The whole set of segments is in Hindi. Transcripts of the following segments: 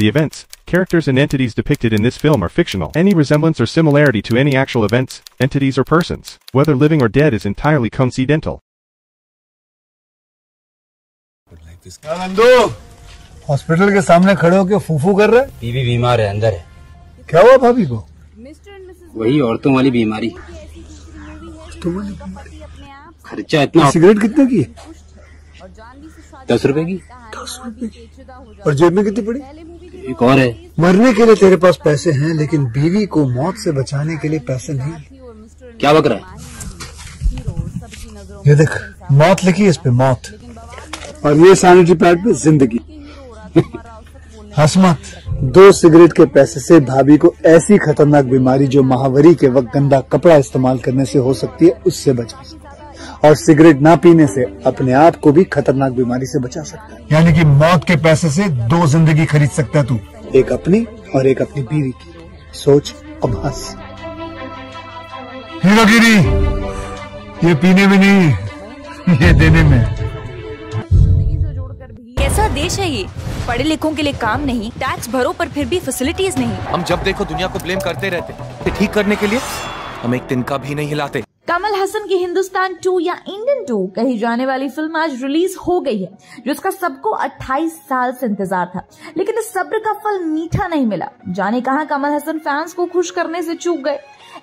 The events, characters and entities depicted in this film are fictional. Any resemblance or similarity to any actual events, entities or persons, whether living or dead is entirely coincidental. Hospital के सामने खड़े होकर फूफू कर रहे बीबी बीमार है अंदर है क्या हुआ भाभी को वही औरतों वाली बीमारी खर्चा इतना सिगरेट कितने की है दस रुपए की दस रुपए और जेब में कितनी पड़ी एक और है मरने के लिए तेरे पास पैसे हैं लेकिन बीवी को मौत से बचाने के लिए पैसे नहीं क्या बक रहा है ये देख मौत लिखी इस पे मौत और ये सैनिटरी पैड पे जिंदगी हसमत दो सिगरेट के पैसे से भाभी को ऐसी खतरनाक बीमारी जो महावरी के वक्त गंदा कपड़ा इस्तेमाल करने से हो सकती है उससे बचा सकता है और सिगरेट ना पीने से अपने आप को भी खतरनाक बीमारी से बचा सकता है यानी कि मौत के पैसे से दो जिंदगी खरीद सकता है तू एक अपनी और एक अपनी बीवी की सोच अभास हीरोगिरी ये पीने में नहीं ये देने में कैसा देश है ये पढ़े लिखों के लिए काम नहीं टैक्स भरो पर फिर भी फैसिलिटीज नहीं हम जब देखो दुनिया को ब्लेम करते रहते ठीक करने के लिए हम एक दिन का भी नहीं हिलाते कमल हसन की हिंदुस्तान 2 या इंडियन 2 कही जाने वाली फिल्म आज रिलीज हो गई है जिसका सबको 28 साल से इंतजार था लेकिन इस सब्र का फल मीठा नहीं मिला जाने कहा कमल हसन फैंस को खुश करने से चूक गए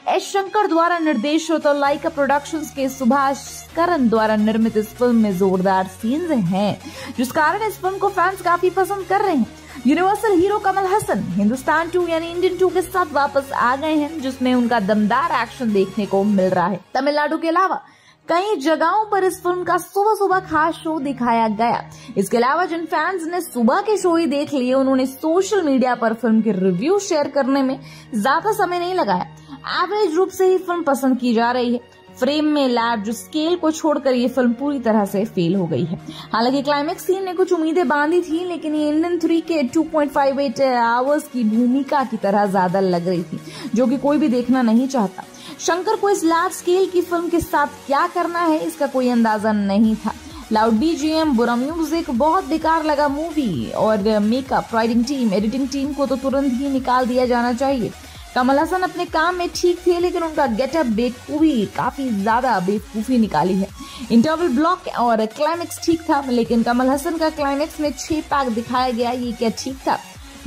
एस शंकर द्वारा निर्देशित और लाइका प्रोडक्शंस के सुभाष करण द्वारा निर्मित इस फिल्म में जोरदार सीन्स हैं जिस कारण इस फिल्म को फैंस काफी पसंद कर रहे हैं universal hero Kamal Haasan Hindustan two यानी इंडियन टू के साथ वापस आ गए हैं जिसमें उनका दमदार एक्शन देखने को मिल रहा है तमिलनाडु के अलावा कई जगहों पर इस फिल्म का सुबह सुबह खास शो दिखाया गया इसके अलावा जिन फैंस ने सुबह के शो ही देख लिए उन्होंने सोशल मीडिया पर फिल्म के रिव्यू शेयर करने में ज्यादा समय नहीं लगाया एवरेज रूप से ही फिल्म पसंद की जा रही है फ्रेम में लार्ज स्केल को छोड़कर ये फिल्म पूरी तरह से फेल हो गई है हालांकि क्लाइमेक्स सीन ने कुछ उम्मीदें बांधी थी लेकिन ये इंडियन थ्री के 2.58 आवर्स की भूमिका की तरह ज्यादा लग रही थी जो कि कोई भी देखना नहीं चाहता शंकर को इस लार्ज स्केल की फिल्म के साथ क्या करना है इसका कोई अंदाजा नहीं था लाउड बीजीएम बुरा म्यूजिक बहुत बेकार लगा मूवी और makeup writing team editing team को तो तुरंत ही निकाल दिया जाना चाहिए कमल हसन अपने काम में ठीक थे लेकिन उनका गेटअप बेखूबी काफी ज्यादा बेवकूफी निकाली है इंटरवल ब्लॉक और क्लाइमेक्स ठीक था लेकिन कमल हसन का क्लाइमेक्स में छह पैक दिखाया गया ये क्या ठीक था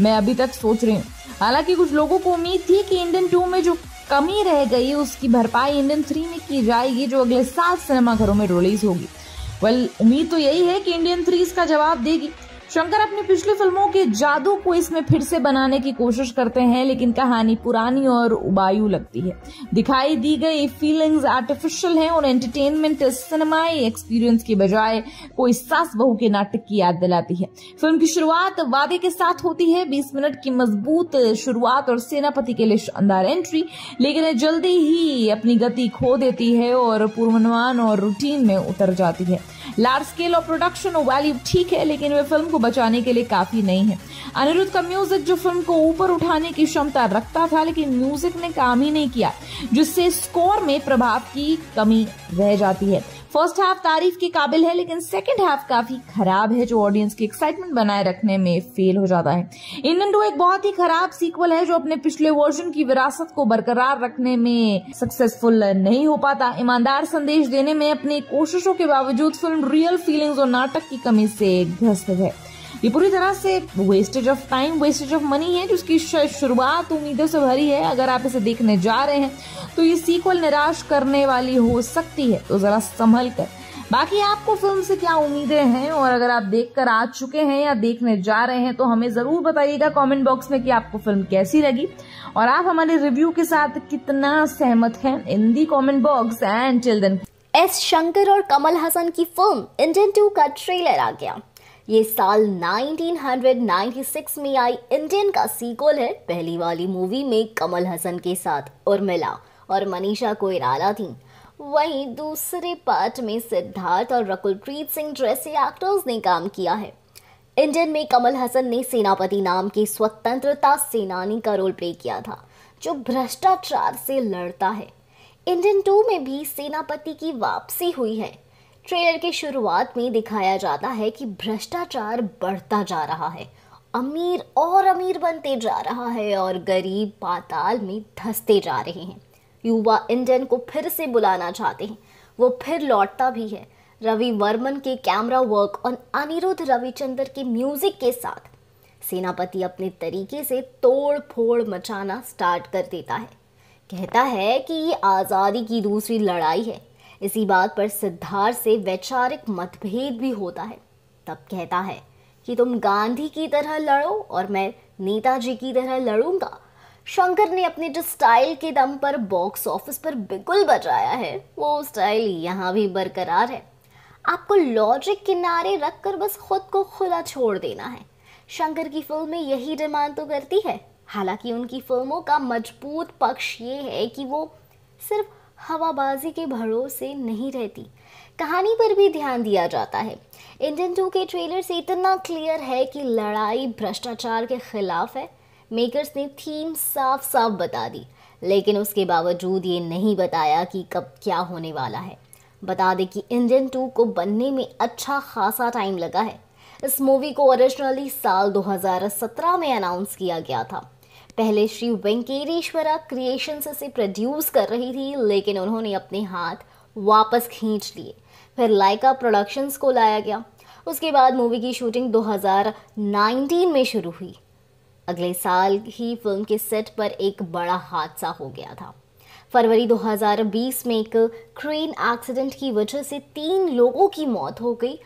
मैं अभी तक सोच रही हूँ हालांकि कुछ लोगों को उम्मीद थी कि इंडियन टू में जो कमी रह गई उसकी भरपाई इंडियन थ्री में की जाएगी जो अगले साल सिनेमाघरों में रिलीज होगी वेल उम्मीद तो यही है कि इंडियन थ्री इसका जवाब देगी शंकर अपनी पिछली फिल्मों के जादू को इसमें फिर से बनाने की कोशिश करते हैं लेकिन कहानी पुरानी और उबायू लगती है दिखाई दी गई फीलिंग्स आर्टिफिशियल हैं और एंटरटेनमेंट सिनेमाई एक्सपीरियंस के बजाय कोई सास बहू के नाटक की याद दिलाती है फिल्म की शुरुआत वादे के साथ होती है बीस मिनट की मजबूत शुरुआत और सेनापति के लिए शानदार एंट्री लेकिन जल्दी ही अपनी गति खो देती है और पूर्वानुमान और रूटीन में उतर जाती है लार्ज स्केल और प्रोडक्शन वैल्यू ठीक है लेकिन वे फिल्म को को बचाने के लिए काफ़ी नहीं है अनिरुद्ध का म्यूजिक जो फिल्म को ऊपर उठाने की क्षमता रखता था लेकिन म्यूजिक ने काम ही नहीं किया जिससे स्कोर में प्रभाव की कमी रह जाती है फर्स्ट हाफ तारीफ के काबिल है लेकिन सेकेंड हाफ काफी खराब है जो ऑडियंस की एक्साइटमेंट बनाए रखने में फेल हो जाता है इंडियन टू एक बहुत ही खराब सीक्वल है जो अपने पिछले वर्जन की विरासत को बरकरार रखने में सक्सेसफुल नहीं हो पाता ईमानदार संदेश देने में अपनी कोशिशों के बावजूद फिल्म रियल फीलिंग्स और नाटक की कमी से ग्रस्त है ये पूरी तरह से wastage of time wastage of money है जिसकी शुरुआत उम्मीदों से भरी है अगर आप इसे देखने जा रहे हैं तो ये सीक्वल निराश करने वाली हो सकती है तो ज़रा संभल कर बाकी आपको फिल्म से क्या उम्मीदें हैं और अगर आप देख कर आ चुके हैं या देखने जा रहे हैं तो हमें ज़रूर बताइएगा कमेंट बॉक्स में कि आपको फिल्म कैसी लगी और आप हमारे रिव्यू के साथ कितना सहमत हैं in the comment box and children S Shankar और कमल हसन की फिल्म इंडियन टू का ट्रेलर आ गया ये साल 1996 में आई इंडियन का सीक्वल है पहली वाली मूवी में कमल हसन के साथ उर्मिला और मनीषा कोइराला थी वहीं दूसरे पार्ट में सिद्धार्थ और रकुलप्रीत सिंह जैसे एक्टर्स ने काम किया है इंडियन में कमल हसन ने सेनापति नाम के स्वतंत्रता सेनानी का रोल प्ले किया था जो भ्रष्टाचार से लड़ता है इंडियन टू में भी सेनापति की वापसी हुई है ट्रेलर की शुरुआत में दिखाया जाता है कि भ्रष्टाचार बढ़ता जा रहा है अमीर और अमीर बनते जा रहा है और गरीब पाताल में धंसते जा रहे हैं युवा इंडियन को फिर से बुलाना चाहते हैं वो फिर लौटता भी है रवि वर्मन के कैमरा वर्क और अनिरुद्ध रविचंद्र के म्यूजिक के साथ सेनापति अपने तरीके से तोड़ फोड़ मचाना स्टार्ट कर देता है कहता है कि ये आज़ादी की दूसरी लड़ाई है इसी बात पर सिद्धार्थ से वैचारिक मतभेद भी होता है तब कहता है कि तुम गांधी की तरह लड़ो और मैं नेताजी की तरह लड़ूंगा शंकर ने अपने जो स्टाइल के दम पर बॉक्स ऑफिस पर बिल्कुल बचाया है वो स्टाइल यहाँ भी बरकरार है आपको लॉजिक किनारे रख कर बस खुद को खुला छोड़ देना है शंकर की फिल्में यही डिमांड तो करती है हालांकि उनकी फिल्मों का मजबूत पक्ष ये है कि वो सिर्फ हवाबाजी के भरोसे नहीं रहती कहानी पर भी ध्यान दिया जाता है इंडियन टू के ट्रेलर से इतना क्लियर है कि लड़ाई भ्रष्टाचार के खिलाफ है मेकर्स ने थीम साफ साफ बता दी लेकिन उसके बावजूद ये नहीं बताया कि कब क्या होने वाला है बता दें कि इंडियन टू को बनने में अच्छा खासा टाइम लगा है इस मूवी को ओरिजिनली साल 2017 में अनाउंस किया गया था पहले श्री वेंकटेश्वरा क्रिएशंस इसे प्रोड्यूस कर रही थी लेकिन उन्होंने अपने हाथ वापस खींच लिए फिर लाइका प्रोडक्शंस को लाया गया उसके बाद मूवी की शूटिंग 2019 में शुरू हुई अगले साल ही फिल्म के सेट पर एक बड़ा हादसा हो गया था फरवरी 2020 में एक ट्रेन एक्सीडेंट की वजह से तीन लोगों की मौत हो गई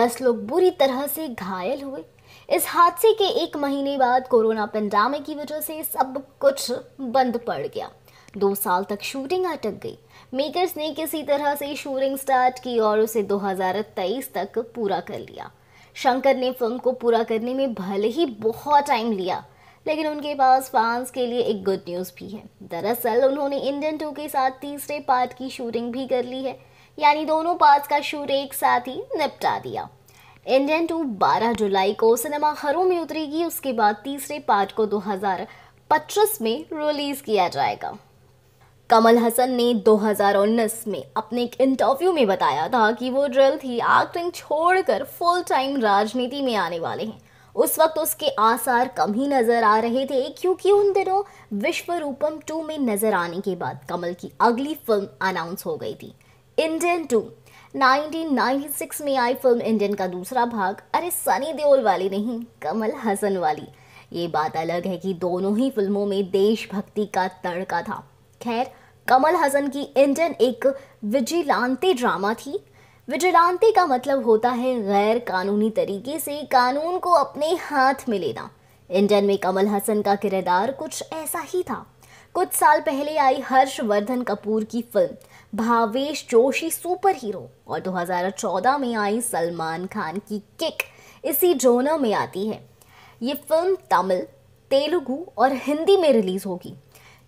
दस लोग बुरी तरह से घायल हुए इस हादसे के एक महीने बाद कोरोना पेंडामिक की वजह से सब कुछ बंद पड़ गया दो साल तक शूटिंग अटक गई मेकर्स ने किसी तरह से शूटिंग स्टार्ट की और उसे 2023 तक पूरा कर लिया शंकर ने फिल्म को पूरा करने में भले ही बहुत टाइम लिया लेकिन उनके पास फैंस के लिए एक गुड न्यूज़ भी है दरअसल उन्होंने इंडियन टू के साथ तीसरे पार्ट की शूटिंग भी कर ली है यानी दोनों पार्ट्स का शूट एक साथ ही निपटा दिया इंडियन टू 12 जुलाई को सिनेमा घरों में उतरेगी उसके बाद तीसरे पार्ट को 2025 में रिलीज किया जाएगा कमल हसन ने 2019 में अपने एक इंटरव्यू में बताया था कि वो ड्रिल थी एक्टिंग छोड़कर फुल टाइम राजनीति में आने वाले हैं उस वक्त उसके आसार कम ही नज़र आ रहे थे क्योंकि उन दिनों विश्व रूपम टू में नज़र आने के बाद कमल की अगली फिल्म अनाउंस हो गई थी इंडियन टू 1996 में आई फिल्म इंडियन का दूसरा भाग अरे सनी देओल वाली नहीं कमल हसन वाली ये बात अलग है कि दोनों ही फिल्मों में देशभक्ति का तड़का था खैर कमल हसन की इंडियन एक विजिलांती ड्रामा थी विजिलांते का मतलब होता है गैर कानूनी तरीके से कानून को अपने हाथ में लेना इंडियन में कमल हसन का किरदार कुछ ऐसा ही था कुछ साल पहले आई हर्षवर्धन कपूर की film Bhavesh Joshi super hero और 2014 में आई सलमान खान की किक इसी जोनर में आती है ये फिल्म तमिल तेलुगु और हिंदी में रिलीज़ होगी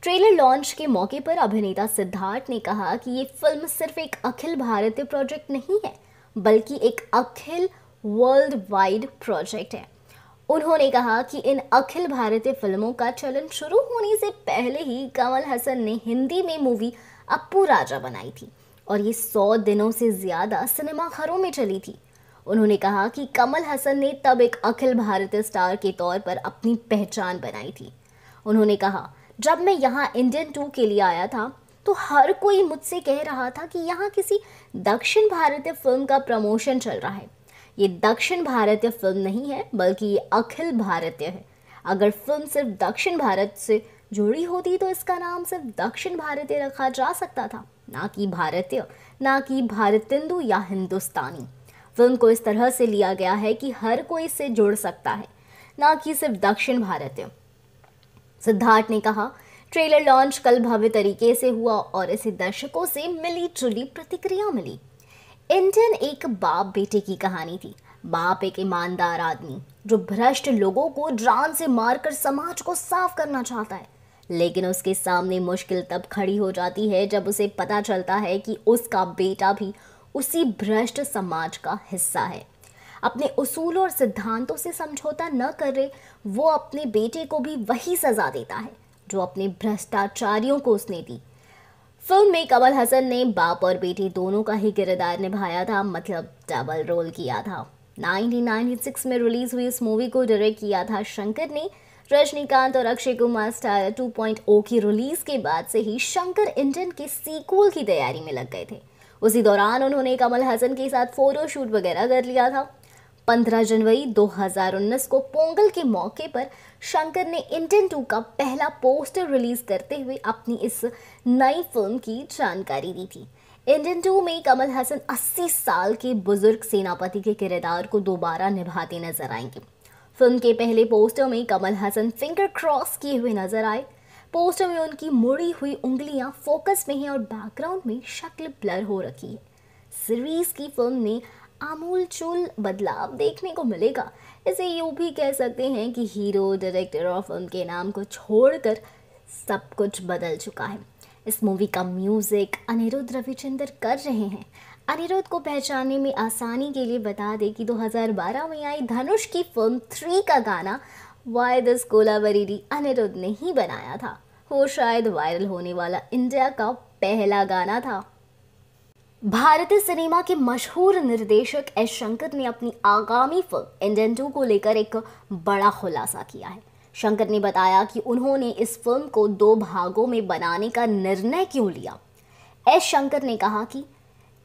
ट्रेलर लॉन्च के मौके पर अभिनेता सिद्धार्थ ने कहा कि ये फिल्म सिर्फ एक अखिल भारतीय प्रोजेक्ट नहीं है बल्कि एक अखिल वर्ल्ड वाइड प्रोजेक्ट है उन्होंने कहा कि इन अखिल भारतीय फिल्मों का चलन शुरू होने से पहले ही कमल हसन ने हिंदी में मूवी अप्पू राजा बनाई थी और ये सौ दिनों से ज़्यादा सिनेमा घरों में चली थी उन्होंने कहा कि कमल हसन ने तब एक अखिल भारतीय स्टार के तौर पर अपनी पहचान बनाई थी उन्होंने कहा जब मैं यहाँ इंडियन टू के लिए आया था तो हर कोई मुझसे कह रहा था कि यहाँ किसी दक्षिण भारतीय फिल्म का प्रमोशन चल रहा है ये दक्षिण भारतीय फिल्म नहीं है बल्कि ये अखिल भारतीय है अगर फिल्म सिर्फ दक्षिण भारत से जुड़ी होती तो इसका नाम सिर्फ दक्षिण भारतीय रखा जा सकता था ना कि भारतीय ना कि भारतेंदु या हिंदुस्तानी फिल्म को इस तरह से लिया गया है कि हर कोई इससे जुड़ सकता है ना कि सिर्फ दक्षिण भारतीय सिद्धार्थ ने कहा ट्रेलर लॉन्च कल भव्य तरीके से हुआ और इसे दर्शकों से मिली जुली प्रतिक्रिया मिली इंडियन एक बाप बेटे की कहानी थी बाप एक ईमानदार आदमी जो भ्रष्ट लोगों को जान से मारकर समाज को साफ करना चाहता है लेकिन उसके सामने मुश्किल तब खड़ी हो जाती है जब उसे पता चलता है कि उसका बेटा भी उसी भ्रष्ट समाज का हिस्सा है अपने उसूलों और सिद्धांतों से समझौता न करे वो अपने बेटे को भी वही सज़ा देता है जो अपने भ्रष्टाचारियों को उसने दी फिल्म में कमल हसन ने बाप और बेटे दोनों का ही किरदार निभाया था मतलब डबल रोल किया था 1996 में रिलीज़ हुई इस मूवी को डायरेक्ट किया था शंकर ने रजनीकांत और अक्षय कुमार स्टार 2.0 की रिलीज के बाद से ही शंकर इंडियन के सीक्वल की तैयारी में लग गए थे उसी दौरान उन्होंने कमल हसन के साथ फोटोशूट वगैरह कर लिया था 15 जनवरी 2019 को पोंगल के मौके पर शंकर ने इंडियन टू का पहला पोस्टर रिलीज करते हुए अपनी इस नई फिल्म की जानकारी दी थी इंडियन टू में कमल हसन 80 साल के बुजुर्ग सेनापति के किरदार को दोबारा निभाते नजर आएंगे फिल्म के पहले पोस्टर में कमल हसन फिंगर क्रॉस किए हुए नजर आए पोस्टर में उनकी मुड़ी हुई उंगलियां फोकस में हैं और बैकग्राउंड में शक्ल ब्लर हो रखी है सीरीज की फिल्म में आमूलचूल बदलाव देखने को मिलेगा इसे यूँ भी कह सकते हैं कि हीरो डायरेक्टर और फिल्म के नाम को छोड़कर सब कुछ बदल चुका है इस मूवी का म्यूज़िक अनिरुद्ध रविचंद्र कर रहे हैं अनिरुद्ध को पहचानने में आसानी के लिए बता दें कि 2012 में आई धनुष की फिल्म थ्री का गाना वाई दिस कोलावरीरी अनिरुद्ध ने ही बनाया था वो शायद वायरल होने वाला इंडिया का पहला गाना था भारतीय सिनेमा के मशहूर निर्देशक एस शंकर ने अपनी आगामी फिल्म इंडियन टू को लेकर एक बड़ा खुलासा किया है शंकर ने बताया कि उन्होंने इस फिल्म को दो भागों में बनाने का निर्णय क्यों लिया एस शंकर ने कहा कि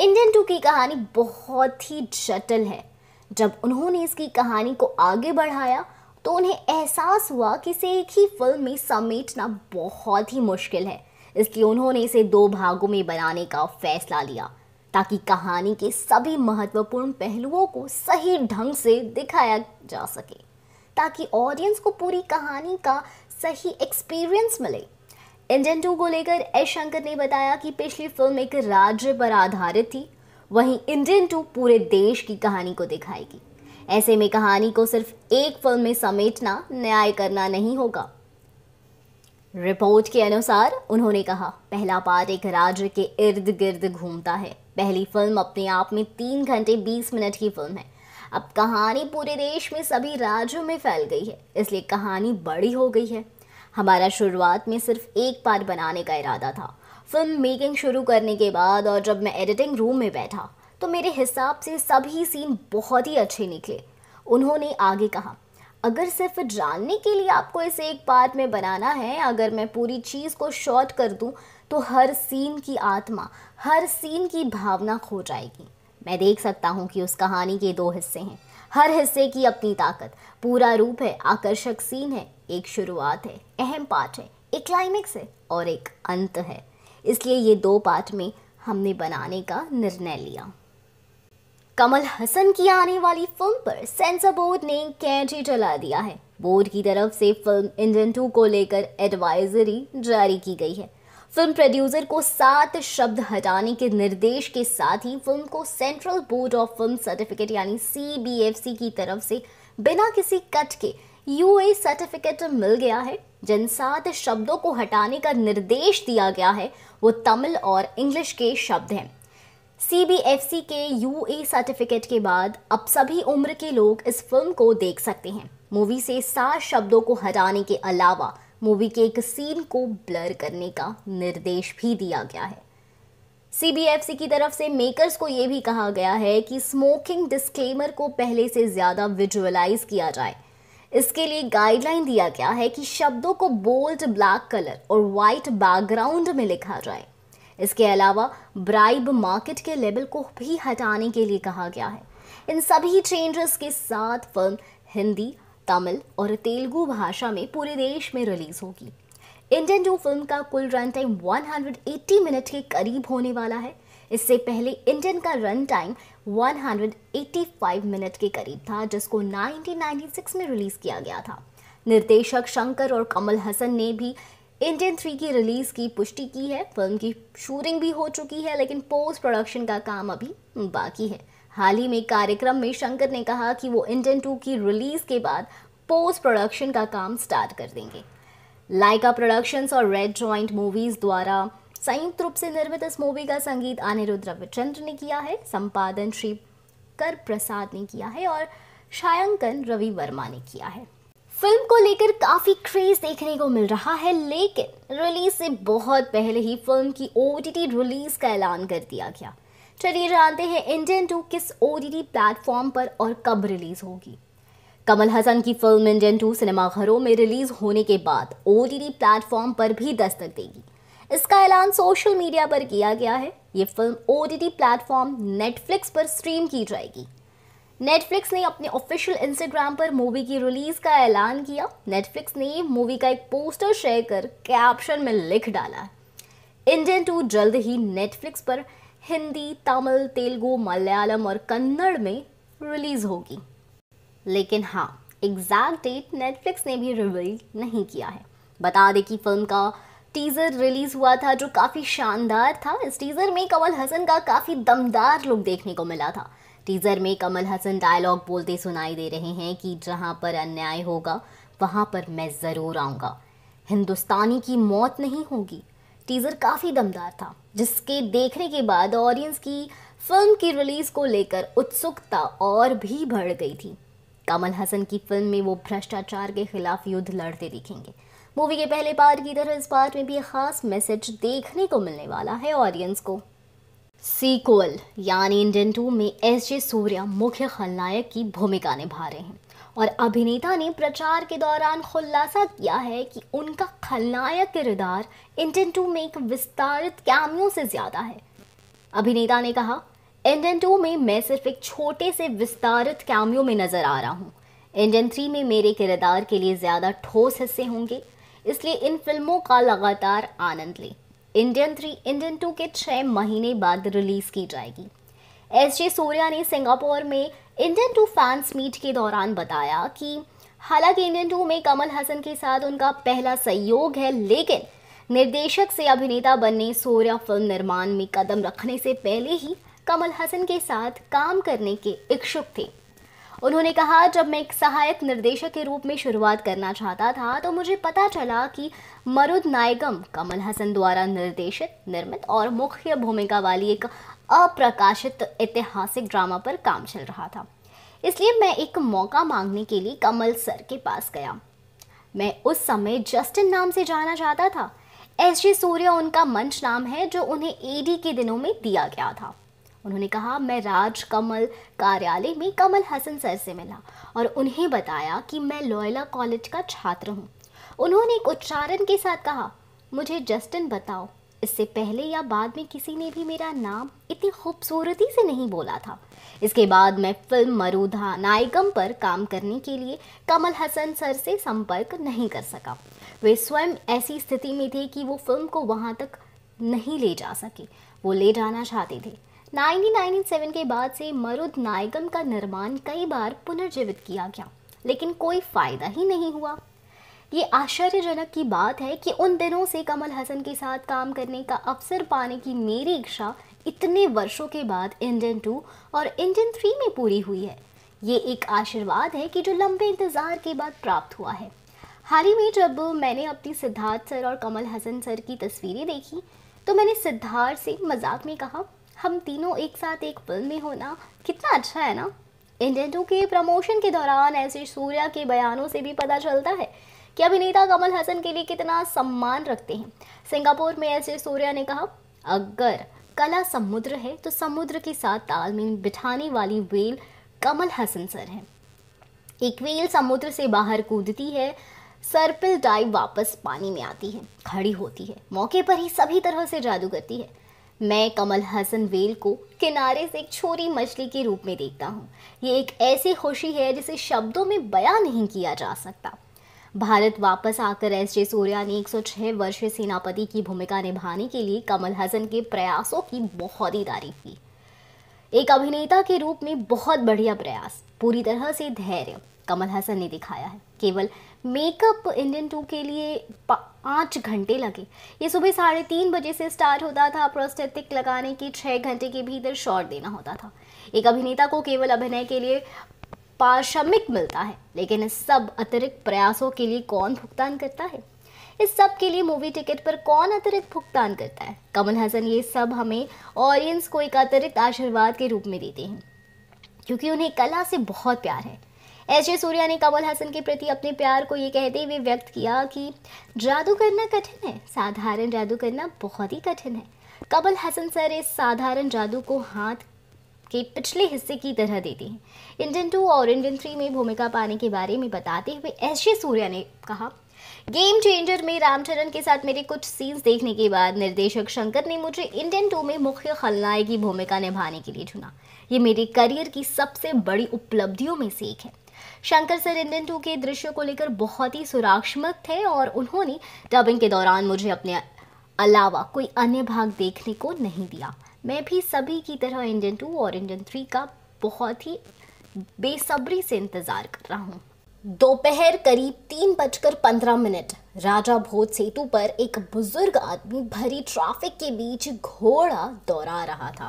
इंडियन टू की कहानी बहुत ही जटिल है जब उन्होंने इसकी कहानी को आगे बढ़ाया तो उन्हें एहसास हुआ कि इसे एक ही फिल्म में समेटना बहुत ही मुश्किल है इसलिए उन्होंने इसे दो भागों में बनाने का फैसला लिया ताकि कहानी के सभी महत्वपूर्ण पहलुओं को सही ढंग से दिखाया जा सके ताकि ऑडियंस को पूरी कहानी का सही एक्सपीरियंस मिले इंडियन टू को लेकर एस शंकर ने बताया कि पिछली फिल्म एक राज्य पर आधारित थी वहीं इंडियन टू पूरे देश की कहानी को दिखाएगी ऐसे में कहानी को सिर्फ एक फिल्म में समेटना न्याय करना नहीं होगा रिपोर्ट के अनुसार उन्होंने कहा पहला पार्ट एक राज्य के इर्द गिर्द घूमता है पहली फिल्म अपने आप में तीन घंटे बीस मिनट की फिल्म है अब कहानी पूरे देश में सभी राज्यों में फैल गई है इसलिए कहानी बड़ी हो गई है हमारा शुरुआत में सिर्फ एक पार बनाने का इरादा था फिल्म मेकिंग शुरू करने के बाद और जब मैं एडिटिंग रूम में बैठा तो मेरे हिसाब से सभी सीन बहुत ही अच्छे निकले उन्होंने आगे कहा अगर सिर्फ जानने के लिए आपको इसे एक पार्ट में बनाना है अगर मैं पूरी चीज़ को शॉर्ट कर दूँ तो हर सीन की आत्मा हर सीन की भावना खो जाएगी मैं देख सकता हूँ कि उस कहानी के दो हिस्से हैं हर हिस्से की अपनी ताकत पूरा रूप है आकर्षक सीन है एक शुरुआत है अहम पार्ट है एक क्लाइमेक्स है और एक अंत है इसलिए ये दो पार्ट में हमने बनाने का निर्णय लिया कमल हसन की आने वाली फिल्म पर सेंसर बोर्ड ने कैंची चला दिया है बोर्ड की तरफ से फिल्म इंजन टू को लेकर एडवाइजरी जारी की गई है फिल्म प्रोड्यूसर को सात शब्द हटाने के निर्देश के साथ ही फिल्म को central board of film certificate यानी सी की तरफ से बिना किसी कट के यूए सर्टिफिकेट मिल गया है जिन सात शब्दों को हटाने का निर्देश दिया गया है वो तमिल और इंग्लिश के शब्द हैं सी बी एफ सी के यू ए सर्टिफिकेट के बाद अब सभी उम्र के लोग इस फिल्म को देख सकते हैं मूवी से सात शब्दों को हटाने के अलावा मूवी के एक सीन को ब्लर करने का निर्देश भी दिया गया है सीबीएफसी की तरफ से मेकर्स को यह भी कहा गया है कि स्मोकिंग डिस्क्लेमर को पहले से ज़्यादा विजुअलाइज किया जाए इसके लिए गाइडलाइन दिया गया है कि शब्दों को बोल्ड ब्लैक कलर और वाइट बैकग्राउंड में लिखा जाए इसके अलावा ब्राइब मार्केट के लेवल को भी हटाने के लिए कहा गया है इन सभी चेंजेस के साथ फिल्म हिंदी तमिल और तेलुगु भाषा में पूरे देश में रिलीज होगी इंडियन टू फिल्म का कुल रन टाइम 180 मिनट के करीब होने वाला है इससे पहले इंडियन का रन टाइम 185 मिनट के करीब था जिसको 1996 में रिलीज़ किया गया था निर्देशक शंकर और कमल हसन ने भी इंडियन थ्री की रिलीज़ की पुष्टि की है फिल्म की शूटिंग भी हो चुकी है लेकिन पोस्ट प्रोडक्शन का काम अभी बाकी है हाल ही में कार्यक्रम में शंकर ने कहा कि वो इंडियन टू की रिलीज के बाद पोस्ट प्रोडक्शन का काम स्टार्ट कर देंगे लाइका प्रोडक्शंस और रेड जॉइंट मूवीज़ द्वारा संयुक्त रूप से निर्मित इस मूवी का संगीत अनिरुद्ध रविचंद्र ने किया है संपादन श्री कर प्रसाद ने किया है और छायांकन रवि वर्मा ने किया है फिल्म को लेकर काफ़ी क्रेज देखने को मिल रहा है लेकिन रिलीज से बहुत पहले ही फिल्म की ओ रिलीज का ऐलान कर दिया गया चलिए जानते हैं इंडियन टू किस ओ प्लेटफॉर्म पर और कब रिलीज होगी कमल हसन की फिल्म इंडियन टू सिनेमाघरों में रिलीज होने के बाद ओ प्लेटफॉर्म पर भी दस्तक देगी इसका ऐलान सोशल मीडिया पर किया गया है ये फिल्म ओ प्लेटफॉर्म नेटफ्लिक्स पर स्ट्रीम की जाएगी नेटफ्लिक्स ने अपने ऑफिशियल इंस्टाग्राम पर मूवी की रिलीज का ऐलान किया नेटफ्लिक्स ने मूवी का एक पोस्टर शेयर कर कैप्शन में लिख डाला इंडियन टू जल्द ही नेटफ्लिक्स पर हिंदी तमिल तेलुगु मलयालम और कन्नड़ में रिलीज होगी लेकिन हाँ एग्जैक्ट डेट नेटफ्लिक्स ने भी रिवील नहीं किया है बता दें कि फिल्म का टीज़र रिलीज़ हुआ था जो काफ़ी शानदार था इस टीज़र में कमल हसन का काफ़ी दमदार लुक देखने को मिला था टीज़र में कमल हसन डायलॉग बोलते सुनाई दे रहे हैं कि जहाँ पर अन्याय होगा वहाँ पर मैं ज़रूर आऊँगा हिंदुस्तानी की मौत नहीं होगी टीज़र काफ़ी दमदार था जिसके देखने के बाद ऑडियंस की फिल्म की रिलीज़ को लेकर उत्सुकता और भी बढ़ गई थी कमल हसन की फिल्म में वो भ्रष्टाचार के खिलाफ युद्ध लड़ते दिखेंगे मूवी के पहले पार्ट की तरह इस पार्ट में भी खास मैसेज देखने को मिलने वाला है ऑडियंस को सीक्वल यानी इंडियन टू में एस जे सूर्या मुख्य खलनायक की भूमिका निभा रहे हैं और अभिनेता ने प्रचार के दौरान खुलासा किया है कि उनका खलनायक किरदार इंडियन टू में एक विस्तारित कैमियो से ज़्यादा है अभिनेता ने कहा इंडियन टू में मैं सिर्फ एक छोटे से विस्तारित कैमियो में नज़र आ रहा हूँ इंडियन थ्री में मेरे किरदार के लिए ज़्यादा ठोस हिस्से होंगे इसलिए इन फिल्मों का लगातार आनंद लें इंडियन थ्री इंडियन टू के छः महीने बाद रिलीज़ की जाएगी एस जे सूर्या ने सिंगापुर में इंडियन टू फैंस मीट के दौरान बताया कि हालांकि इंडियन टू में कमल हसन के साथ उनका पहला सहयोग है लेकिन निर्देशक से अभिनेता बनने सूर्या फिल्म निर्माण में कदम रखने से पहले ही कमल हसन के साथ काम करने के इच्छुक थे उन्होंने कहा जब मैं एक सहायक निर्देशक के रूप में शुरुआत करना चाहता था तो मुझे पता चला कि मरुद नायगम कमल हसन द्वारा निर्देशित निर्मित और मुख्य भूमिका वाली एक अप्रकाशित ऐतिहासिक ड्रामा पर काम चल रहा था इसलिए मैं एक मौका मांगने के लिए कमल सर के पास गया मैं उस समय जस्टिन नाम से जाना जाता था एस जी सूर्या उनका मंच नाम है जो उन्हें एडी के दिनों में दिया गया था उन्होंने कहा मैं राज कमल कार्यालय में कमल हसन सर से मिला और उन्हें बताया कि मैं लोयला कॉलेज का छात्र हूँ उन्होंने एक उच्चारण के साथ कहा मुझे जस्टिन बताओ इससे पहले या बाद में किसी ने भी मेरा नाम इतनी खूबसूरती से नहीं बोला था इसके बाद मैं फिल्म मरुधा नायकम पर काम करने के लिए कमल हसन सर से संपर्क नहीं कर सका वे स्वयं ऐसी स्थिति में थे कि वो फिल्म को वहाँ तक नहीं ले जा सके वो ले जाना चाहते थे 1997 के बाद से मरुद नायकम का निर्माण कई बार पुनर्जीवित किया गया लेकिन कोई फ़ायदा ही नहीं हुआ ये आश्चर्यजनक की बात है कि उन दिनों से कमल हसन के साथ काम करने का अवसर पाने की मेरी इच्छा इतने वर्षों के बाद इंजन टू और इंजन थ्री में पूरी हुई है ये एक आशीर्वाद है कि जो लंबे इंतज़ार के बाद प्राप्त हुआ है हाल ही में जब मैंने अपनी सिद्धार्थ सर और कमल हसन सर की तस्वीरें देखी तो मैंने सिद्धार्थ से मजाक में कहा हम तीनों एक साथ एक फिल्म में होना कितना अच्छा है ना इंडियन टू के प्रमोशन के दौरान ऐसे सूर्या के बयानों से भी पता चलता है कि अभिनेता कमल हसन के लिए कितना सम्मान रखते हैं सिंगापुर में ऐसे सूर्या ने कहा अगर कला समुद्र है तो समुद्र के साथ तालमेल बिठाने वाली वेल कमल हसन सर हैं एक वेल समुद्र से बाहर कूदती है सर्पिल डाइव वापस पानी में आती है खड़ी होती है मौके पर ही सभी तरह से जादू करती है मैं कमल हसन वेल को किनारे से एक छोटी मछली के रूप में देखता हूँ ये एक ऐसी खुशी है जिसे शब्दों में बयां नहीं किया जा सकता भारत वापस आकर एस जे सूर्या ने 106 वर्षीय सेनापति की भूमिका निभाने के लिए कमल हसन के प्रयासों की बहुत ही तारीफ की एक अभिनेता के रूप में बहुत बढ़िया प्रयास पूरी तरह से धैर्य कमल हसन ने दिखाया है केवल मेकअप इंडियन टू के लिए पाँच घंटे लगे ये सुबह साढ़े तीन बजे से स्टार्ट होता था प्रोस्थेटिक लगाने के छः घंटे के भीतर शॉट देना होता था एक अभिनेता को केवल अभिनय के लिए पारिश्रमिक मिलता है लेकिन इस सब अतिरिक्त प्रयासों के लिए कौन भुगतान करता है इस सब के लिए मूवी टिकट पर कौन अतिरिक्त भुगतान करता है कमल हसन ये सब हमें ऑडियंस को एक अतिरिक्त आशीर्वाद के रूप में देते हैं क्योंकि उन्हें कला से बहुत प्यार है एस जे सूर्या ने कमल हसन के प्रति अपने प्यार को ये कहते हुए व्यक्त किया कि जादू करना कठिन है साधारण जादू करना बहुत ही कठिन है कमल हसन सर इस साधारण जादू को हाथ के पिछले हिस्से की तरह देती हैं इंडियन टू और इंडियन थ्री में भूमिका पाने के बारे में बताते हुए एस सूर्या ने कहा गेम चेंजर में रामचरण के साथ मेरे कुछ सीन्स देखने के बाद निर्देशक शंकर ने मुझे इंडियन टू में मुख्य खलनायक की भूमिका निभाने के लिए चुना ये मेरे करियर की सबसे बड़ी उपलब्धियों में से एक है शंकर सर इंडियन टू के दृश्यों को लेकर बहुत ही सुराक्षमक थे और उन्होंने डबिंग के दौरान मुझे अपने अलावा कोई अन्य भाग देखने को नहीं दिया मैं भी सभी की तरह इंजन टू और इंजन थ्री का बहुत ही बेसब्री से इंतज़ार कर रहा हूँ दोपहर करीब तीन बजकर पंद्रह मिनट राजा भोज सेतु पर एक बुजुर्ग आदमी भरी ट्रैफिक के बीच घोड़ा दौड़ा रहा था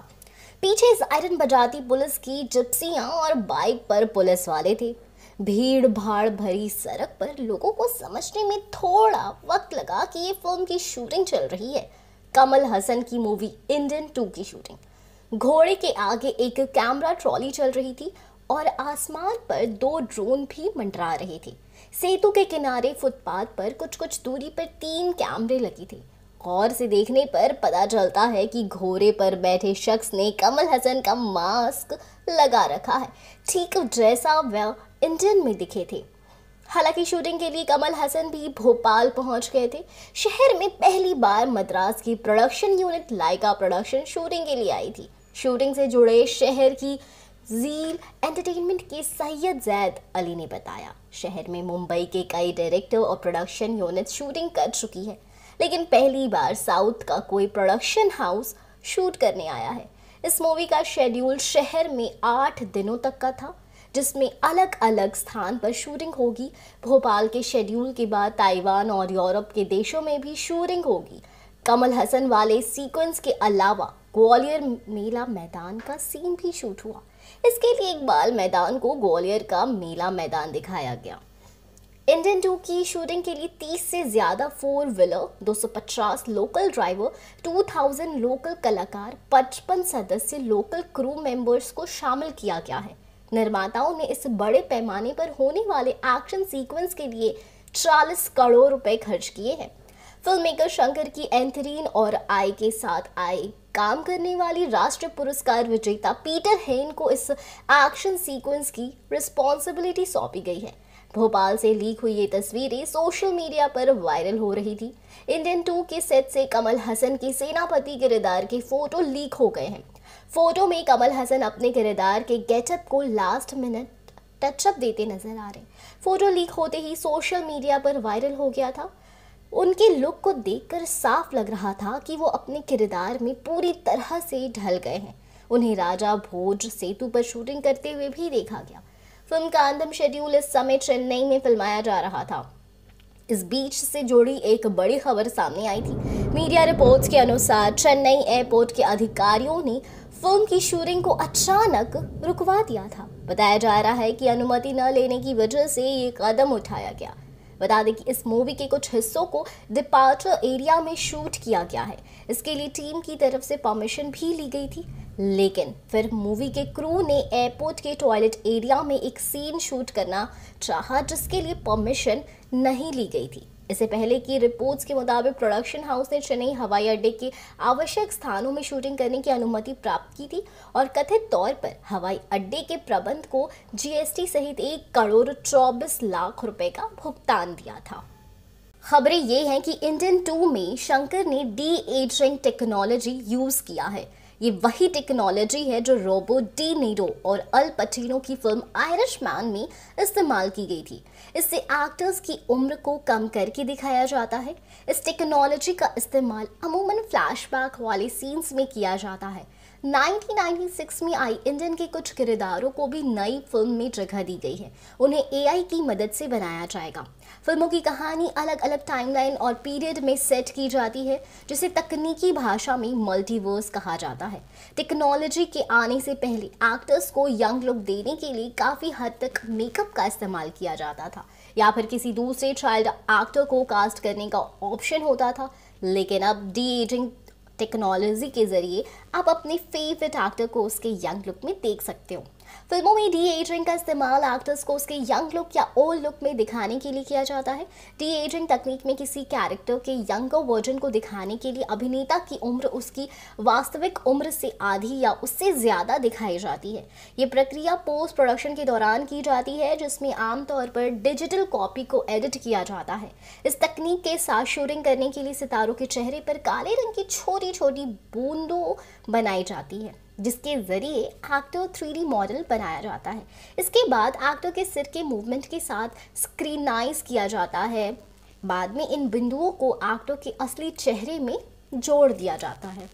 पीछे सायरन बजाती पुलिस की जिप्सियाँ और बाइक पर पुलिस वाले थे भीड़ भाड़ भरी सड़क पर लोगों को समझने में थोड़ा वक्त लगा कि ये फिल्म की शूटिंग चल रही है कमल हसन की मूवी इंडियन टू की शूटिंग घोड़े के आगे एक कैमरा ट्रॉली चल रही थी और आसमान पर दो ड्रोन भी मंडरा रहे थे सेतु के किनारे फुटपाथ पर कुछ कुछ दूरी पर तीन कैमरे लगे थे गौर से देखने पर पता चलता है कि घोड़े पर बैठे शख्स ने कमल हसन का मास्क लगा रखा है ठीक जैसा वह इंडियन में दिखे थे हालांकि शूटिंग के लिए कमल हसन भी भोपाल पहुंच गए थे शहर में पहली बार मद्रास की production unit Lyca production shooting के लिए आई थी शूटिंग से जुड़े शहर की जील एंटरटेनमेंट के सैयद जैद अली ने बताया शहर में मुंबई के कई डायरेक्टर और प्रोडक्शन यूनिट शूटिंग कर चुकी है लेकिन पहली बार साउथ का कोई प्रोडक्शन हाउस शूट करने आया है इस मूवी का शेड्यूल शहर में आठ दिनों तक का था जिसमें अलग अलग स्थान पर शूटिंग होगी भोपाल के शेड्यूल के बाद ताइवान और यूरोप के देशों में भी शूटिंग होगी कमल हसन वाले सीक्वेंस के अलावा ग्वालियर मेला मैदान का सीन भी शूट हुआ इसके लिए इकबाल मैदान को ग्वालियर का मेला मैदान दिखाया गया इंडियन टू की शूटिंग के लिए 30 से ज़्यादा four wheeler 250 local driver 2000 local कलाकार 55 सदस्य लोकल क्रू मेंबर्स को शामिल किया गया है निर्माताओं ने इस बड़े पैमाने पर होने वाले एक्शन सीक्वेंस के लिए चालीस करोड़ रुपए खर्च किए हैं फिल्म मेकर शंकर की एंथरीन और आई के साथ आए काम करने वाली राष्ट्रीय पुरस्कार विजेता पीटर हेन को इस एक्शन सीक्वेंस की रिस्पॉन्सिबिलिटी सौंपी गई है भोपाल से लीक हुई ये तस्वीरें सोशल मीडिया पर वायरल हो रही थी इंडियन टू के सेट से कमल हसन की सेनापति किरदार के फोटो लीक हो गए हैं फोटो में कमल हसन अपने किरदार के गेटअप को लास्ट मिनट टचअप देते नजर आ रहे फोटो लीक होते ही सोशल मीडिया पर वायरल हो गया था उनके लुक को देखकर साफ लग रहा था कि वो अपने किरदार में पूरी तरह से ढल गए हैं उन्हें राजा भोज सेतु पर शूटिंग करते हुए भी देखा गया फिल्म का अंतिम शेड्यूल इस समय चेन्नई में फिल्माया जा रहा था इस बीच से जुड़ी एक बड़ी खबर सामने आई थी मीडिया रिपोर्ट्स के अनुसार चेन्नई एयरपोर्ट के अधिकारियों ने फिल्म की शूटिंग को अचानक रुकवा दिया था बताया जा रहा है कि अनुमति न लेने की वजह से ये कदम उठाया गया बता दें कि इस मूवी के कुछ हिस्सों को डिपार्चर एरिया में शूट किया गया है इसके लिए टीम की तरफ से परमिशन भी ली गई थी लेकिन फिर मूवी के क्रू ने एयरपोर्ट के टॉयलेट एरिया में एक सीन शूट करना चाहा जिसके लिए परमिशन नहीं ली गई थी इससे पहले की रिपोर्ट्स के मुताबिक प्रोडक्शन हाउस ने चेन्नई हवाई अड्डे के आवश्यक स्थानों में शूटिंग करने की अनुमति प्राप्त की थी और कथित तौर पर हवाई अड्डे के प्रबंध को जीएसटी सहित एक करोड़ चौबीस लाख रुपए का भुगतान दिया था खबरें ये हैं कि इंडियन टू में शंकर ने डी एजिंग टेक्नोलॉजी यूज़ किया है ये वही टेक्नोलॉजी है जो रोबोट डी नीरो और अल पटीनो की फिल्म आयरिश मैन में इस्तेमाल की गई थी इससे एक्टर्स की उम्र को कम करके दिखाया जाता है इस टेक्नोलॉजी का इस्तेमाल अमूमन फ्लैशबैक वाले सीन्स में किया जाता है 1996 में आई इंडियन के कुछ किरदारों को भी नई फिल्म में जगह दी गई है उन्हें एआई की मदद से बनाया जाएगा फिल्मों की कहानी अलग अलग टाइमलाइन और पीरियड में सेट की जाती है जिसे तकनीकी भाषा में मल्टीवर्स कहा जाता है टेक्नोलॉजी के आने से पहले एक्टर्स को यंग लुक देने के लिए काफ़ी हद तक मेकअप का इस्तेमाल किया जाता था या फिर किसी दूसरे चाइल्ड एक्टर को कास्ट करने का ऑप्शन होता था लेकिन अब डी एजिंग टेक्नोलॉजी के ज़रिए आप अपने फेवरेट एक्टर को उसके यंग लुक में देख सकते हो फिल्मों में डी एजिंग का इस्तेमाल एक्टर्स को उसके यंग लुक या ओल्ड लुक में दिखाने के लिए किया जाता है डी एजिंग तकनीक में किसी कैरेक्टर के यंगर वर्जन को दिखाने के लिए अभिनेता की उम्र उसकी वास्तविक उम्र से आधी या उससे ज़्यादा दिखाई जाती है ये प्रक्रिया पोस्ट प्रोडक्शन के दौरान की जाती है जिसमें आमतौर पर डिजिटल कॉपी को एडिट किया जाता है इस तकनीक के साथ शूटिंग करने के लिए सितारों के चेहरे पर काले रंग की छोटी छोटी बूंदों बनाई जाती है जिसके ज़रिए एक्टो थ्री मॉडल बनाया जाता है इसके बाद एक्टो के सिर के मूवमेंट के साथ स्क्रीनाइज किया जाता है बाद में इन बिंदुओं को एक्टो के असली चेहरे में जोड़ दिया जाता है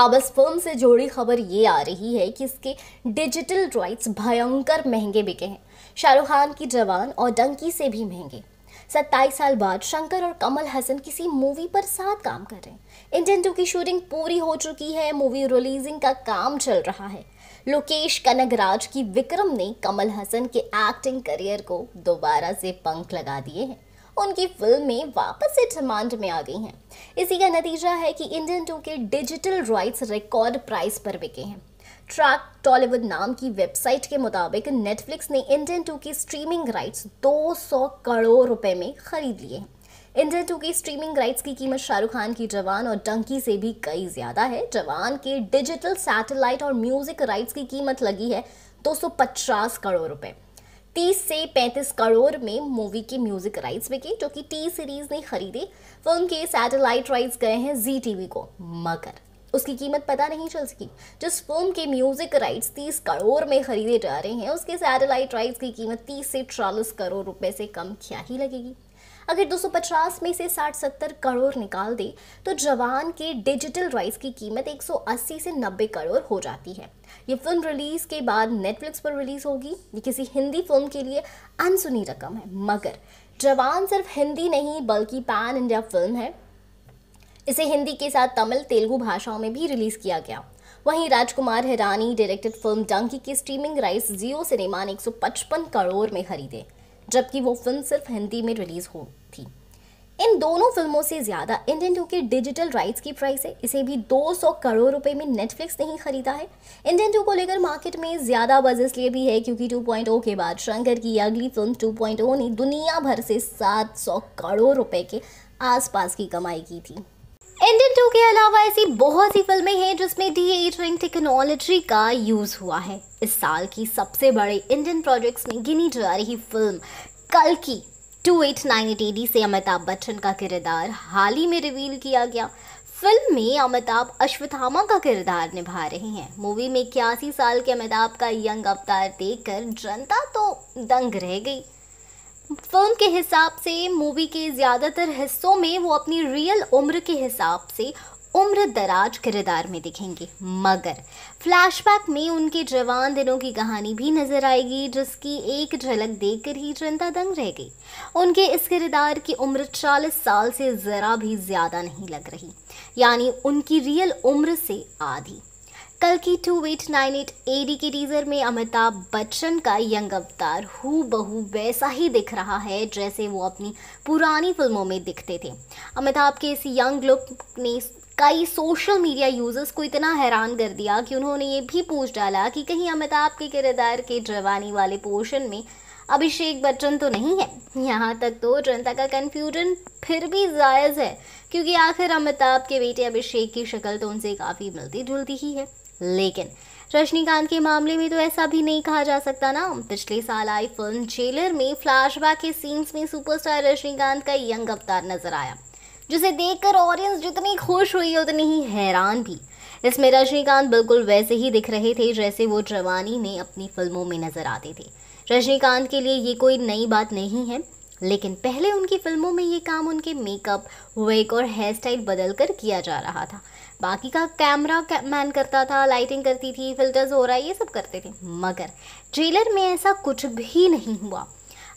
अब इस फिल्म से जुड़ी खबर ये आ रही है कि इसके डिजिटल राइट्स भयंकर महंगे बिके हैं शाहरुख खान की जवान और डंकी से भी महंगे सत्ताईस साल बाद शंकर और कमल हसन किसी मूवी पर साथ काम कर रहे हैं इंडियन टू की शूटिंग पूरी हो चुकी है मूवी रिलीजिंग का काम चल रहा है लोकेश कनगराज की विक्रम ने कमल हसन के एक्टिंग करियर को दोबारा से पंख लगा दिए हैं उनकी फिल्में वापस से डिमांड में आ गई हैं इसी का नतीजा है कि इंडियन टू के डिजिटल राइट्स रिकॉर्ड प्राइस पर बिके हैं ट्रैक टॉलीवुड नाम की वेबसाइट के मुताबिक नेटफ्लिक्स ने इंडियन टू की स्ट्रीमिंग राइट्स 200 करोड़ रुपए में खरीद लिए हैं इंडिया टू की स्ट्रीमिंग राइट्स की कीमत शाहरुख खान की जवान और डंकी से भी कई ज्यादा है जवान के डिजिटल सैटेलाइट और म्यूजिक राइट्स की कीमत लगी है 250 करोड़ रुपए 30 से 35 करोड़ में मूवी के म्यूजिक राइट्स बिके जो कि टी सीरीज ने खरीदे फिल्म के सैटेलाइट राइट्स गए हैं जी टीवी को मगर उसकी कीमत पता नहीं चल सकी जिस फिल्म के म्यूजिक राइट्स 30 करोड़ में खरीदे जा रहे हैं उसके सैटेलाइट राइट्स की कीमत 30 से चालीस करोड़ रुपए से कम क्या ही लगेगी अगर 250 में से 60-70 करोड़ निकाल दे तो जवान के डिजिटल राइट्स की कीमत 180 से 90 करोड़ हो जाती है ये फिल्म रिलीज़ के बाद नेटफ्लिक्स पर रिलीज़ होगी ये किसी हिंदी फिल्म के लिए अनसुनी रकम है मगर जवान सिर्फ हिंदी नहीं बल्कि पैन इंडिया फिल्म है इसे हिंदी के साथ तमिल तेलुगु भाषाओं में भी रिलीज़ किया गया वहीं राजकुमार हिरानी डायरेक्टेड फिल्म डंकी की स्ट्रीमिंग राइट्स जियो सिनेमा ने 155 करोड़ में खरीदे जबकि वो फिल्म सिर्फ हिंदी में रिलीज हो थी इन दोनों फिल्मों से ज़्यादा इंडियन टू के डिजिटल राइट्स की प्राइस है इसे भी 200 करोड़ रुपए में नेटफ्लिक्स नहीं खरीदा है इंडियन टू को लेकर मार्केट में ज़्यादा बज इसलिए भी है क्योंकि 2.0 के बाद शंकर की अगली फिल्म 2.0 ने दुनिया भर से 700 करोड़ रुपए के आसपास की कमाई की थी इंडियन टू के अलावा ऐसी बहुत सी फिल्में हैं जिसमें डी एज टेक्नोलॉजी का यूज़ हुआ है इस साल की सबसे बड़े इंडियन प्रोजेक्ट्स में गिनी जा रही फिल्म कल की two eight nine eight AD से अमिताभ बच्चन का किरदार हाल ही में रिवील किया गया फिल्म में अमिताभ अश्वत्थामा का किरदार निभा रहे हैं मूवी में इक्यासी साल के अमिताभ का यंग अवतार देखकर जनता तो दंग रह गई फिल्म के हिसाब से मूवी के ज़्यादातर हिस्सों में वो अपनी रियल उम्र के हिसाब से उम्र दराज किरदार में दिखेंगे मगर फ्लैशबैक में उनके जवान दिनों की कहानी भी नजर आएगी जिसकी एक झलक देखकर ही जनता दंग रह गई उनके इस किरदार की उम्र 40 साल से ज़रा भी ज़्यादा नहीं लग रही यानी उनकी रियल उम्र से आधी कल की two eight nine eight AD के टीजर में अमिताभ बच्चन का यंग अवतार हु बहू वैसा ही दिख रहा है जैसे वो अपनी पुरानी फिल्मों में दिखते थे अमिताभ के इस यंग लुक ने कई सोशल मीडिया यूजर्स को इतना हैरान कर दिया कि उन्होंने ये भी पूछ डाला कि कहीं अमिताभ के किरदार के जवानी वाले पोर्शन में अभिषेक बच्चन तो नहीं है यहाँ तक तो जनता का कन्फ्यूजन फिर भी जायज़ है क्योंकि आखिर अमिताभ के बेटे अभिषेक की शक्ल तो उनसे काफ़ी मिलती जुलती ही है लेकिन रजनीकांत के मामले में तो ऐसा भी नहीं कहा जा सकता ना पिछले साल आई फिल्म जेलर में फ्लैशबैक के सीन्स में सुपरस्टार रजनीकांत का यंग अवतार नजर आया जिसे देखकर ऑडियंस जितनी खुश हुई उतनी ही हैरान भी इसमें रजनीकांत बिल्कुल वैसे ही दिख रहे थे जैसे वो जवानी में अपनी फिल्मों में नजर आते थे रजनीकांत के लिए ये कोई नई बात नहीं है लेकिन पहले उनकी फिल्मों में ये काम उनके मेकअप वेक और हेयर स्टाइल बदल कर किया जा रहा था बाकी का कैमरा मैन करता था लाइटिंग करती थी फिल्टर्स हो रहा है ये सब करते थे मगर ट्रेलर में ऐसा कुछ भी नहीं हुआ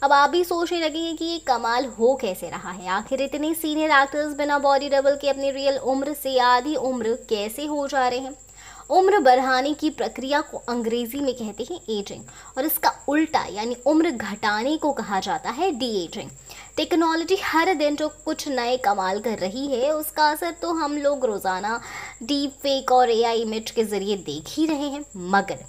अब आप भी सोचने लगेंगे कि ये कमाल हो कैसे रहा है आखिर इतने सीनियर एक्टर्स बिना बॉडी डबल के अपनी रियल उम्र से आधी उम्र कैसे हो जा रहे हैं उम्र बढ़ाने की प्रक्रिया को अंग्रेजी में कहते हैं एजिंग और इसका उल्टा यानी उम्र घटाने को कहा जाता है डी एजिंग टेक्नोलॉजी हर दिन जो कुछ नए कमाल कर रही है उसका असर तो हम लोग रोज़ाना डीप फेक और ए आई इमेज के ज़रिए देख ही रहे हैं मगर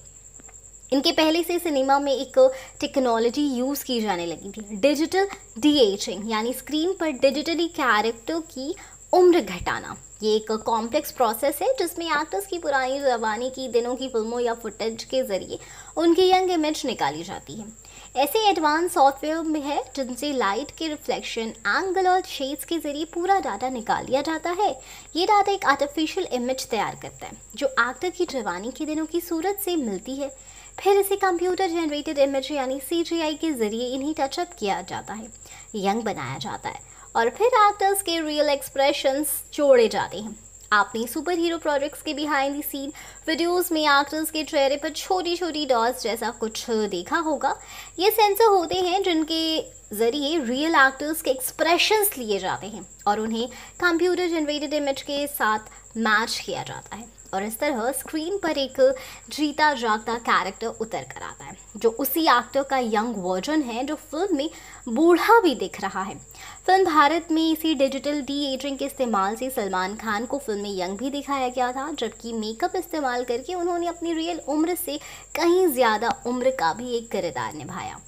इनके पहले से सिनेमा में एक टेक्नोलॉजी यूज़ की जाने लगी थी डिजिटल डी एजिंग यानी स्क्रीन पर डिजिटली कैरेक्टर की उम्र घटाना ये एक कॉम्प्लेक्स प्रोसेस है जिसमें एक्टर्स की पुरानी जवानी की दिनों की फिल्मों या फुटेज के ज़रिए उनकी यंग इमेज निकाली जाती है ऐसे एडवांस सॉफ्टवेयर में है जिनसे लाइट के रिफ्लेक्शन एंगल और शेड्स के ज़रिए पूरा डाटा निकाल लिया जाता है ये डाटा एक आर्टिफिशियल इमेज तैयार करता है जो एक्टर की जवानी के दिनों की सूरत से मिलती है फिर इसे कंप्यूटर जनरेटेड इमेज यानी सी के ज़रिए इन्हें टचअप किया जाता है यंग बनाया जाता है और फिर एक्टर्स के रियल एक्सप्रेशंस जोड़े जाते हैं आपने सुपर हीरो प्रोजेक्ट्स के बिहाइंड द सीन वीडियोस में एक्टर्स के चेहरे पर छोटी छोटी डॉट्स जैसा कुछ देखा होगा ये सेंसर होते हैं जिनके ज़रिए रियल एक्टर्स के एक्सप्रेशंस लिए जाते हैं और उन्हें कंप्यूटर जनरेटेड इमेज के साथ मैच किया जाता है और इस तरह स्क्रीन पर एक जीता जागता कैरेक्टर उतर कर आता है जो उसी एक्टर का यंग वर्जन है जो फिल्म में बूढ़ा भी दिख रहा है फिल्म भारत में इसी डिजिटल डी एजिंग के इस्तेमाल से सलमान खान को फिल्म में यंग भी दिखाया गया था जबकि मेकअप इस्तेमाल करके उन्होंने अपनी रियल उम्र से कहीं ज़्यादा उम्र का भी एक किरदार निभाया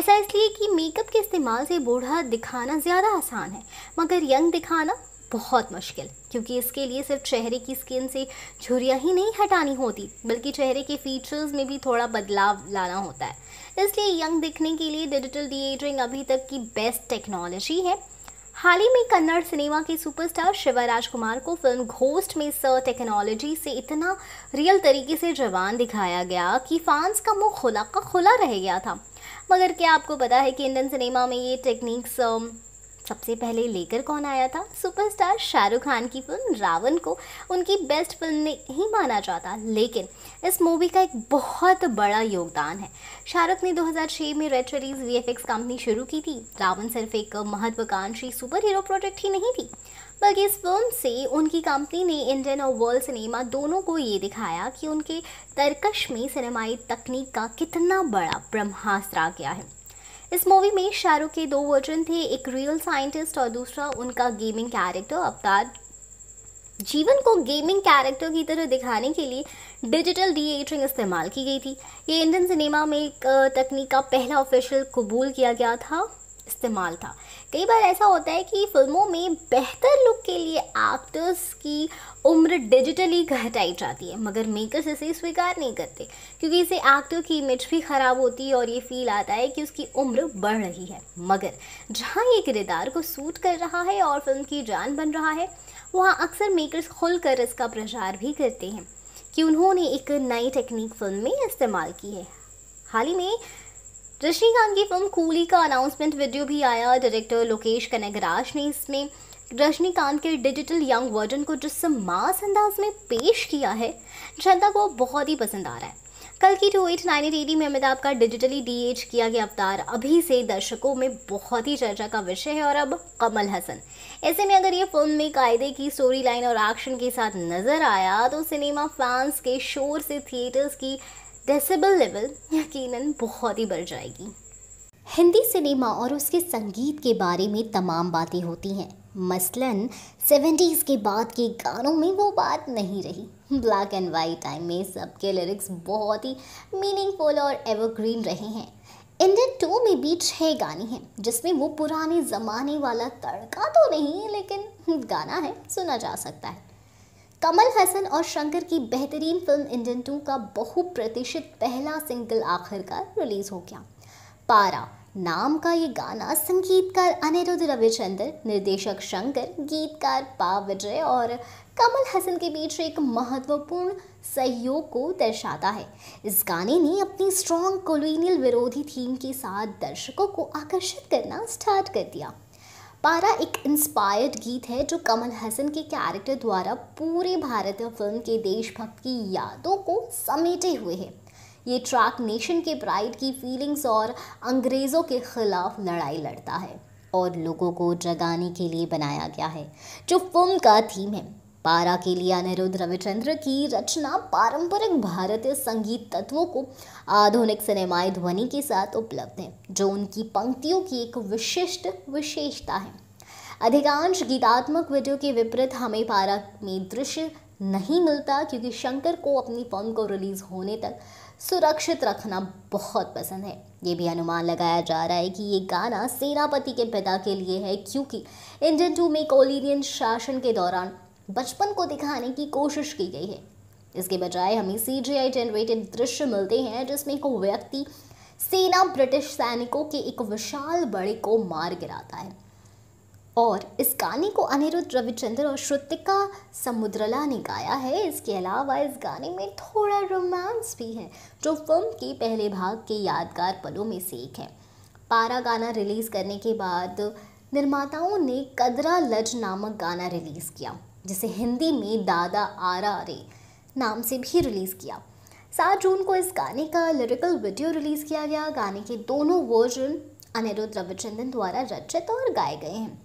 ऐसा इसलिए कि मेकअप के इस्तेमाल से बूढ़ा दिखाना ज़्यादा आसान है मगर यंग दिखाना बहुत मुश्किल क्योंकि इसके लिए सिर्फ चेहरे की स्किन से झुरियाँ ही नहीं हटानी होती बल्कि चेहरे के फीचर्स में भी थोड़ा बदलाव लाना होता है इसलिए यंग दिखने के लिए डिजिटल डिएजिंग अभी तक की बेस्ट टेक्नोलॉजी है हाल ही में कन्नड़ सिनेमा के सुपरस्टार शिवा राजकुमार को फिल्म घोस्ट में सर टेक्नोलॉजी से इतना रियल तरीके से जवान दिखाया गया कि फैंस का मुंह खुला का खुला रह गया था मगर क्या आपको पता है कि इंडियन सिनेमा में ये टेक्निक्स सबसे पहले लेकर कौन आया था सुपरस्टार शाहरुख खान की फिल्म रावण को उनकी बेस्ट फिल्म में ही माना जाता लेकिन इस मूवी का एक बहुत बड़ा योगदान है शाहरुख ने 2006 में रेड रिलीज वी कंपनी शुरू की थी रावण सिर्फ एक महत्वाकांक्षी सुपर हीरो प्रोजेक्ट ही नहीं थी बल्कि इस फिल्म से उनकी कंपनी ने इंडियन और वर्ल्ड सिनेमा दोनों को ये दिखाया कि उनके तरकश में सिनेमाई तकनीक का कितना बड़ा ब्रह्मास्त्र आ गया है इस मूवी में शाहरुख के दो वर्जन थे एक रियल साइंटिस्ट और दूसरा उनका गेमिंग कैरेक्टर अवतार जीवन को गेमिंग कैरेक्टर की तरह दिखाने के लिए डिजिटल डी एजिंग इस्तेमाल की गई थी ये इंडियन सिनेमा में एक तकनीक का पहला ऑफिशियल कबूल किया गया था इस्तेमाल था कई बार ऐसा होता है कि फिल्मों में बेहतर लुक के लिए एक्टर्स की उम्र डिजिटली घटाई जाती है मगर मेकर्स इसे स्वीकार नहीं करते क्योंकि इसे एक्टर की इमेज भी ख़राब होती है और ये फील आता है कि उसकी उम्र बढ़ रही है मगर जहाँ ये किरदार को सूट कर रहा है और फिल्म की जान बन रहा है वहाँ अक्सर मेकर्स खुलकर इसका प्रचार भी करते हैं कि उन्होंने एक नई टेक्निक फिल्म में इस्तेमाल की है हाल ही में रजनीकांत की फिल्म कूली का अनाउंसमेंट वीडियो भी आया डायरेक्टर लोकेश कनगराज ने इसमें रजनीकांत के डिजिटल यंग वर्जन को जिस मास अंदाज में पेश किया है जनता को बहुत ही पसंद आ रहा है कल की two eight nine eight AD में अमिताभ का डिजिटली डी एज किया गया अवतार अभी से दर्शकों में बहुत ही चर्चा का विषय है और अब कमल हसन ऐसे में अगर ये फिल्म में कायदे की स्टोरी लाइन और एक्शन के साथ नजर आया तो सिनेमा फैंस के शोर से थिएटर्स की डेसिबल लेवल यकीनन बहुत ही बढ़ जाएगी हिंदी सिनेमा और उसके संगीत के बारे में तमाम बातें होती हैं मसलन सेवेंटीज़ के बाद के गानों में वो बात नहीं रही ब्लैक एंड वाइट टाइम में सबके लिरिक्स बहुत ही मीनिंगफुल और एवरग्रीन रहे हैं इंडियन टू में भी छः गाने हैं जिसमें वो पुराने ज़माने वाला तड़का तो नहीं लेकिन गाना है सुना जा सकता है कमल हसन और शंकर की बेहतरीन फिल्म इंडियन टू का बहुप्रतिष्ठित पहला सिंगल आखिरकार रिलीज हो गया पारा नाम का ये गाना संगीतकार अनिरुद्ध रविचंद्र निर्देशक शंकर गीतकार पा विजय और कमल हसन के बीच एक महत्वपूर्ण सहयोग को दर्शाता है इस गाने ने अपनी स्ट्रॉन्ग कोलोनियल विरोधी थीम के साथ दर्शकों को आकर्षित करना स्टार्ट कर दिया पारा एक इंस्पायर्ड गीत है जो कमल हसन के कैरेक्टर द्वारा पूरे भारतीय फिल्म के देशभक्त की यादों को समेटे हुए है ये ट्रैक नेशन के प्राइड की फीलिंग्स और अंग्रेज़ों के खिलाफ लड़ाई लड़ता है और लोगों को जगाने के लिए बनाया गया है जो फिल्म का थीम है पारा के लिए अनिरुद्ध रविचंद्र की रचना पारंपरिक भारतीय संगीत तत्वों को आधुनिक सिनेमाई ध्वनि के साथ उपलब्ध है जो उनकी पंक्तियों की एक विशिष्ट विशेषता है अधिकांश गीतात्मक वीडियो के विपरीत हमें पारा में दृश्य नहीं मिलता क्योंकि शंकर को अपनी फिल्म को रिलीज़ होने तक सुरक्षित रखना बहुत पसंद है ये भी अनुमान लगाया जा रहा है कि ये गाना सेनापति के पिता के लिए है क्योंकि इंडियन टू में कोलिनियन शासन के दौरान बचपन को दिखाने की कोशिश की गई है इसके बजाय हमें सी जी आई जनरेटेड दृश्य मिलते हैं जिसमें एक व्यक्ति सेना ब्रिटिश सैनिकों के एक विशाल बड़े को मार गिराता है और इस गाने को अनिरुद्ध रविचंद्र और श्रुतिका समुद्रला ने गाया है इसके अलावा इस गाने में थोड़ा रोमांस भी है जो फिल्म के पहले भाग के यादगार पलों में से एक है पारा गाना रिलीज़ करने के बाद निर्माताओं ने कदरा लज नामक गाना रिलीज़ किया जिसे हिंदी में दादा आरा रे नाम से भी रिलीज़ किया सात जून को इस गाने का लिरिकल वीडियो रिलीज़ किया गया गाने के दोनों वर्जन अनिरुद्ध रविचंदन द्वारा रचित और गाए गए हैं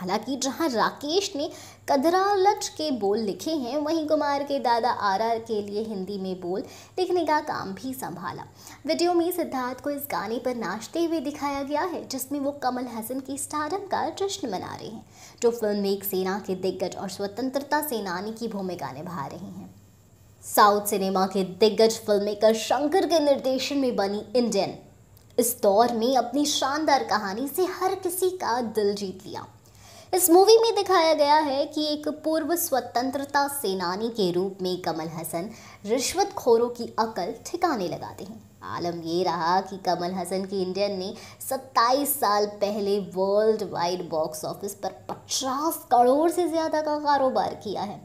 हालांकि जहां राकेश ने कदरालच के बोल लिखे हैं वहीं कुमार के दादा आरआर के लिए हिंदी में बोल लिखने का काम भी संभाला वीडियो में सिद्धार्थ को इस गाने पर नाचते हुए दिखाया गया है जिसमें वो कमल हसन की स्टारम का जश्न मना रहे हैं जो फिल्म में एक सेना के दिग्गज और स्वतंत्रता सेनानी की भूमिका निभा रहे हैं साउथ सिनेमा के दिग्गज फिल्म मेकर शंकर के निर्देशन में बनी इंडियन इस दौर में अपनी शानदार कहानी से हर किसी का दिल जीत लिया इस मूवी में दिखाया गया है कि एक पूर्व स्वतंत्रता सेनानी के रूप में कमल हसन रिश्वतखोरों की अकल ठिकाने लगाते हैं आलम ये रहा कि कमल हसन की इंडियन ने 27 साल पहले वर्ल्ड वाइड बॉक्स ऑफिस पर 50 करोड़ से ज़्यादा का कारोबार किया है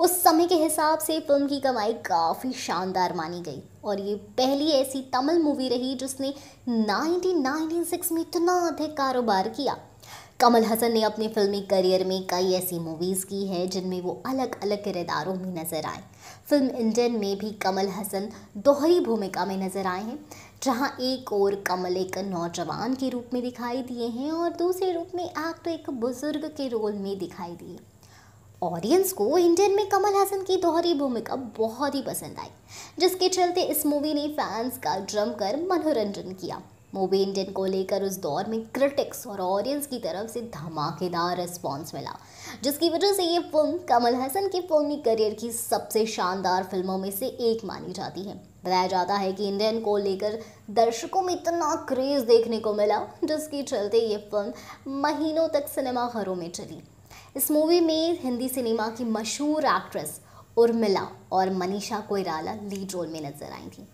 उस समय के हिसाब से फिल्म की कमाई काफ़ी शानदार मानी गई और ये पहली ऐसी तमिल मूवी रही जिसने 1996 में इतना अधिक कारोबार किया कमल हसन ने अपने फिल्मी करियर में कई ऐसी मूवीज़ की है जिनमें वो अलग अलग किरदारों में नज़र आए फिल्म इंडियन में भी कमल हसन दोहरी भूमिका में नज़र आए हैं जहां एक और कमल एक नौजवान के रूप में दिखाई दिए हैं और दूसरे रूप में एक्ट तो एक बुज़ुर्ग के रोल में दिखाई दिए ऑडियंस को इंडियन में कमल हसन की दोहरी भूमिका बहुत ही पसंद आई जिसके चलते इस मूवी ने फैंस का जमकर मनोरंजन किया मूवी इंडियन को लेकर उस दौर में क्रिटिक्स और ऑडियंस की तरफ से धमाकेदार रिस्पॉन्स मिला जिसकी वजह से ये फिल्म कमल हसन की फिल्मी करियर की सबसे शानदार फिल्मों में से एक मानी जाती है बताया जाता है कि इंडियन को लेकर दर्शकों में इतना क्रेज़ देखने को मिला जिसके चलते ये फिल्म महीनों तक सिनेमाघरों में चली इस मूवी में हिंदी सिनेमा की मशहूर एक्ट्रेस उर्मिला और मनीषा कोयराला लीड रोल में नजर आई थी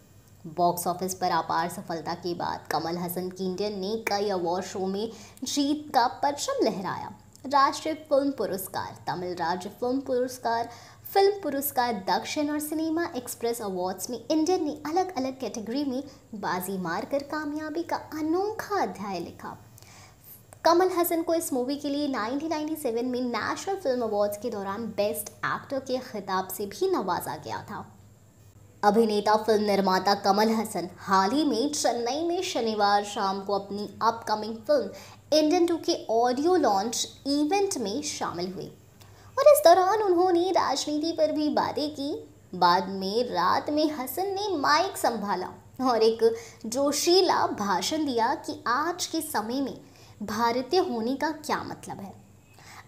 बॉक्स ऑफिस पर अपार सफलता के बाद कमल हसन की इंडियन ने कई अवार्ड शो में जीत का परचम लहराया राष्ट्रीय फिल्म पुरस्कार तमिल राज्य फिल्म पुरस्कार फिल्म पुरस्कार दक्षिण और सिनेमा एक्सप्रेस अवार्ड्स में इंडियन ने अलग अलग कैटेगरी में बाजी मारकर कामयाबी का अनोखा अध्याय लिखा कमल हसन को इस मूवी के लिए 1997 में नेशनल फिल्म अवार्ड्स के दौरान बेस्ट एक्टर के खिताब से भी नवाजा गया था अभिनेता फिल्म निर्माता कमल हसन हाल ही में चेन्नई में शनिवार शाम को अपनी अपकमिंग फिल्म इंडियन टू के ऑडियो लॉन्च इवेंट में शामिल हुए और इस दौरान उन्होंने राजनीति पर भी बातें की बाद में रात में हसन ने माइक संभाला और एक जोशीला भाषण दिया कि आज के समय में भारतीय होने का क्या मतलब है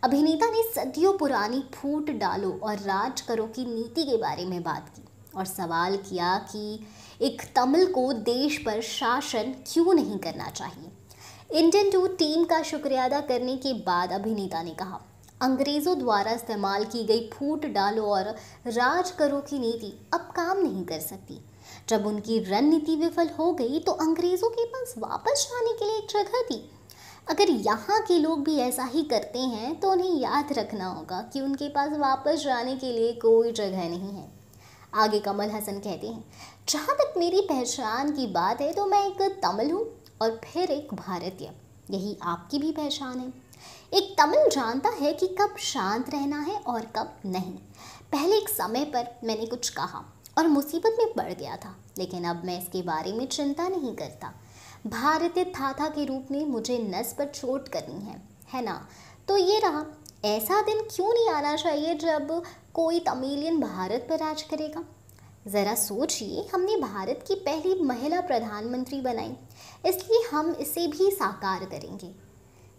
अभिनेता ने सदियों पुरानी फूट डालो और राज करो की नीति के बारे में बात की और सवाल किया कि एक तमिल को देश पर शासन क्यों नहीं करना चाहिए इंडियन टू टीम का शुक्रिया अदा करने के बाद अभिनेता ने कहा अंग्रेज़ों द्वारा इस्तेमाल की गई फूट डालो और राज करो की नीति अब काम नहीं कर सकती जब उनकी रणनीति विफल हो गई तो अंग्रेज़ों के पास वापस जाने के लिए एक जगह थी अगर यहाँ के लोग भी ऐसा ही करते हैं तो उन्हें याद रखना होगा कि उनके पास वापस जाने के लिए कोई जगह नहीं है आगे कमल हसन कहते हैं जहाँ तक मेरी पहचान की बात है तो मैं एक तमिल हूँ और फिर एक भारतीय यही आपकी भी पहचान है एक तमिल जानता है कि कब शांत रहना है और कब नहीं पहले एक समय पर मैंने कुछ कहा और मुसीबत में पड़ गया था लेकिन अब मैं इसके बारे में चिंता नहीं करता भारतीय थाथा के रूप में मुझे नस पर चोट करनी है है ना तो ये रहा ऐसा दिन क्यों नहीं आना चाहिए जब कोई तमिलियन भारत पर राज करेगा ज़रा सोचिए हमने भारत की पहली महिला प्रधानमंत्री बनाई इसलिए हम इसे भी साकार करेंगे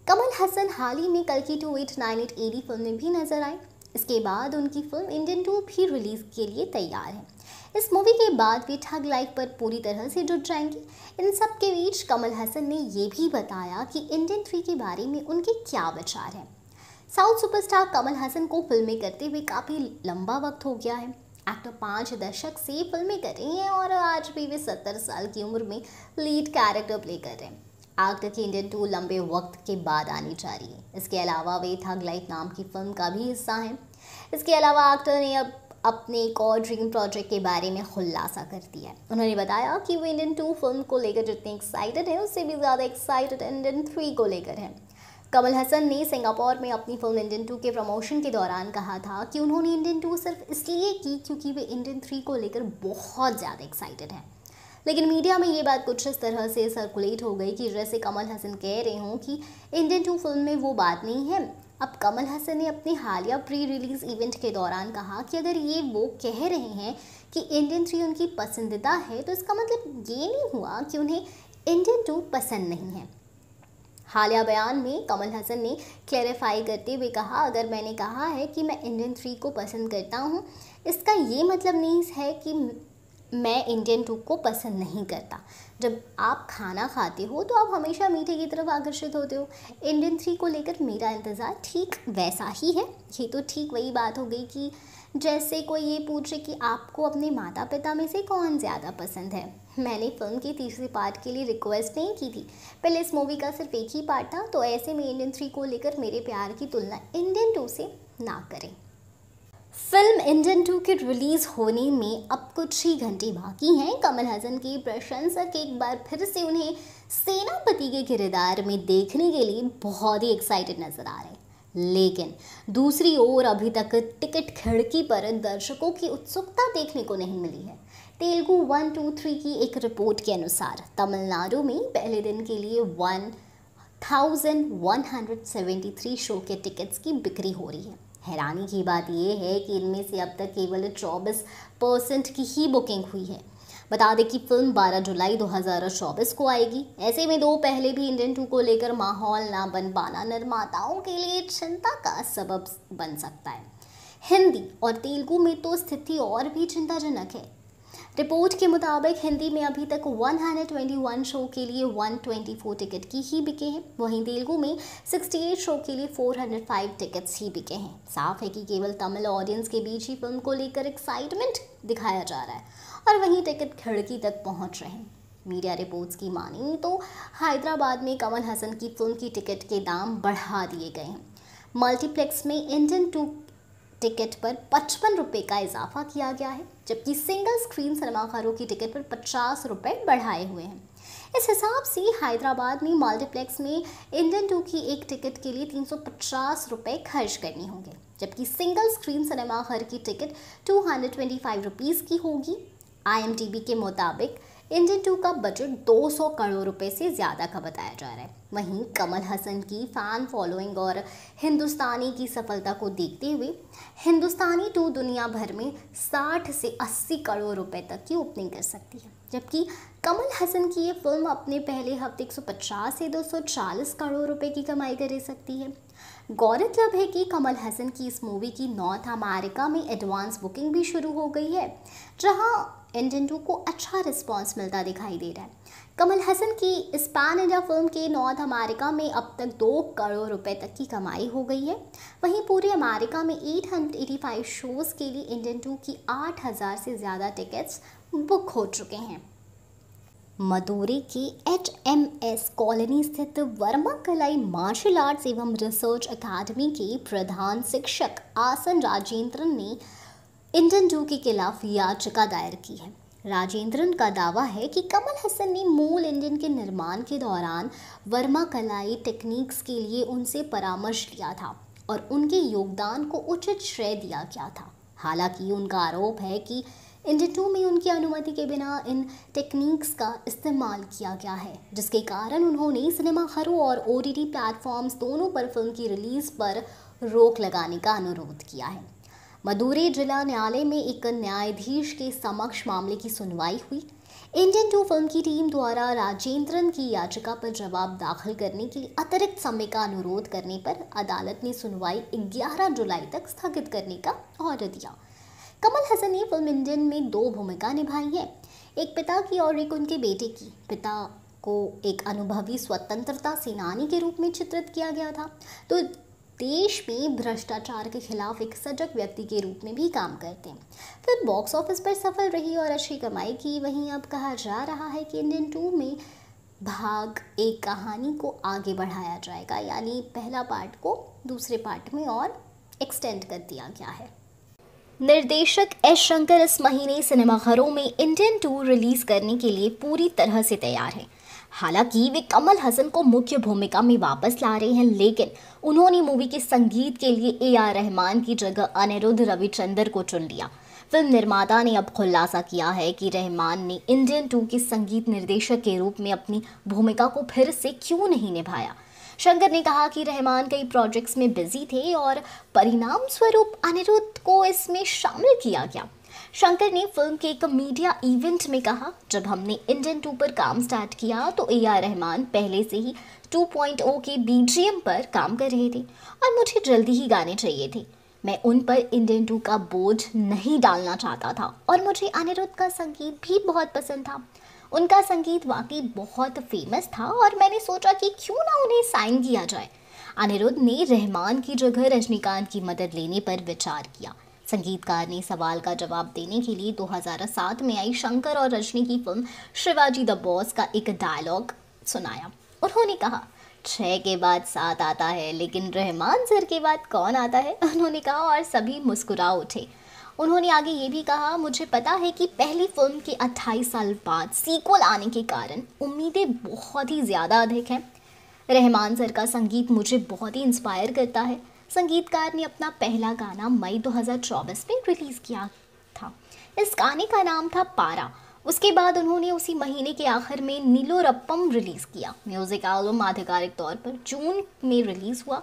कमल हसन हाल ही में कल की two eight nine eight AD film में भी नजर आए इसके बाद उनकी फिल्म इंडियन टू भी रिलीज़ के लिए तैयार है इस मूवी के बाद वे ठग लाइफ पर पूरी तरह से जुट जाएंगे इन सब के बीच कमल हसन ने ये भी बताया कि इंडियन थ्री के बारे में उनके क्या विचार हैं साउथ सुपरस्टार कमल हसन को फिल्में करते हुए काफ़ी लंबा वक्त हो गया है एक्टर पाँच दशक से फिल्में कर रही हैं और आज भी वे सत्तर साल की उम्र में लीड कैरेक्टर प्ले कर रहे हैं एक्टर की इंडियन टू लंबे वक्त के बाद आनी जा रही है इसके अलावा वे थग लाइफ नाम की फिल्म का भी हिस्सा हैं इसके अलावा एक्टर ने अब अपने एक और ड्रीम प्रोजेक्ट के बारे में खुलासा कर दिया है उन्होंने बताया कि वो इंडियन टू फिल्म को लेकर जितने एक्साइटेड हैं उससे भी ज़्यादा एक्साइटेड इंडियन थ्री को लेकर हैं कमल हसन ने सिंगापुर में अपनी फिल्म इंडियन टू के प्रमोशन के दौरान कहा था कि उन्होंने इंडियन टू सिर्फ इसलिए की क्योंकि वे इंडियन थ्री को लेकर बहुत ज़्यादा एक्साइटेड हैं लेकिन मीडिया में ये बात कुछ इस तरह से सर्कुलेट हो गई कि जैसे कमल हसन कह रहे हों कि इंडियन टू फिल्म में वो बात नहीं है अब कमल हसन ने अपने हालिया प्री रिलीज़ इवेंट के दौरान कहा कि अगर ये वो कह रहे हैं कि इंडियन थ्री उनकी पसंदीदा है तो इसका मतलब ये नहीं हुआ कि उन्हें इंडियन टू पसंद नहीं है हालिया बयान में कमल हसन ने क्लैरिफाई करते हुए कहा अगर मैंने कहा है कि मैं इंडियन थ्री को पसंद करता हूँ इसका ये मतलब नहीं है कि मैं इंडियन टू को पसंद नहीं करता जब आप खाना खाते हो तो आप हमेशा मीठे की तरफ आकर्षित होते हो इंडियन थ्री को लेकर मेरा इंतज़ार ठीक वैसा ही है ये तो ठीक वही बात हो गई कि जैसे कोई ये पूछे कि आपको अपने माता पिता में से कौन ज़्यादा पसंद है मैंने फिल्म के तीसरे पार्ट के लिए रिक्वेस्ट नहीं की थी पहले इस मूवी का सिर्फ एक ही पार्ट था तो ऐसे में इंडियन थ्री को लेकर मेरे प्यार की तुलना इंडियन टू से ना करें फिल्म इंडियन टू के रिलीज़ होने में अब कुछ ही घंटे बाकी हैं कमल हसन के प्रशंसक एक बार फिर से उन्हें सेनापति के किरदार में देखने के लिए बहुत ही एक्साइटेड नज़र आ रहे हैं लेकिन दूसरी ओर अभी तक टिकट खिड़की पर दर्शकों की उत्सुकता देखने को नहीं मिली है तेलुगु वन टू थ्री की एक रिपोर्ट के अनुसार तमिलनाडु में पहले दिन के लिए one thousand one hundred seventy three show के टिकट्स की बिक्री हो रही है हैरानी की बात यह है कि इनमें से अब तक केवल चौबीस परसेंट की ही बुकिंग हुई है बता दें कि फिल्म 12 जुलाई 2024 को आएगी ऐसे में दो पहले भी इंडियन टू को लेकर माहौल ना बन पाना निर्माताओं के लिए चिंता का सबब बन सकता है हिंदी और तेलुगु में तो स्थिति और भी चिंताजनक है रिपोर्ट के मुताबिक हिंदी में अभी तक 121 शो के लिए 124 टिकट की ही बिके हैं वहीं तेलुगू में 68 शो के लिए 405 टिकट्स ही बिके हैं साफ है कि केवल तमिल ऑडियंस के बीच ही फिल्म को लेकर एक्साइटमेंट दिखाया जा रहा है और वहीं टिकट खिड़की तक पहुंच रहे हैं मीडिया रिपोर्ट्स की माने तो हैदराबाद में कमल हसन की फिल्म की टिकट के दाम बढ़ा दिए गए हैं मल्टीप्लेक्स में इंडियन टू टिकट पर पचपन रुपये का इजाफा किया गया है जबकि सिंगल स्क्रीन सिनेमाघरों की टिकट पर पचास रुपये बढ़ाए हुए हैं इस हिसाब से हैदराबाद में मल्टीप्लेक्स में इंडियन टू की एक टिकट के लिए तीन सौ पचास रुपये खर्च करनी होंगे जबकि सिंगल स्क्रीन सिनेमाघर की ticket two hundred twenty five rupees की होगी आईएमडीबी के मुताबिक इंजन टू का बजट 200 करोड़ रुपए से ज़्यादा का बताया जा रहा है वहीं कमल हसन की फ़ैन फॉलोइंग और हिंदुस्तानी की सफलता को देखते हुए हिंदुस्तानी टू दुनिया भर में 60 से 80 करोड़ रुपए तक की ओपनिंग कर सकती है जबकि कमल हसन की ये फिल्म अपने पहले हफ्ते 150 से 240 करोड़ रुपए की कमाई कर सकती है गौरतलब है कि कमल हसन की इस मूवी की नॉर्थ अमेरिका में एडवांस बुकिंग भी शुरू हो गई है जहां इंडियन टू को अच्छा रिस्पांस मिलता दिखाई दे रहा है कमल हसन की स्पान इंडिया फिल्म की नॉर्थ अमेरिका में अब तक दो करोड़ रुपए तक की कमाई हो गई है वहीं पूरे अमेरिका में 885 शोज़ के लिए इंडियन टू की 8000 से ज़्यादा टिकट्स बुक हो चुके हैं मदुरै के एच एम एस कॉलोनी स्थित वर्मा कलाई मार्शल आर्ट्स एवं रिसर्च अकादमी के प्रधान शिक्षक आसन राजेंद्रन ने इंडियन जू के खिलाफ याचिका दायर की है राजेंद्रन का दावा है कि कमल हसन ने मूल इंजन के निर्माण के दौरान वर्मा कलाई टेक्निक्स के लिए उनसे परामर्श लिया था और उनके योगदान को उचित श्रेय दिया गया था हालांकि उनका आरोप है कि इंजन टू में उनकी अनुमति के बिना इन टेक्निक्स का इस्तेमाल किया गया है जिसके कारण उन्होंने सिनेमाघरों और ओ टी प्लेटफॉर्म्स दोनों पर फिल्म की रिलीज़ पर रोक लगाने का अनुरोध किया है मदुरे जिला न्यायालय में एक न्यायाधीश के समक्ष मामले की सुनवाई हुई इंडियन टू फिल्म की टीम द्वारा राजेंद्रन की याचिका पर जवाब दाखिल करने के अतिरिक्त समय का अनुरोध करने पर अदालत ने सुनवाई 11 जुलाई तक स्थगित करने का ऑर्डर दिया कमल हसन ने फिल्म इंडियन में दो भूमिका निभाई है एक पिता की और एक उनके बेटे की पिता को एक अनुभवी स्वतंत्रता सेनानी के रूप में चित्रित किया गया था तो देश में भ्रष्टाचार के खिलाफ एक सजग व्यक्ति के रूप में भी काम करते हैं फिर बॉक्स ऑफिस पर सफल रही और अच्छी कमाई की वहीं अब कहा जा रहा है कि इंडियन टू में भाग एक कहानी को आगे बढ़ाया जाएगा यानी पहला पार्ट को दूसरे पार्ट में और एक्सटेंड कर दिया गया है निर्देशक एस शंकर इस महीने सिनेमाघरों में इंडियन टू रिलीज करने के लिए पूरी तरह से तैयार हैं हालांकि वे कमल हसन को मुख्य भूमिका में वापस ला रहे हैं लेकिन उन्होंने मूवी के संगीत के लिए ए आर रहमान की जगह अनिरुद्ध रविचंद्र को चुन लिया फिल्म निर्माता ने अब खुलासा किया है कि रहमान ने इंडियन टू के संगीत निर्देशक के रूप में अपनी भूमिका को फिर से क्यों नहीं निभाया शंकर ने कहा कि रहमान कई प्रोजेक्ट्स में बिजी थे और परिणाम स्वरूप अनिरुद्ध को इसमें शामिल किया गया शंकर ने फिल्म के एक मीडिया इवेंट में कहा जब हमने इंडियन टू पर काम स्टार्ट किया तो ए आर रहमान पहले से ही 2.0 के बीजीएम पर काम कर रहे थे और मुझे जल्दी ही गाने चाहिए थे मैं उन पर इंडियन टू का बोझ नहीं डालना चाहता था और मुझे अनिरुद्ध का संगीत भी बहुत पसंद था उनका संगीत वाकई बहुत फेमस था और मैंने सोचा कि क्यों ना उन्हें साइन किया जाए अनिरुद्ध ने रहमान की जगह रजनीकांत की मदद लेने पर विचार किया संगीतकार ने सवाल का जवाब देने के लिए 2007 में आई शंकर और रजनी की फिल्म शिवाजी द बॉस का एक डायलॉग सुनाया उन्होंने कहा छः के बाद सात आता है लेकिन रहमान सर के बाद कौन आता है उन्होंने कहा और सभी मुस्कुरा उठे उन्होंने आगे ये भी कहा मुझे पता है कि पहली फिल्म के 28 साल बाद सीक्वल आने के कारण उम्मीदें बहुत ही ज़्यादा अधिक हैं रहमान सर का संगीत मुझे बहुत ही इंस्पायर करता है संगीतकार ने अपना पहला गाना मई 2024 में रिलीज़ किया था इस गाने का नाम था पारा उसके बाद उन्होंने उसी महीने के आखिर में नीलो रप्पम रिलीज़ किया म्यूज़िक एल्बम आधिकारिक तौर पर जून में रिलीज़ हुआ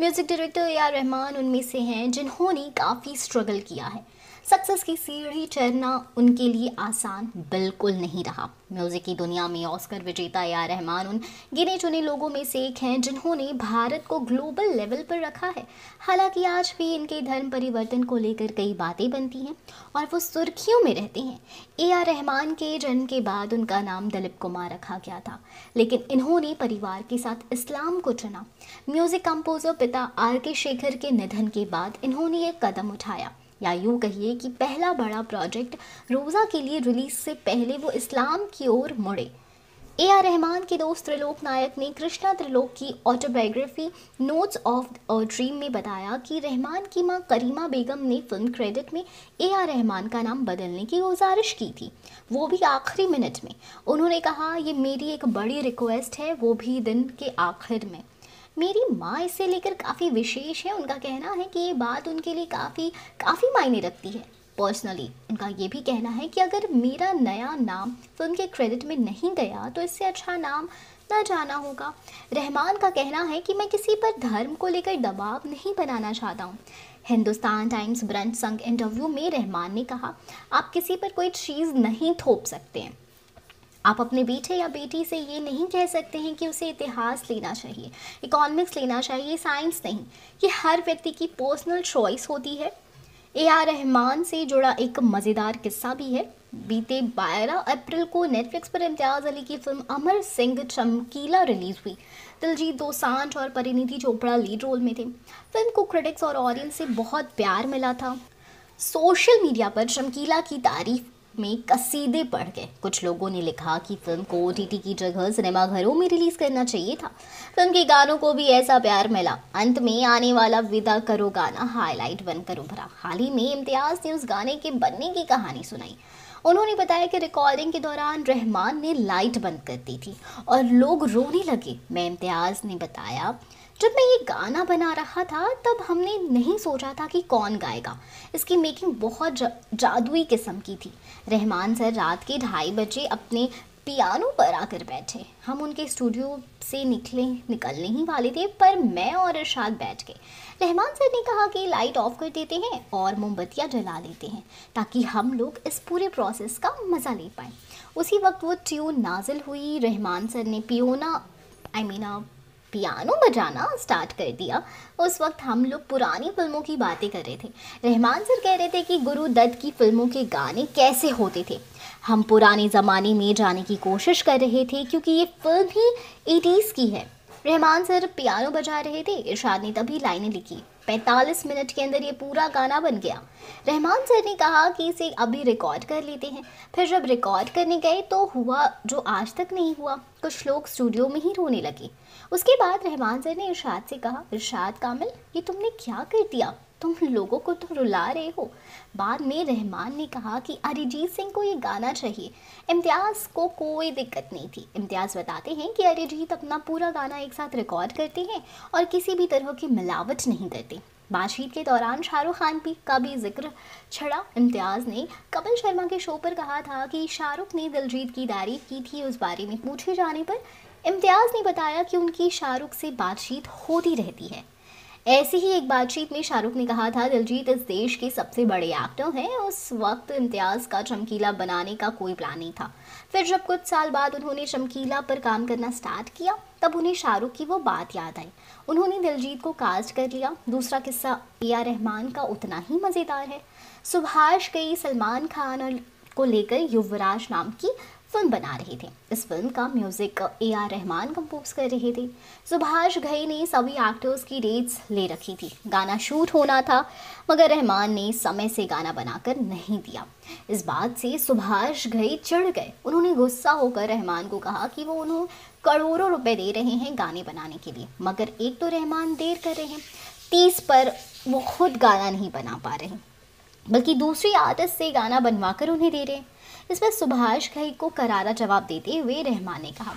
music director A R Rahman उनमें से हैं जिन्होंने काफ़ी स्ट्रगल किया है सक्सेस की सीढ़ी चढ़ना उनके लिए आसान बिल्कुल नहीं रहा म्यूज़िक की दुनिया में ऑस्कर विजेता ए आर रहमान उन गिने चुने लोगों में से एक हैं जिन्होंने भारत को ग्लोबल लेवल पर रखा है हालांकि आज भी इनके धर्म परिवर्तन को लेकर कई बातें बनती हैं और वो सुर्खियों में रहते हैं ए आर रहमान के जन्म के बाद उनका नाम दिलीप कुमार रखा गया था लेकिन इन्होंने परिवार के साथ इस्लाम को चुना म्यूज़िक कंपोज़र पिता आर के शेखर के निधन के बाद इन्होंने एक कदम उठाया या यूँ कहिए कि पहला बड़ा प्रोजेक्ट रोज़ा के लिए रिलीज़ से पहले वो इस्लाम की ओर मुड़े ए आर रहमान के दोस्त त्रिलोक नायक ने कृष्णा त्रिलोक की autobiography notes of a dream में बताया कि रहमान की मां करीमा बेगम ने फिल्म क्रेडिट में ए आर रहमान का नाम बदलने की गुजारिश की थी वो भी आखिरी मिनट में उन्होंने कहा ये मेरी एक बड़ी रिक्वेस्ट है वो भी दिन के आखिर में मेरी माँ इसे लेकर काफ़ी विशेष है उनका कहना है कि ये बात उनके लिए काफ़ी काफ़ी मायने रखती है पर्सनली उनका ये भी कहना है कि अगर मेरा नया नाम फिल्म के क्रेडिट में नहीं गया तो इससे अच्छा नाम ना जाना होगा रहमान का कहना है कि मैं किसी पर धर्म को लेकर दबाव नहीं बनाना चाहता हूँ हिंदुस्तान टाइम्स ब्रंच संघ इंटरव्यू में रहमान ने कहा आप किसी पर कोई चीज़ नहीं थोप सकते हैं आप अपने बेटे या बेटी से ये नहीं कह सकते हैं कि उसे इतिहास लेना चाहिए इकोनॉमिक्स लेना चाहिए साइंस नहीं ये हर व्यक्ति की पर्सनल चॉइस होती है ए आर रहमान से जुड़ा एक मज़ेदार किस्सा भी है बीते 12 अप्रैल को नेटफ्लिक्स पर इम्तियाज़ अली की फिल्म अमर सिंह चमकीला रिलीज़ हुई दिलजीत दोसांझ और परिणीति चोपड़ा लीड रोल में थे फिल्म को क्रिटिक्स और ऑडियंस से बहुत प्यार मिला था सोशल मीडिया पर चमकीला की तारीफ में कसीदे पढ़ गए कुछ लोगों ने लिखा कि फिल्म को ओ की जगह सिनेमाघरों में रिलीज करना चाहिए था फिल्म के गानों को भी ऐसा प्यार मिला अंत में आने वाला विदा करो गाना हाईलाइट बनकर उभरा हाल ही में इम्तियाज ने उस गाने के बनने की कहानी सुनाई उन्होंने बताया कि रिकॉर्डिंग के दौरान रहमान ने लाइट बंद कर दी थी और लोग रोने लगे मैं इम्तियाज़ ने बताया जब मैं ये गाना बना रहा था तब हमने नहीं सोचा था कि कौन गाएगा इसकी मेकिंग बहुत जा, जादुई किस्म की थी रहमान सर रात के ढाई बजे अपने पियानो पर आकर बैठे हम उनके स्टूडियो से निकले निकलने ही वाले थे पर मैं और इरशाद बैठ गए रहमान सर ने कहा कि लाइट ऑफ कर देते हैं और मोमबत्तियाँ जला लेते हैं ताकि हम लोग इस पूरे प्रोसेस का मज़ा ले पाएँ उसी वक्त वो ट्यून नाजिल हुई रहमान सर ने piano I I mean mean, piano बजाना स्टार्ट कर दिया उस वक्त हम लोग पुरानी फिल्मों की बातें कर रहे थे रहमान सर कह रहे थे कि गुरु दत्त की फिल्मों के गाने कैसे होते थे हम पुराने ज़माने में जाने की कोशिश कर रहे थे क्योंकि ये फिल्म ही एटीज़ की है रहमान सर पियानो बजा रहे थे इरशाद ने तभी लाइनें लिखी 45 मिनट के अंदर ये पूरा गाना बन गया रहमान सर ने कहा कि इसे अभी रिकॉर्ड कर लेते हैं फिर जब रिकॉर्ड करने गए तो हुआ जो आज तक नहीं हुआ कुछ लोग स्टूडियो में ही रोने लगे उसके बाद रहमान सर ने इरशाद से कहा इरशाद कामिल ये तुमने क्या कर दिया तुम लोगों को तो रुला रहे हो बाद में रहमान ने कहा कि अरिजीत सिंह को ये गाना चाहिए इम्तियाज़ को कोई दिक्कत नहीं थी इम्तियाज़ बताते हैं कि अरिजीत अपना पूरा गाना एक साथ रिकॉर्ड करते हैं और किसी भी तरह की मिलावट नहीं करते बातचीत के दौरान शाहरुख खान भी का भी जिक्र छड़ा इम्तियाज़ ने कपिल शर्मा के शो पर कहा था कि शाहरुख ने दिलजीत की तारीफ की थी उस बारे में पूछे जाने पर इम्तियाज़ ने बताया कि उनकी शाहरुख से बातचीत होती रहती है ऐसी ही एक बातचीत में शाहरुख ने कहा था दिलजीत इस देश के सबसे बड़े एक्टर हैं उस वक्त इम्तियाज़ का चमकीला बनाने का कोई प्लान नहीं था फिर जब कुछ साल बाद उन्होंने चमकीला पर काम करना स्टार्ट किया तब उन्हें शाहरुख की वो बात याद आई उन्होंने दिलजीत को कास्ट कर लिया दूसरा किस्सा ए आर रहमान का उतना ही मज़ेदार है सुभाष कई सलमान खान और को लेकर युवराज नाम की फिल्म बना रहे थे इस फिल्म का music A R Rahman compose कर रहे थे सुभाष घई ने सभी एक्टर्स की डेट्स ले रखी थी गाना शूट होना था मगर रहमान ने समय से गाना बनाकर नहीं दिया इस बात से सुभाष घई चिढ़ गए उन्होंने गुस्सा होकर रहमान को कहा कि वो उन्होंने करोड़ों रुपए दे रहे हैं गाने बनाने के लिए मगर एक तो रहमान देर कर रहे हैं तीस पर वो खुद गाना नहीं बना पा रहे बल्कि दूसरी आदत से गाना बनवा कर उन्हें दे रहे हैं इस पर सुभाष घई को करारा जवाब देते हुए रहमान ने कहा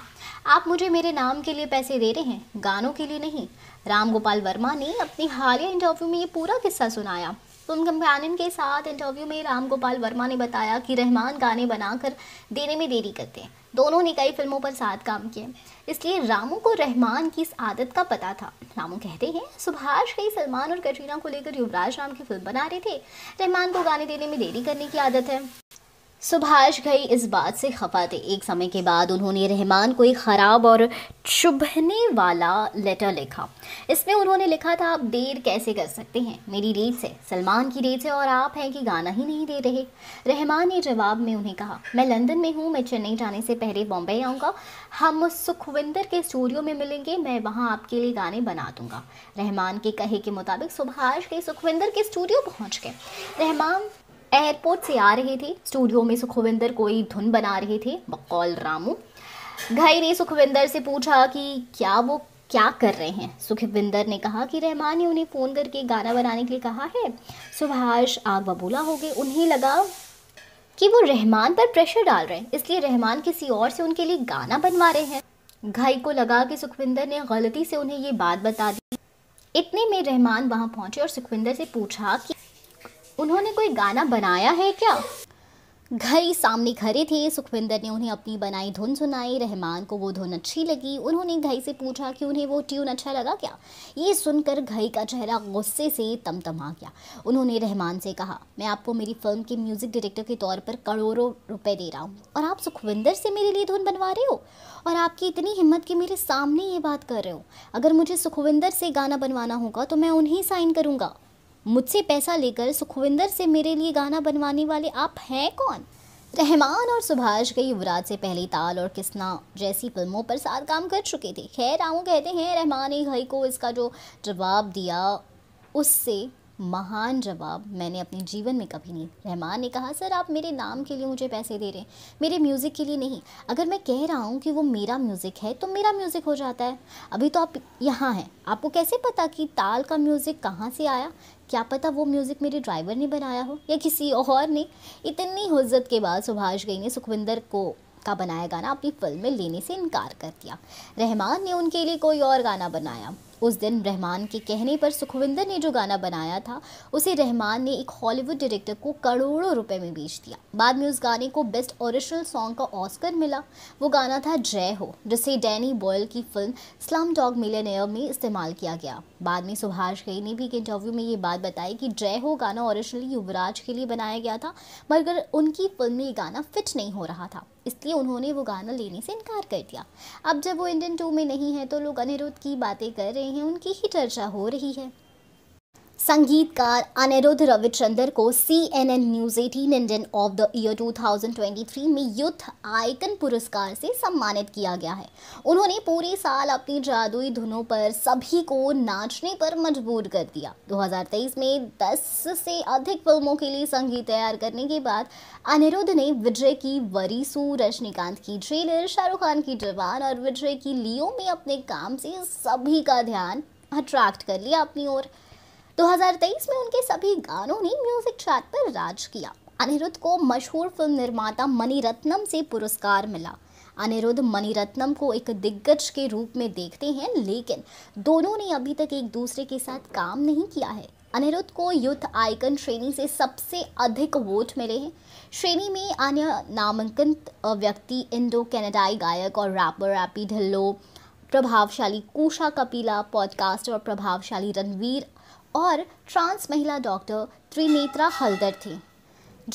आप मुझे मेरे नाम के लिए पैसे दे रहे हैं गानों के लिए नहीं राम गोपाल वर्मा ने अपनी हालिया इंटरव्यू में ये पूरा किस्सा सुनाया तुम कम्पानन के साथ इंटरव्यू में राम गोपाल वर्मा ने बताया कि रहमान गाने बनाकर देने में देरी करते हैं दोनों ने कई फिल्मों पर साथ काम किए इसलिए रामू को रहमान की इस आदत का पता था रामू कहते हैं सुभाष कई सलमान और कटरीना को लेकर युवराज राम की फिल्म बना रहे थे रहमान को गाने देने में देरी करने की आदत है सुभाष गई इस बात से खफा थे एक समय के बाद उन्होंने रहमान को एक ख़राब और चुभने वाला लेटर लिखा इसमें उन्होंने लिखा था आप देर कैसे कर सकते हैं मेरी रेत है सलमान की रेत है और आप हैं कि गाना ही नहीं दे रहे रहमान ने जवाब में उन्हें कहा मैं लंदन में हूँ मैं चेन्नई जाने से पहले बॉम्बे आऊँगा हम सुखविंदर के स्टूडियो में मिलेंगे मैं वहाँ आपके लिए गाने बना दूँगा रहमान के कहे के मुताबिक सुभाष गई सुखविंदर के स्टूडियो पहुँच गए रहमान एयरपोर्ट से आ रहे थे स्टूडियो में सुखविंदर कोई धुन बना रहे थे बकौल रामू घई ने सुखविंदर से पूछा कि क्या वो क्या कर रहे हैं सुखविंदर ने कहा कि रहमान ने उन्हें फ़ोन करके गाना बनाने के लिए कहा है सुभाष आग बबूला हो गए उन्हें लगा कि वो रहमान पर प्रेशर डाल रहे हैं इसलिए रहमान किसी और से उनके लिए गाना बनवा रहे हैं घाई को लगा कि सुखविंदर ने गलती से उन्हें ये बात बता दी इतने में रहमान वहाँ पहुँचे और सुखविंदर से पूछा कि उन्होंने कोई गाना बनाया है क्या घर ही सामने खड़े थे सुखविंदर ने उन्हें अपनी बनाई धुन सुनाई रहमान को वो धुन अच्छी लगी उन्होंने घई से पूछा कि उन्हें वो ट्यून अच्छा लगा क्या ये सुनकर घई का चेहरा गुस्से से तमतमा गया उन्होंने रहमान से कहा मैं आपको मेरी फिल्म के म्यूज़िक डायरेक्टर के तौर पर करोड़ों रुपए दे रहा हूँ और आप सुखविंदर से मेरे लिए धुन बनवा रहे हो और आपकी इतनी हिम्मत कि मेरे सामने ये बात कर रहे हो अगर मुझे सुखविंदर से गाना बनवाना होगा तो मैं उन्हें साइन करूँगा मुझसे पैसा लेकर सुखविंदर से मेरे लिए गाना बनवाने वाले आप हैं कौन रहमान और सुभाष के युवराज से पहले ताल और किसना जैसी फिल्मों पर साथ काम कर चुके थे खैर आओ कहते हैं रहमान ने घई को इसका जो जवाब दिया उससे महान जवाब मैंने अपने जीवन में कभी नहीं रहमान ने कहा सर आप मेरे नाम के लिए मुझे पैसे दे रहे हैं मेरे म्यूज़िक के लिए नहीं अगर मैं कह रहा हूँ कि वो मेरा म्यूज़िक है तो मेरा म्यूज़िक हो जाता है अभी तो आप यहाँ हैं आपको कैसे पता कि ताल का म्यूज़िक कहाँ से आया क्या पता वो म्यूज़िक मेरे ड्राइवर ने बनाया हो या किसी और ने इतनी हज़त के बाद सुभाष गई ने सुखविंदर को का बनाया गाना अपनी फिल्म में लेने से इनकार कर दिया रहमान ने उनके लिए कोई और गाना बनाया उस दिन रहमान के कहने पर सुखविंदर ने जो गाना बनाया था उसे रहमान ने एक हॉलीवुड डायरेक्टर को करोड़ों रुपए में बेच दिया बाद में उस गाने को बेस्ट ओरिजिनल सॉन्ग का ऑस्कर मिला वो गाना था जय हो जिसे डैनी बॉयल की फिल्म स्लम डॉग मिलेनियर में इस्तेमाल किया गया बाद में सुभाष गई ने भी एक इंटरव्यू में ये बात बताई कि जय हो गाना ओरिजिनली युवराज के लिए बनाया गया था मगर उनकी फिल्म में ये गाना फिट नहीं हो रहा था इसलिए उन्होंने वो गाना लेने से इनकार कर दिया अब जब वो इंडियन टू में नहीं है तो लोग अनिरुद्ध की बातें कर रहे हैं उनकी ही चर्चा हो रही है संगीतकार अनिरुद्ध रविचंद्र को C N N News eighteen Indian of the Year 2023 में यूथ आइकन पुरस्कार से सम्मानित किया गया है उन्होंने पूरे साल अपनी जादुई धुनों पर सभी को नाचने पर मजबूर कर दिया 2023 में 10 से अधिक फिल्मों के लिए संगीत तैयार करने के बाद अनिरुद्ध ने विजय की वरीसू रजनीकांत की ट्रेलर शाहरुख खान की जवान और विजय की लियो में अपने काम से सभी का ध्यान अट्रैक्ट कर लिया अपनी ओर 2023 में उनके सभी गानों ने म्यूजिक चार्ट पर राज किया अनिरुद्ध को मशहूर फिल्म निर्माता मणिरत्नम से पुरस्कार मिला अनिरुद्ध मणिरत्नम को एक दिग्गज के रूप में देखते हैं लेकिन दोनों ने अभी तक एक दूसरे के साथ काम नहीं किया है अनिरुद्ध को यूथ आइकन श्रेणी से सबसे अधिक वोट मिले हैं श्रेणी में अन्य नामांकन व्यक्ति इंडो कैनेडाई गायक और रैपर रैपी ढिल्लो प्रभावशाली कुशा कपिला पॉडकास्टर और प्रभावशाली रणवीर और ट्रांस महिला डॉक्टर त्रिनेत्रा हल्दर थी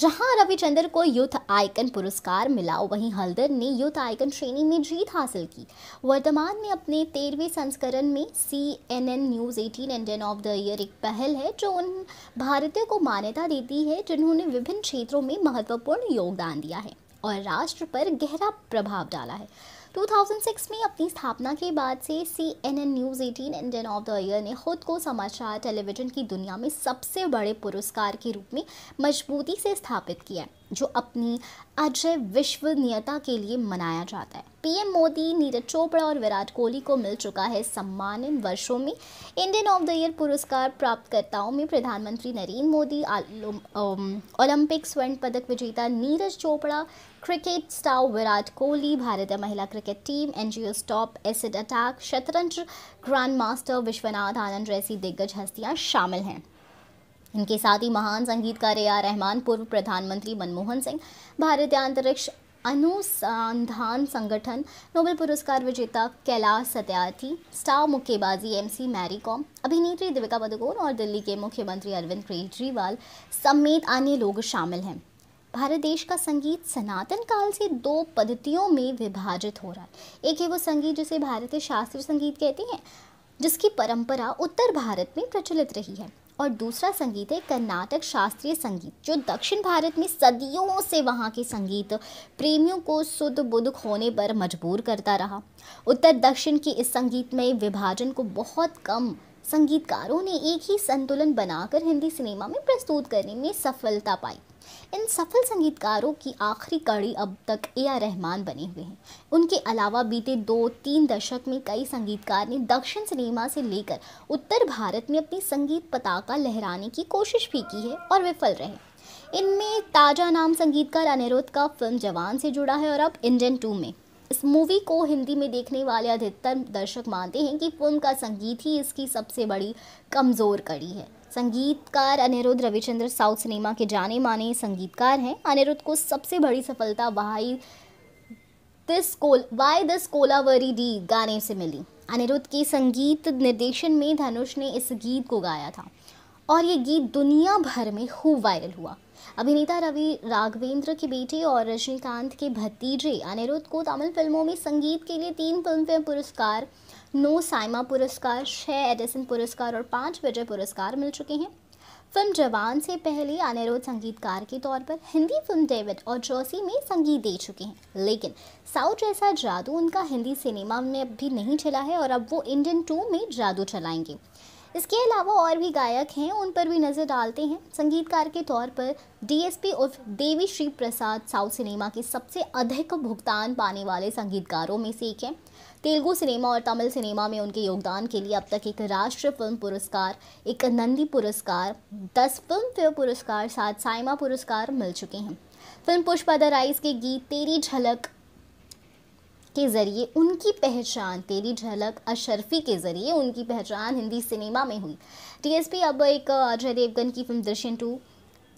जहां रविचंद्र को यूथ आइकन पुरस्कार मिला वहीं हल्दर ने यूथ आइकन श्रेणी में जीत हासिल की वर्तमान में अपने तेरहवें संस्करण में C N N News eighteen Indian of the Year एक पहल है जो उन भारतीयों को मान्यता देती है जिन्होंने विभिन्न क्षेत्रों में महत्वपूर्ण योगदान दिया है और राष्ट्र पर गहरा प्रभाव डाला है 2006 में अपनी स्थापना के बाद से C N N News eighteen Indian of the Year ने खुद को समाचार टेलीविजन की दुनिया में सबसे बड़े पुरस्कार के रूप में मजबूती से स्थापित किया है जो अपनी अजय विश्वनीयता के लिए मनाया जाता है पीएम मोदी नीरज चोपड़ा और विराट कोहली को मिल चुका है सम्मान इन वर्षों में इंडियन ऑफ द ईयर पुरस्कार प्राप्तकर्ताओं में प्रधानमंत्री नरेंद्र मोदी ओलंपिक स्वर्ण पदक विजेता नीरज चोपड़ा क्रिकेट स्टार विराट कोहली भारतीय महिला cricket team NGO stop acid attack शतरंज ग्रैंड मास्टर विश्वनाथ आनंद जैसी दिग्गज हस्तियां शामिल हैं इनके साथ ही महान संगीतकार ए आर रहमान पूर्व प्रधानमंत्री मनमोहन सिंह भारतीय अंतरिक्ष अनुसंधान संगठन नोबेल पुरस्कार विजेता कैलाश सत्यार्थी स्टार मुक्केबाजी एमसी मैरी कॉम अभिनेत्री दिविका पदुकोण और दिल्ली के मुख्यमंत्री अरविंद केजरीवाल समेत अन्य लोग शामिल हैं भारत देश का संगीत सनातन काल से दो पद्धतियों में विभाजित हो रहा है एक है वो संगीत जिसे भारतीय शास्त्रीय संगीत कहते हैं जिसकी परंपरा उत्तर भारत में प्रचलित रही है और दूसरा संगीत है कर्नाटक शास्त्रीय संगीत जो दक्षिण भारत में सदियों से वहाँ के संगीत प्रेमियों को शुद्ध बुद्ध खोने पर मजबूर करता रहा उत्तर दक्षिण के इस संगीत में विभाजन को बहुत कम संगीतकारों ने एक ही संतुलन बनाकर हिंदी सिनेमा में प्रस्तुत करने में सफलता पाई इन सफल संगीतकारों की आखिरी कड़ी अब तक ए आर रहमान बने हुए हैं उनके अलावा बीते दो तीन दशक में कई संगीतकार ने दक्षिण सिनेमा से लेकर उत्तर भारत में अपनी संगीत पताका लहराने की कोशिश भी की है और विफल रहे इनमें ताजा नाम संगीतकार अनिरुद्ध का फिल्म जवान से जुड़ा है और अब इंडियन टू में इस मूवी को हिंदी में देखने वाले अधिकतर दर्शक मानते हैं कि फिल्म का संगीत ही इसकी सबसे बड़ी कमज़ोर कड़ी है संगीतकार अनिरुद्ध रविचंद्र साउथ सिनेमा के जाने माने संगीतकार हैं अनिरुद्ध को सबसे बड़ी सफलता वहाई दिस कोल वाई दिस कोलावरी डी गाने से मिली अनिरुद्ध के संगीत निर्देशन में धनुष ने इस गीत को गाया था और ये गीत दुनिया भर में खूब वायरल हुआ अभिनेता रवि राघवेंद्र के बेटे और रजनीकांत के भतीजे अनिरुद्ध को तमिल फिल्मों में संगीत के लिए तीन फिल्मफेयर पुरस्कार नौ साइमा पुरस्कार छः एडिसन पुरस्कार और पाँच विजय पुरस्कार मिल चुके हैं फिल्म जवान से पहले अनिरुद्ध संगीतकार के तौर पर हिंदी फिल्म डेविड और जोसी में संगीत दे चुके हैं लेकिन साउथ जैसा जादू उनका हिंदी सिनेमा में भी नहीं चला है और अब वो इंडियन टू में जादू चलाएंगे इसके अलावा और भी गायक हैं उन पर भी नज़र डालते हैं संगीतकार के तौर पर डीएसपी उर्फ देवी श्री प्रसाद साउथ सिनेमा के सबसे अधिक भुगतान पाने वाले संगीतकारों में से एक हैं तेलुगु सिनेमा और तमिल सिनेमा में उनके योगदान के लिए अब तक एक राष्ट्रीय फिल्म पुरस्कार एक नंदी पुरस्कार दस फिल्म फेयर पुरस्कार सात साइमा पुरस्कार मिल चुके हैं फिल्म पुष्पादा राइस के गीत तेरी झलक के ज़रिए उनकी पहचान तेरी झलक अशरफी के ज़रिए उनकी पहचान हिंदी सिनेमा में हुई टीएसपी अब एक अजय देवगन की फिल्म दर्शन टू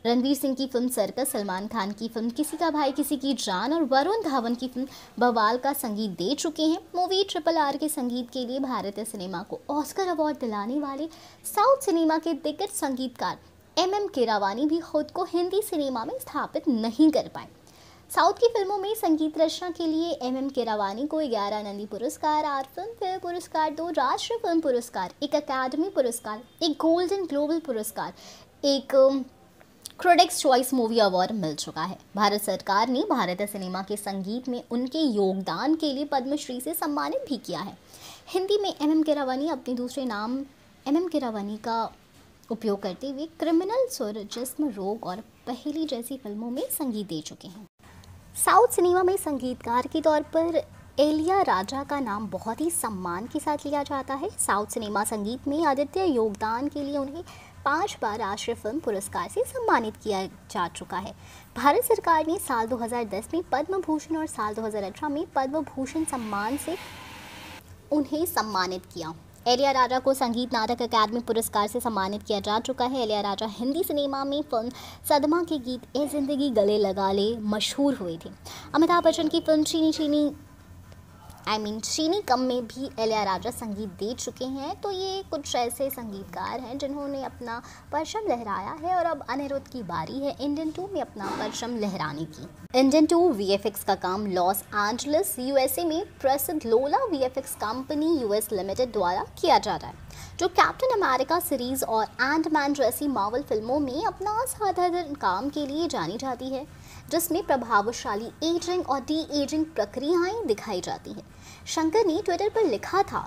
रणवीर सिंह की फिल्म सर्कस सलमान खान की फिल्म किसी का भाई किसी की जान और वरुण धावन की फिल्म बवाल का संगीत दे चुके हैं मूवी ट्रिपल आर के संगीत के लिए भारतीय सिनेमा को ऑस्कर अवार्ड दिलाने वाले साउथ सिनेमा के दिग्गज संगीतकार एम एम केरावानी भी खुद को हिंदी सिनेमा में स्थापित नहीं कर पाए साउथ की फिल्मों में संगीत रचना के लिए एम एम केरावानी को ग्यारह नंदी पुरस्कार आठ फिल्म फेयर पुरस्कार दो राष्ट्रीय फिल्म पुरस्कार एक अकादमी पुरस्कार एक गोल्डन ग्लोबल पुरस्कार एक क्रिटिक्स चॉइस मूवी अवार्ड मिल चुका है भारत सरकार ने भारतीय सिनेमा के संगीत में उनके योगदान के लिए पद्मश्री से सम्मानित भी किया है हिंदी में एम एम किरावनी अपने दूसरे नाम एम एम किरावनी का उपयोग करते हुए क्रिमिनल सुर जिस्म रोग और पहली जैसी फिल्मों में संगीत दे चुके हैं साउथ सिनेमा में संगीतकार के तौर पर एलिया राजा का नाम बहुत ही सम्मान के साथ लिया जाता है साउथ सिनेमा संगीत में आदित्य योगदान के लिए उन्हें पाँच बार राष्ट्रीय फिल्म पुरस्कार से सम्मानित किया जा चुका है भारत सरकार ने साल 2010 में पद्म भूषण और साल 2018 में पद्म भूषण सम्मान से उन्हें सम्मानित किया एलिया राजा को संगीत नाटक अकादमी पुरस्कार से सम्मानित किया जा चुका है एलिया राजा हिंदी सिनेमा में फिल्म सदमा के गीत ए जिंदगी गले लगा ले मशहूर हुए थे अमिताभ बच्चन की फिल्म चीनी चीनी आई I मीन mean, चीनी कम में भी एलिया राजा संगीत दे चुके हैं तो ये कुछ ऐसे संगीतकार हैं जिन्होंने अपना परचम लहराया है और अब अनिरुद्ध की बारी है इंडियन टू में अपना परचम लहराने की इंडियन टू वी का काम लॉस एंजलिस यूएसए में प्रसिद्ध लोला वी कंपनी यूएस लिमिटेड द्वारा किया जा रहा है जो कैप्टन अमेरिका सीरीज़ और एंड मैन जैसी मावल फिल्मों में अपना असाधारण काम के लिए जानी जाती है जिसमें प्रभावशाली एजिंग और डी एजिंग प्रक्रियाएं दिखाई जाती हैं शंकर ने ट्विटर पर लिखा था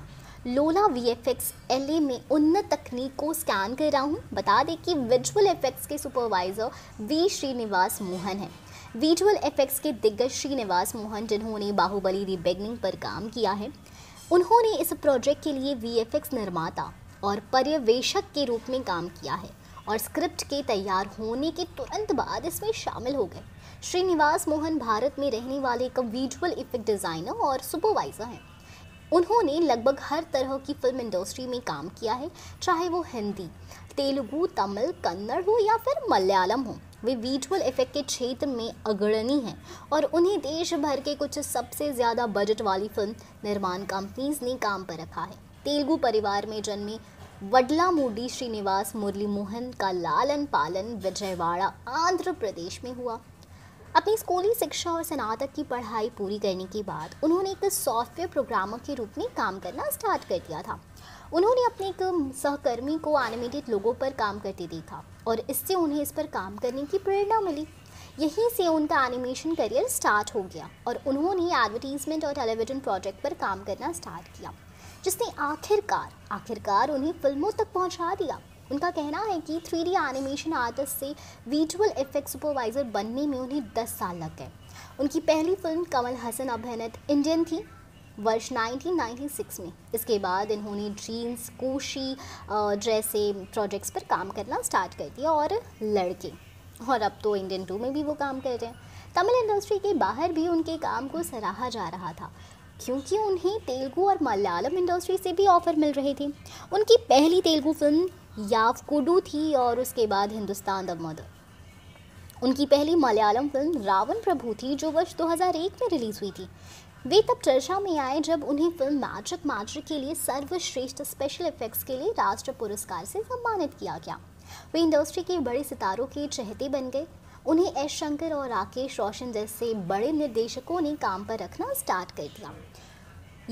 Lola V F X L A में उन्नत तकनीक को स्कैन कर रहा हूँ बता दें कि विजुअल इफेक्ट्स के सुपरवाइज़र वी श्रीनिवास मोहन हैं विजुअल इफेक्ट्स के दिग्गज श्रीनिवास मोहन जिन्होंने बाहुबली रिबेगनिंग पर काम किया है उन्होंने इस प्रोजेक्ट के लिए वी एफ एक्स निर्माता और पर्यवेक्षक के रूप में काम किया है और स्क्रिप्ट के तैयार होने के तुरंत बाद इसमें शामिल हो गए श्रीनिवास मोहन भारत में रहने वाले एक विजुअल इफेक्ट डिज़ाइनर और सुपरवाइज़र हैं उन्होंने लगभग हर तरह की फिल्म इंडस्ट्री में काम किया है चाहे वो हिंदी तेलुगु तमिल कन्नड़ हो या फिर मलयालम हो वे विजुअल इफेक्ट के क्षेत्र में अग्रणी हैं और उन्हें देश भर के कुछ सबसे ज़्यादा बजट वाली फिल्म निर्माण कंपनीज ने काम पर रखा है तेलुगु परिवार में जन्मे वडला मूडी श्रीनिवास मुरली मोहन का लालन पालन विजयवाड़ा आंध्र प्रदेश में हुआ अपनी स्कूली शिक्षा और स्नातक की पढ़ाई पूरी करने के बाद उन्होंने एक सॉफ्टवेयर प्रोग्रामर के रूप में काम करना स्टार्ट कर दिया था उन्होंने अपने एक सहकर्मी को एनिमेटेड लोगों पर काम करते देखा और इससे उन्हें इस पर काम करने की प्रेरणा मिली यहीं से उनका एनिमेशन करियर स्टार्ट हो गया और उन्होंने एडवर्टीजमेंट और टेलीविज़न प्रोजेक्ट पर काम करना स्टार्ट किया जिसने आखिरकार आखिरकार उन्हें फिल्मों तक पहुंचा दिया उनका कहना है कि थ्री डी एनिमेशन आर्टिस्ट से विजुअल इफेक्ट सुपरवाइज़र बनने में उन्हें दस साल लग गए उनकी पहली फिल्म कमल हसन अभिनत इंडियन थी वर्ष 1996 में इसके बाद इन्होंने ड्रीम्स कोशी जैसे प्रोजेक्ट्स पर काम करना स्टार्ट कर दिया और लड़के और अब तो इंडियन टू में भी वो काम कर रहे हैं तमिल इंडस्ट्री के बाहर भी उनके काम को सराहा जा रहा था क्योंकि उन्हें तेलुगु और मलयालम इंडस्ट्री से भी ऑफ़र मिल रहे थे उनकी पहली तेलुगु फिल्म याफ कुडू थी और उसके बाद हिंदुस्तान द मदर उनकी पहली मलयालम फिल्म रावण प्रभु थी जो वर्ष 2001 में रिलीज़ हुई थी वे तब चर्चा में आए जब उन्हें फिल्म मैजिक मैजिक के लिए सर्वश्रेष्ठ स्पेशल इफेक्ट्स के लिए राष्ट्र पुरस्कार से सम्मानित किया गया वे इंडस्ट्री के बड़े सितारों के चहते बन गए उन्हें एस शंकर और राकेश रोशन जैसे बड़े निर्देशकों ने काम पर रखना स्टार्ट कर दिया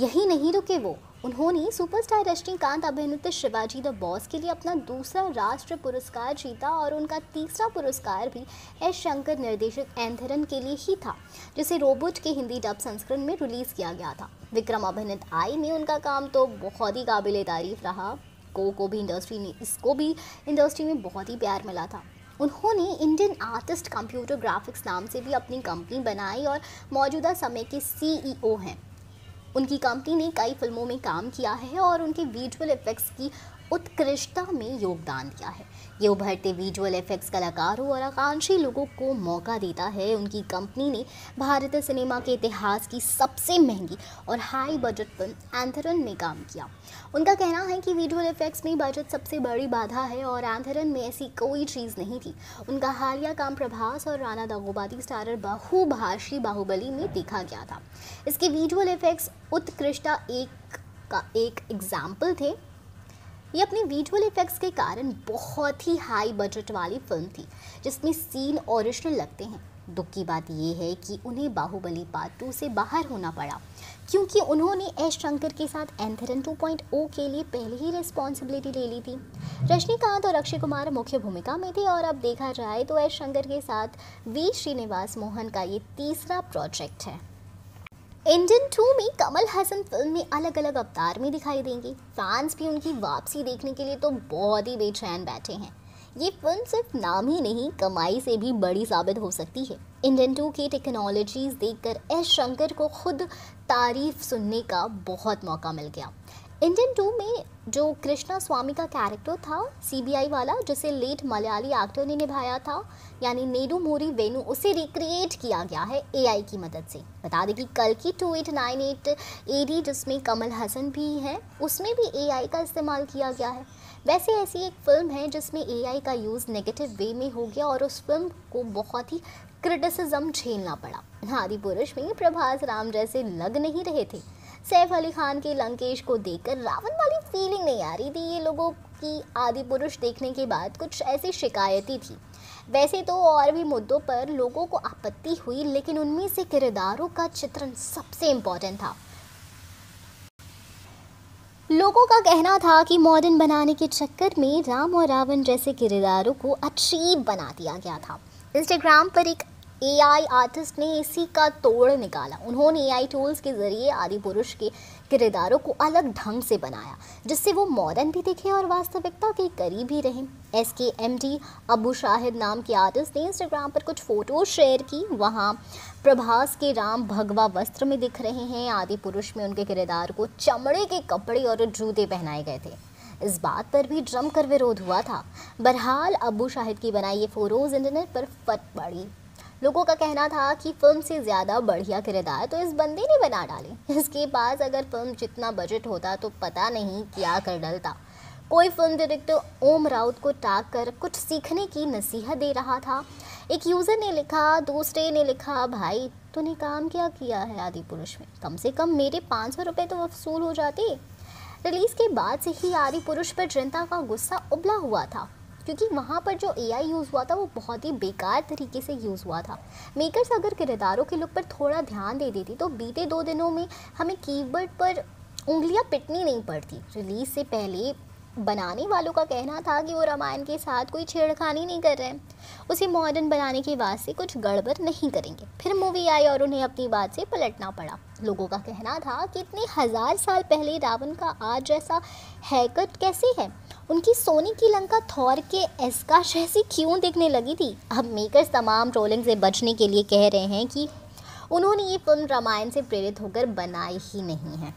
यही नहीं रुके वो उन्होंने सुपरस्टार रजनीकांत अभिनीत शिवाजी द बॉस के लिए अपना दूसरा राष्ट्र पुरस्कार जीता और उनका तीसरा पुरस्कार भी एस शंकर निर्देशक एंथरन के लिए ही था जिसे रोबोट के हिंदी डब संस्करण में रिलीज़ किया गया था विक्रम अभिनीत आई में उनका काम तो बहुत ही काबिल तारीफ रहा को को भी इंडस्ट्री ने इसको भी इंडस्ट्री में बहुत ही प्यार मिला था उन्होंने इंडियन आर्टिस्ट कंप्यूटर ग्राफिक्स नाम से भी अपनी कंपनी बनाई और मौजूदा समय के सीईओ e हैं उनकी कंपनी ने कई फिल्मों में काम किया है और उनके विजुअल इफेक्ट्स की उत्कृष्टता में योगदान दिया है ये उभरते विजुअल इफेक्ट्स कलाकारों और आकांक्षी लोगों को मौका देता है उनकी कंपनी ने भारतीय सिनेमा के इतिहास की सबसे महंगी और हाई बजट फिल्म एंथरन में काम किया उनका कहना है कि विजुअल इफेक्ट्स में बजट सबसे बड़ी बाधा है और आंधरन में ऐसी कोई चीज़ नहीं थी उनका हालिया काम प्रभास और राना दगोबादी स्टारर बहुभाषी बाहुबली में देखा गया था इसके विजुअल इफेक्ट्स उत्कृष्टा एक का एक एग्जाम्पल थे ये अपने विजुअल इफेक्ट्स के कारण बहुत ही हाई बजट वाली फिल्म थी जिसमें सीन ओरिजिनल लगते हैं दुख की बात यह है कि उन्हें बाहुबली पार्ट टू से बाहर होना पड़ा क्योंकि उन्होंने एश शंकर के साथ एंथरन 2.0 के लिए पहले ही रिस्पॉन्सिबिलिटी ले ली थी रजनीकांत और अक्षय कुमार मुख्य भूमिका में थे और अब देखा जाए तो एश शंकर के साथ वी श्रीनिवास मोहन का ये तीसरा प्रोजेक्ट है इंडियन टू में कमल हसन फिल्म में अलग अलग अवतार में दिखाई देंगी फैंस भी उनकी वापसी देखने के लिए तो बहुत ही बेचैन बैठे हैं ये फिल्म सिर्फ नाम ही नहीं कमाई से भी बड़ी साबित हो सकती है इंडियन टू की टेक्नोलॉजीज देखकर एस शंकर को खुद तारीफ सुनने का बहुत मौका मिल गया इंडियन टू में जो कृष्णा स्वामी का कैरेक्टर था सीबीआई वाला जिसे लेट मलयाली एक्टर ने निभाया था यानी नेडू मोरी वेनु उसे रिक्रिएट किया गया है एआई की मदद से बता दें कि कल की two eight nine eight A D जिसमें कमल हसन भी हैं उसमें भी एआई का इस्तेमाल किया गया है वैसे ऐसी एक फ़िल्म है जिसमें एआई का यूज़ नेगेटिव वे में हो गया और उस फिल्म को बहुत ही क्रिटिसिज्म झेलना पड़ा आदि पुरुष में प्रभास राम जैसे लग नहीं रहे थे सैफ अली खान के लंकेश को देखकर रावण वाली फीलिंग नहीं आ रही थी ये लोगों की आदि पुरुष देखने के बाद कुछ ऐसी शिकायतें थी वैसे तो और भी मुद्दों पर लोगों को आपत्ति हुई लेकिन उनमें से किरदारों का चित्रण सबसे इम्पोर्टेंट था लोगों का कहना था कि मॉडर्न बनाने के चक्कर में राम और रावण जैसे किरदारों को अचीव बना दिया गया था इंस्टाग्राम पर एक एआई आर्टिस्ट ने इसी का तोड़ निकाला उन्होंने एआई टूल्स के ज़रिए आदि पुरुष के किरदारों को अलग ढंग से बनाया जिससे वो मॉडर्न भी दिखे और वास्तविकता के करीब भी रहे एस के एम डी अबू शाहिद नाम के आर्टिस्ट ने इंस्टाग्राम पर कुछ फ़ोटो शेयर की वहाँ प्रभास के राम भगवा वस्त्र में दिख रहे हैं आदि पुरुष में उनके किरदार को चमड़े के कपड़े और जूते पहनाए गए थे इस बात पर भी जमकर विरोध हुआ था बहरहाल अबू शाहिद की बनाई ये फोटोज़ इंटरनेट पर फट पड़ी लोगों का कहना था कि फिल्म से ज़्यादा बढ़िया किरदार तो इस बंदे ने बना डाले इसके पास अगर फिल्म जितना बजट होता तो पता नहीं क्या कर डलता कोई फिल्म डायरेक्टर ओम राउत को टाक कर कुछ सीखने की नसीहत दे रहा था एक यूज़र ने लिखा दूसरे ने लिखा भाई तूने काम क्या किया है आदि पुरुष में कम से कम मेरे पाँच सौ रुपये तो वसूल हो जाते रिलीज़ के बाद से ही आदि पुरुष पर जनता का गुस्सा उबला हुआ था क्योंकि वहाँ पर जो आई यूज़ हुआ था वो बहुत ही बेकार तरीके से यूज़ हुआ था मेकर्स अगर किरदारों के लुक पर थोड़ा ध्यान दे देती तो बीते दो दिनों में हमें कीबोर्ड पर उंगलियाँ पिटनी नहीं पड़ती रिलीज़ से पहले बनाने वालों का कहना था कि वो रामायण के साथ कोई छेड़खानी नहीं कर रहे हैं उसे मॉडर्न बनाने के वास्ते कुछ गड़बड़ नहीं करेंगे फिर मूवी आई और उन्हें अपनी बात से पलटना पड़ा लोगों का कहना था कि इतने हज़ार साल पहले रावण का आज जैसा हैकट कैसे है उनकी सोने की लंका थौर के एस्का जैसी क्यों देखने लगी थी अब मेकर्स तमाम ट्रोलिंग से बचने के लिए कह रहे हैं कि उन्होंने ये फिल्म रामायण से प्रेरित होकर बनाई ही नहीं है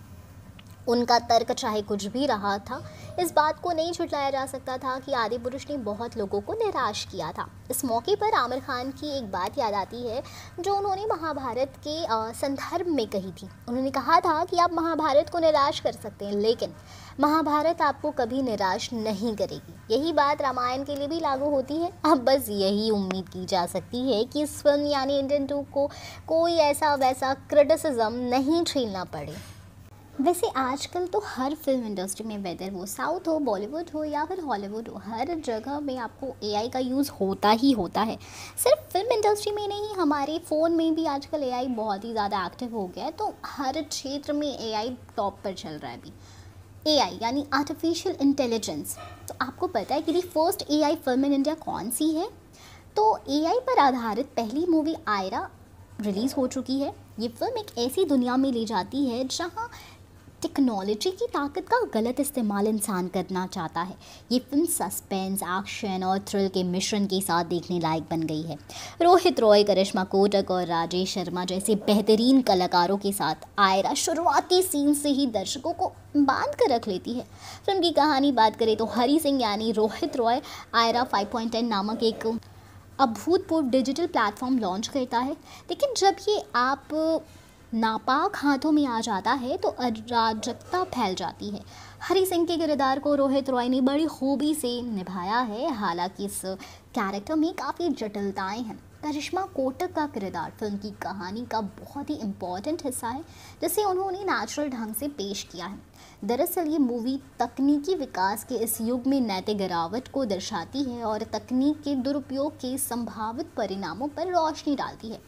उनका तर्क चाहे कुछ भी रहा था इस बात को नहीं छुटलाया जा सकता था कि आदि पुरुष ने बहुत लोगों को निराश किया था इस मौके पर आमिर खान की एक बात याद आती है जो उन्होंने महाभारत के संदर्भ में कही थी उन्होंने कहा था कि आप महाभारत को निराश कर सकते हैं लेकिन महाभारत आपको कभी निराश नहीं करेगी यही बात रामायण के लिए भी लागू होती है अब बस यही उम्मीद की जा सकती है कि इस फिल्म यानी इंडियन टू को कोई ऐसा वैसा क्रिटिसिज्म नहीं छीलना पड़े वैसे आजकल तो हर फिल्म इंडस्ट्री में वेदर वो साउथ हो बॉलीवुड हो या फिर हॉलीवुड हो हर जगह में आपको एआई का यूज़ होता ही होता है सिर्फ फिल्म इंडस्ट्री में नहीं हमारे फ़ोन में भी आजकल एआई बहुत ही ज़्यादा एक्टिव हो गया है तो हर क्षेत्र में एआई टॉप पर चल रहा है अभी ए आई यानी आर्टिफिशियल इंटेलिजेंस तो आपको पता है कि the first A I film in India कौन सी है तो ए आई पर आधारित पहली मूवी आयरा रिलीज़ हो चुकी है ये फिल्म एक ऐसी दुनिया में ले जाती है जहाँ टेक्नोलॉजी की ताकत का गलत इस्तेमाल इंसान करना चाहता है ये फिल्म सस्पेंस एक्शन और थ्रिल के मिश्रण के साथ देखने लायक बन गई है रोहित रॉय करिश्मा कोटक और राजेश शर्मा जैसे बेहतरीन कलाकारों के साथ आयरा शुरुआती सीन से ही दर्शकों को बांध कर रख लेती है फिल्म की कहानी बात करें तो हरी सिंह यानी रोहित रॉय आयरा फाइव नामक एक अभूतपूर्व डिजिटल प्लेटफॉर्म लॉन्च करता है लेकिन जब ये आप नापाक हाथों में आ जाता है तो अराजकता फैल जाती है हरी सिंह के किरदार को रोहित रॉय ने बड़ी खूबी से निभाया है हालांकि इस कैरेक्टर में काफ़ी जटिलताएं हैं करिश्मा कोटक का किरदार फिल्म की कहानी का बहुत ही इम्पॉर्टेंट हिस्सा है जिसे उन्होंने नेचुरल ढंग से पेश किया है दरअसल ये मूवी तकनीकी विकास के इस युग में नैतिक गिरावट को दर्शाती है और तकनीक के दुरुपयोग के संभावित परिणामों पर रोशनी डालती है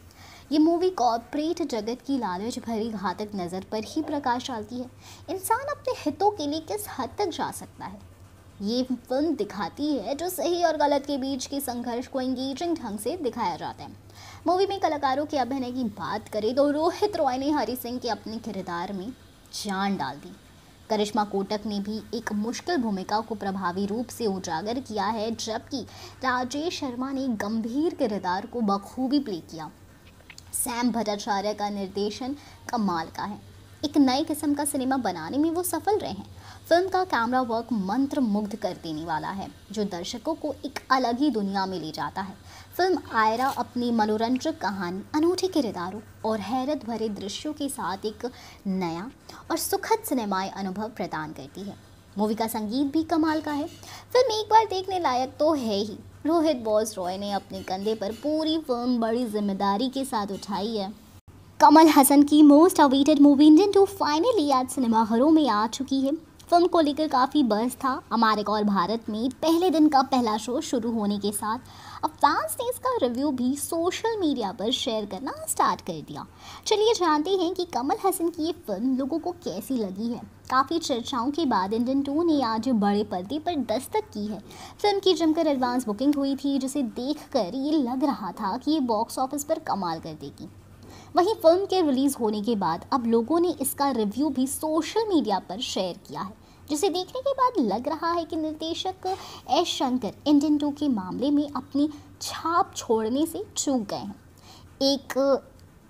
ये मूवी कॉरपोरेट जगत की लालच भरी घातक नज़र पर ही प्रकाश डालती है इंसान अपने हितों के लिए किस हद तक जा सकता है ये फिल्म दिखाती है जो सही और गलत के बीच के संघर्ष को एंगेजिंग ढंग से दिखाया जाता है मूवी में कलाकारों के अभिनय की बात करें तो रोहित रॉय ने हरी सिंह के अपने किरदार में जान डाल दी करिश्मा कोटक ने भी एक मुश्किल भूमिका को प्रभावी रूप से उजागर किया है जबकि राजेश शर्मा ने गंभीर किरदार को बखूबी प्ले किया सैम भट्टाचार्य का निर्देशन कमाल का है एक नए किस्म का सिनेमा बनाने में वो सफल रहे हैं फिल्म का कैमरा वर्क मंत्र मुग्ध कर देने वाला है जो दर्शकों को एक अलग ही दुनिया में ले जाता है फिल्म आयरा अपनी मनोरंजक कहानी अनूठे किरदारों और हैरत भरे दृश्यों के साथ एक नया और सुखद सिनेमाई अनुभव प्रदान करती है मूवी का संगीत भी कमाल का है फिल्म एक बार देखने लायक तो है ही रोहित बॉस रॉय ने अपने कंधे पर पूरी फिल्म बड़ी जिम्मेदारी के साथ उठाई है कमल हसन की most awaited movie Indian two finally आज सिनेमाघरों में आ चुकी है फिल्म को लेकर काफ़ी बस था हमारे और भारत में पहले दिन का पहला शो शुरू होने के साथ अब फैंस ने इसका रिव्यू भी सोशल मीडिया पर शेयर करना स्टार्ट कर दिया चलिए जानते हैं कि कमल हसन की ये फिल्म लोगों को कैसी लगी है काफ़ी चर्चाओं के बाद इंडियन टू ने आज बड़े पर्दे पर दस्तक की है फिल्म की जमकर एडवांस बुकिंग हुई थी जिसे देखकर ये लग रहा था कि ये बॉक्स ऑफिस पर कमाल कर देगी वहीं फिल्म के रिलीज़ होने के बाद अब लोगों ने इसका रिव्यू भी सोशल मीडिया पर शेयर किया है जिसे देखने के बाद लग रहा है कि निर्देशक एस शंकर इंडियन टू के मामले में अपनी छाप छोड़ने से चूक गए हैं एक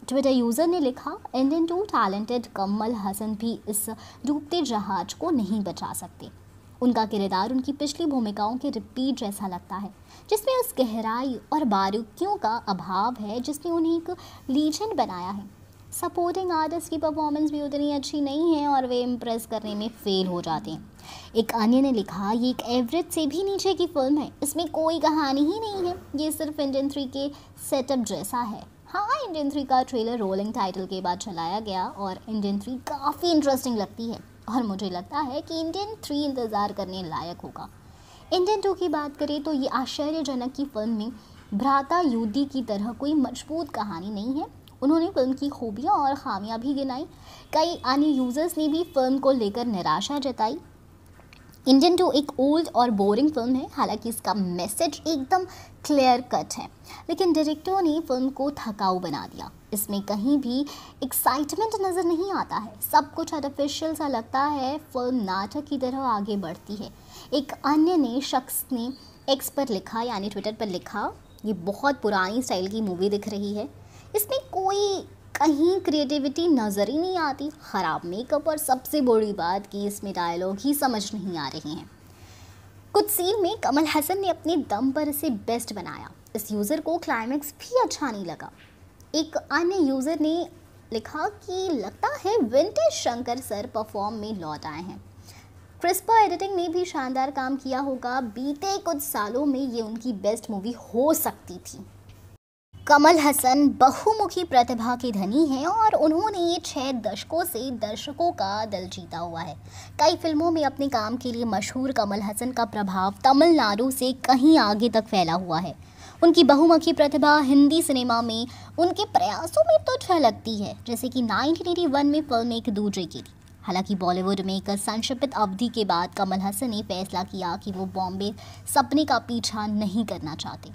ट्विटर यूज़र ने लिखा Indian two talented Kamal Haasan भी इस डूबते जहाज को नहीं बचा सकते उनका किरदार उनकी पिछली भूमिकाओं के रिपीट जैसा लगता है जिसमें उस गहराई और बारीकियों का अभाव है जिसने उन्हें एक लीजेंड बनाया है सपोर्टिंग आर्टिस्ट की परफॉर्मेंस भी उतनी अच्छी नहीं है और वे इम्प्रेस करने में फ़ेल हो जाते हैं एक अन्य ने लिखा ये एक एवरेज से भी नीचे की फिल्म है इसमें कोई कहानी ही नहीं है ये सिर्फ इंडियन थ्री के सेटअप जैसा है हाँ इंडियन थ्री का ट्रेलर रोलिंग टाइटल के बाद चलाया गया और इंडियन थ्री काफ़ी इंटरेस्टिंग लगती है और मुझे लगता है कि इंडियन थ्री इंतज़ार करने लायक होगा इंडियन टू की बात करें तो ये आश्चर्यजनक की फिल्म में भ्राता युद्धी की तरह कोई मजबूत कहानी नहीं है उन्होंने फिल्म की खूबियाँ और खामियाँ भी गिनाई कई अन्य यूज़र्स ने भी फिल्म को लेकर निराशा जताई इंडियन टू एक ओल्ड और बोरिंग फिल्म है हालांकि इसका मैसेज एकदम क्लियर कट है लेकिन डायरेक्टर ने फिल्म को थकाऊ बना दिया इसमें कहीं भी एक्साइटमेंट नज़र नहीं आता है सब कुछ आर्टिफिशियल सा लगता है फिल्म नाटक की तरह आगे बढ़ती है एक अन्य ने शख्स ने एक्स पर लिखा यानी ट्विटर पर लिखा ये बहुत पुरानी स्टाइल की मूवी दिख रही है इसमें कोई कहीं क्रिएटिविटी नज़र ही नहीं आती ख़राब मेकअप और सबसे बड़ी बात कि इसमें डायलॉग ही समझ नहीं आ रहे हैं कुछ सीन में कमल हसन ने अपने दम पर इसे बेस्ट बनाया इस यूज़र को क्लाइमैक्स भी अच्छा नहीं लगा एक अन्य यूज़र ने लिखा कि लगता है विंटेज शंकर सर परफॉर्म में लौट आए हैं क्रिस्पर एडिटिंग ने भी शानदार काम किया होगा बीते कुछ सालों में ये उनकी बेस्ट मूवी हो सकती थी कमल हसन बहुमुखी प्रतिभा के धनी हैं और उन्होंने ये छः दशकों से दर्शकों का दिल जीता हुआ है कई फिल्मों में अपने काम के लिए मशहूर कमल हसन का प्रभाव तमिलनाडु से कहीं आगे तक फैला हुआ है उनकी बहुमुखी प्रतिभा हिंदी सिनेमा में उनके प्रयासों में तो लगती है जैसे कि 1981 में फिल्म एक दूजे की थी हालांकि बॉलीवुड में एक संक्षिप्त अवधि के बाद कमल हसन ने फैसला किया कि वो बॉम्बे सपने का पीछा नहीं करना चाहते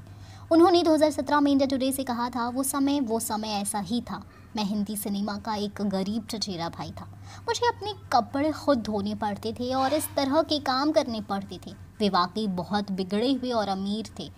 उन्होंने 2017 में इंडिया टुडे से कहा था वो समय वो समय ऐसा ही था मैं हिंदी सिनेमा का एक गरीब चचेरा भाई था मुझे अपने कपड़े खुद धोने पड़ते थे और इस तरह के काम करने पड़ते थे वे वाकई बहुत बिगड़े हुए और अमीर थे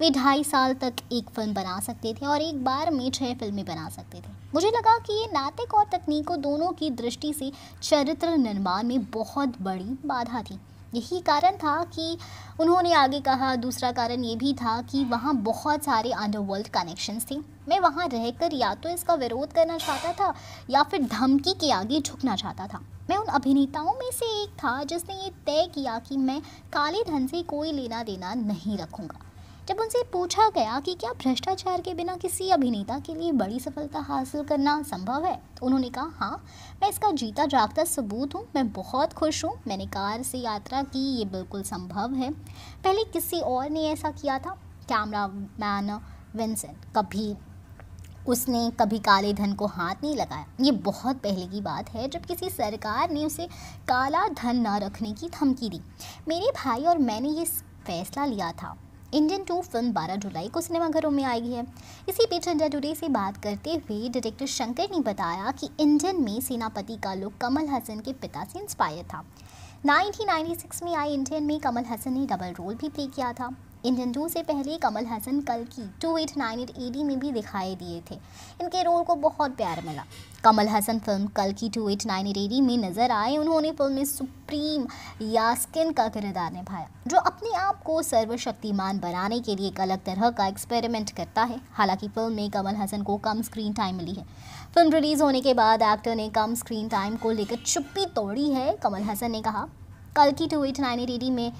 वे ढाई साल तक एक फिल्म बना सकते थे और एक बार में छः फिल्में बना सकते थे मुझे लगा कि ये नातिक और तकनीकों दोनों की दृष्टि से चरित्र निर्माण में बहुत बड़ी बाधा थी यही कारण था कि उन्होंने आगे कहा दूसरा कारण ये भी था कि वहाँ बहुत सारे अंडरवर्ल्ड कनेक्शंस थे मैं वहाँ रहकर या तो इसका विरोध करना चाहता था या फिर धमकी के आगे झुकना चाहता था मैं उन अभिनेताओं में से एक था जिसने ये तय किया कि मैं काले धन से कोई लेना देना नहीं रखूँगा जब उनसे पूछा गया कि क्या भ्रष्टाचार के बिना किसी अभिनेता के लिए बड़ी सफलता हासिल करना संभव है तो उन्होंने कहा हाँ मैं इसका जीता जागता सबूत हूँ मैं बहुत खुश हूँ मैंने कार से यात्रा की ये बिल्कुल संभव है पहले किसी और ने ऐसा किया था कैमरा मैन विंसेंट कभी उसने कभी काले धन को हाथ नहीं लगाया ये बहुत पहले की बात है जब किसी सरकार ने उसे काला धन न रखने की धमकी दी मेरे भाई और मैंने ये फैसला लिया था इंडियन टू फिल्म 12 जुलाई को सिनेमाघरों में आएगी है इसी बीच संजय डुडे से बात करते हुए डायरेक्टर शंकर ने बताया कि इंडियन में सेनापति का लुक कमल हसन के पिता से इंस्पायर था 1996 में आई इंडियन में कमल हसन ने डबल रोल भी प्ले किया था इंडियन टू से पहले कमल हसन कल की two eight nine eight AD में भी दिखाई दिए थे इनके रोल को बहुत प्यार मिला कमल हसन फिल्म कल की two eight nine eight AD में नजर आए उन्होंने फिल्म में सुप्रीम यास्किन का किरदार निभाया जो अपने आप को सर्वशक्तिमान बनाने के लिए एक अलग तरह का एक्सपेरिमेंट करता है हालांकि फिल्म में कमल हसन को कम स्क्रीन टाइम मिली है फिल्म रिलीज़ होने के बाद एक्टर ने कम स्क्रीन टाइम को लेकर चुप्पी तोड़ी है कमल हसन ने कहा कल की two eight nine eight AD में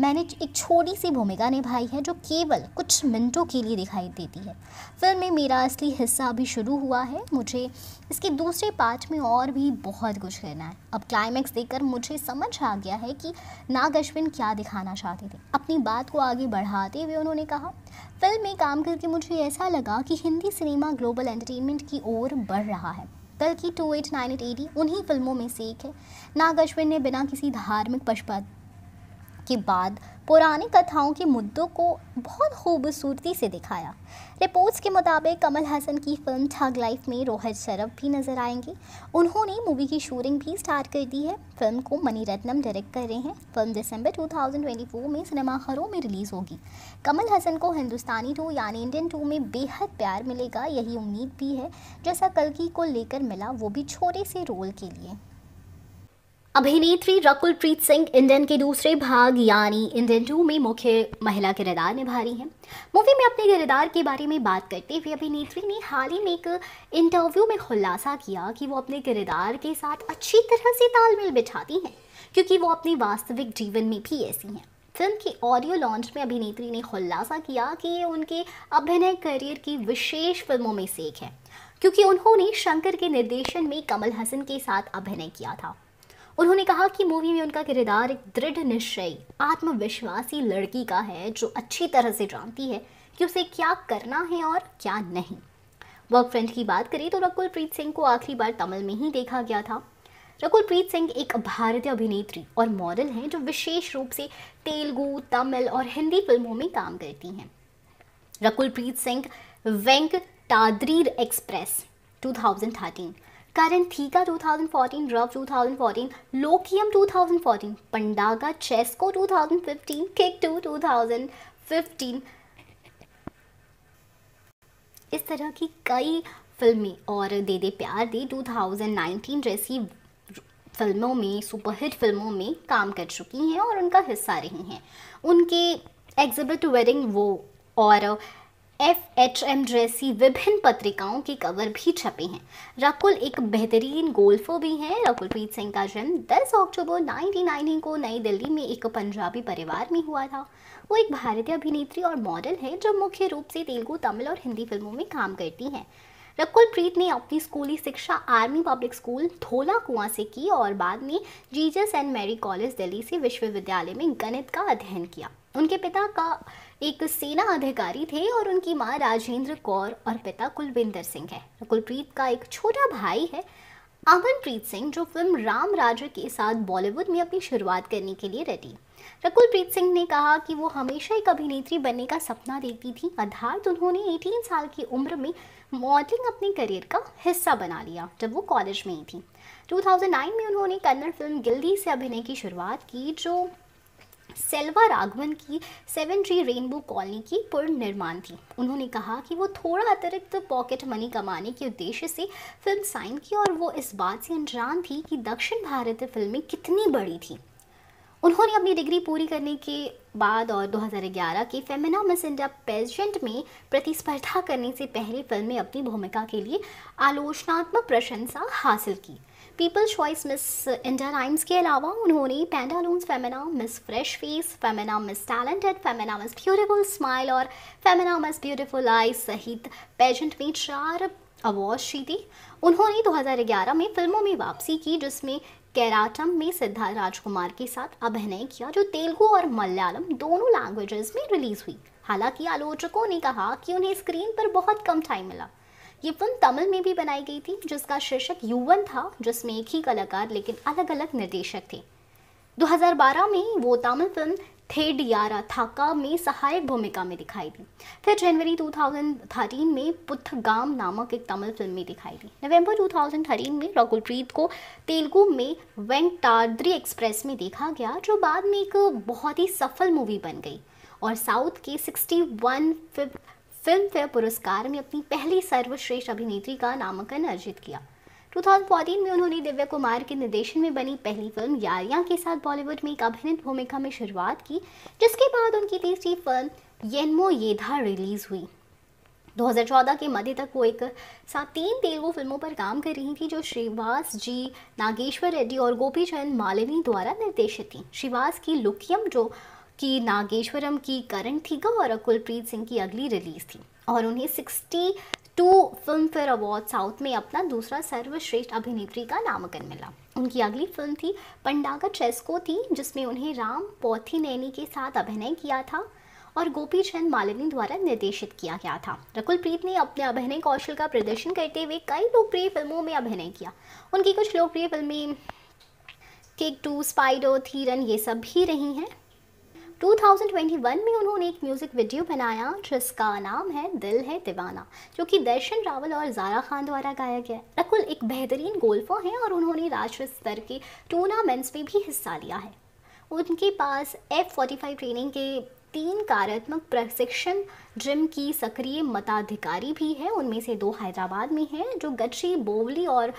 मैंने एक छोटी सी भूमिका निभाई है जो केवल कुछ मिनटों के लिए दिखाई देती है फिल्म में मेरा असली हिस्सा अभी शुरू हुआ है मुझे इसके दूसरे पार्ट में और भी बहुत कुछ करना है अब क्लाइमैक्स देखकर मुझे समझ आ गया है कि नाग अश्विन क्या दिखाना चाहते थे अपनी बात को आगे बढ़ाते हुए उन्होंने कहा फिल्म में काम करके मुझे ऐसा लगा कि हिंदी सिनेमा ग्लोबल एंटरटेनमेंट की ओर बढ़ रहा है कल की two eight nine eight AD उन्हीं फिल्मों में से एक है नाग अश्विन ने बिना किसी धार्मिक पक्षपात के बाद पुरानी कथाओं के मुद्दों को बहुत खूबसूरती से दिखाया रिपोर्ट्स के मुताबिक कमल हसन की फिल्म ठग लाइफ में रोहित शरफ भी नजर आएंगे उन्होंने मूवी की शूटिंग भी स्टार्ट कर दी है फिल्म को मनी रत्नम डायरेक्ट कर रहे हैं फिल्म दिसंबर 2024 में सिनेमाघरों में रिलीज़ होगी कमल हसन को हिंदुस्तानी टू यानी इंडियन टू में बेहद प्यार मिलेगा यही उम्मीद भी है जैसा कल की को लेकर मिला वो भी छोटे से रोल के लिए अभिनेत्री रकुल प्रीत सिंह इंडियन के दूसरे भाग यानी इंडियन टू में मुख्य महिला किरदार निभा रही हैं मूवी में अपने किरदार के बारे में बात करते हुए अभिनेत्री ने हाल ही में एक इंटरव्यू में खुलासा किया कि वो अपने किरदार के साथ अच्छी तरह से तालमेल बिठाती हैं क्योंकि वो अपने वास्तविक जीवन में भी ऐसी हैं फिल्म की ऑडियो लॉन्च में अभिनेत्री ने खुलासा किया कि ये उनके अभिनय करियर की विशेष फिल्मों में से एक है क्योंकि उन्होंने शंकर के निर्देशन में कमल हसन के साथ अभिनय किया था उन्होंने कहा कि मूवी में उनका किरदार एक दृढ़ निश्चय आत्मविश्वासी लड़की का है जो अच्छी तरह से जानती है कि उसे क्या करना है और क्या नहीं वर्क फ्रेंड की बात करें तो रकुल प्रीत सिंह को आखिरी बार तमिल में ही देखा गया था रकुल प्रीत सिंह एक भारतीय अभिनेत्री और मॉडल हैं जो विशेष रूप से तेलुगु तमिल और हिंदी फिल्मों में काम करती हैं रकुल प्रीत सिंह वेंक टाद्रीर एक्सप्रेस 2013 कारण थीका 2014 ड्रव 2014 लोकियम 2014 पंडागा चेस्को 2015 किक टू 2015 इस तरह की कई फिल्में और दे दे प्यार दे 2019 जैसी फिल्मों में सुपरहिट फिल्मों में काम कर चुकी हैं और उनका हिस्सा रही हैं उनके एग्जिबिट वेडिंग वो और एफ एच एम जैसी विभिन्न पत्रिकाओं के कवर भी छपे हैं राकुल एक बेहतरीन गोल्फर भी हैं राकुल प्रीत सिंह का जन्म 10 अक्टूबर 1990 को नई दिल्ली में एक पंजाबी परिवार में हुआ था वो एक भारतीय अभिनेत्री और मॉडल है जो मुख्य रूप से तेलुगु तमिल और हिंदी फिल्मों में काम करती हैं रकुल प्रीत ने अपनी स्कूली शिक्षा आर्मी पब्लिक स्कूल धोला कुआ से की और बाद में Jesus and Mary College Delhi से विश्वविद्यालय में गणित का अध्ययन किया उनके पिता का एक सेना अधिकारी थे और उनकी माँ राजेंद्र कौर और पिता कुलविंदर सिंह है कुलप्रीत का एक छोटा भाई है अमनप्रीत सिंह जो फिल्म राम राज के साथ बॉलीवुड में अपनी शुरुआत करने के लिए रेडी रकुलप्रीत सिंह ने कहा कि वो हमेशा एक अभिनेत्री बनने का सपना देखती थी अर्थात तो उन्होंने 18 साल की उम्र में मॉडलिंग अपने करियर का हिस्सा बना लिया जब वो कॉलेज में ही थी 2009 में उन्होंने कन्नड़ फिल्म गिल्दी से अभिनय की शुरुआत की जो सेल्वा राघवन की सेवन ट्री रेनबो कॉलोनी की निर्माण थी उन्होंने कहा कि वो थोड़ा अतिरिक्त पॉकेट मनी कमाने के उद्देश्य से फिल्म साइन की और वो इस बात से अनजान थी कि दक्षिण भारत फिल्में कितनी बड़ी थी उन्होंने अपनी डिग्री पूरी करने के बाद और 2011 के फेमिना मिस इंडिया पेजेंट में प्रतिस्पर्धा करने से पहले फिल्म में अपनी भूमिका के लिए आलोचनात्मक प्रशंसा हासिल की People's Choice Miss India Times के अलावा उन्होंने लून्स Femina Miss Fresh Face Femina Miss Talented Femina Miss Beautiful Smile और फेमिना मिस ब्यूटीफुल आई सहित पेजेंट में चार अवार्ड्स जीते उन्होंने 2011 में फिल्मों में वापसी की जिसमें कैराटम में सिद्धार्थ राजकुमार के साथ अभिनय किया जो तेलुगु और मलयालम दोनों लैंग्वेजेस में रिलीज हुई हालांकि आलोचकों ने कहा कि उन्हें स्क्रीन पर बहुत कम टाइम मिला ये फिल्म तमिल में भी बनाई गई थी जिसका शीर्षक युवन था जिसमें एक ही कलाकार लेकिन अलग अलग निर्देशक थे 2012 में वो तमिल फिल्म थे डियारा थाका में सहायक भूमिका में दिखाई दी फिर जनवरी 2013 में पुथगाम नामक एक तमिल फिल्म में दिखाई दी नवंबर 2013 में प्रीत को तेलुगु में वेंकटाद्री एक्सप्रेस में देखा गया जो बाद में एक बहुत ही सफल मूवी बन गई और साउथ के सिक्सटी फिल्म फेयर पुरस्कार में अपनी पहली सर्वश्रेष्ठ अभिनेत्री का नामांकन अर्जित किया 2014 में उन्होंने दिव्या कुमार के निर्देशन में बनी पहली फिल्म यारियां के साथ बॉलीवुड में एक अभिनत भूमिका में शुरुआत की जिसके बाद उनकी तीसरी फिल्म येनमो येधा रिलीज हुई 2014 के मध्य तक वो एक साथ तीन तेलुगु फिल्मों पर काम कर रही थी जो श्रीवास जी नागेश्वर रेड्डी और गोपीचंद मालिनी द्वारा निर्देशित थी श्रीवास की लुकियम जो कि नागेश्वरम की करण थीगा और कुलप्रीत सिंह की अगली रिलीज़ थी और उन्हें sixty two Filmfare Award South में अपना दूसरा सर्वश्रेष्ठ अभिनेत्री का नामांकन मिला उनकी अगली फिल्म थी पंडागा चेस्को थी जिसमें उन्हें राम पौथी नैनी के साथ अभिनय किया था और गोपी चंद मालिनी द्वारा निर्देशित किया गया था रकुलप्रीत ने अपने अभिनय कौशल का प्रदर्शन करते हुए कई लोकप्रिय फिल्मों में अभिनय किया उनकी कुछ लोकप्रिय फिल्में किक टू स्पाइडो थीरन ये सब भी रही हैं 2021 में उन्होंने एक म्यूज़िक वीडियो बनाया जिसका नाम है दिल है दीवाना जो कि दर्शन रावल और जारा खान द्वारा गाया गया रकुल एक बेहतरीन गोल्फर हैं और उन्होंने राष्ट्रीय स्तर के टूर्नामेंट्स में भी हिस्सा लिया है उनके पास एफ फोर्टी ट्रेनिंग के तीन कार्यात्मक प्रशिक्षण जिम की सक्रिय मताधिकारी भी हैं उनमें से दो हैदराबाद में हैं जो गच्छी बोवली और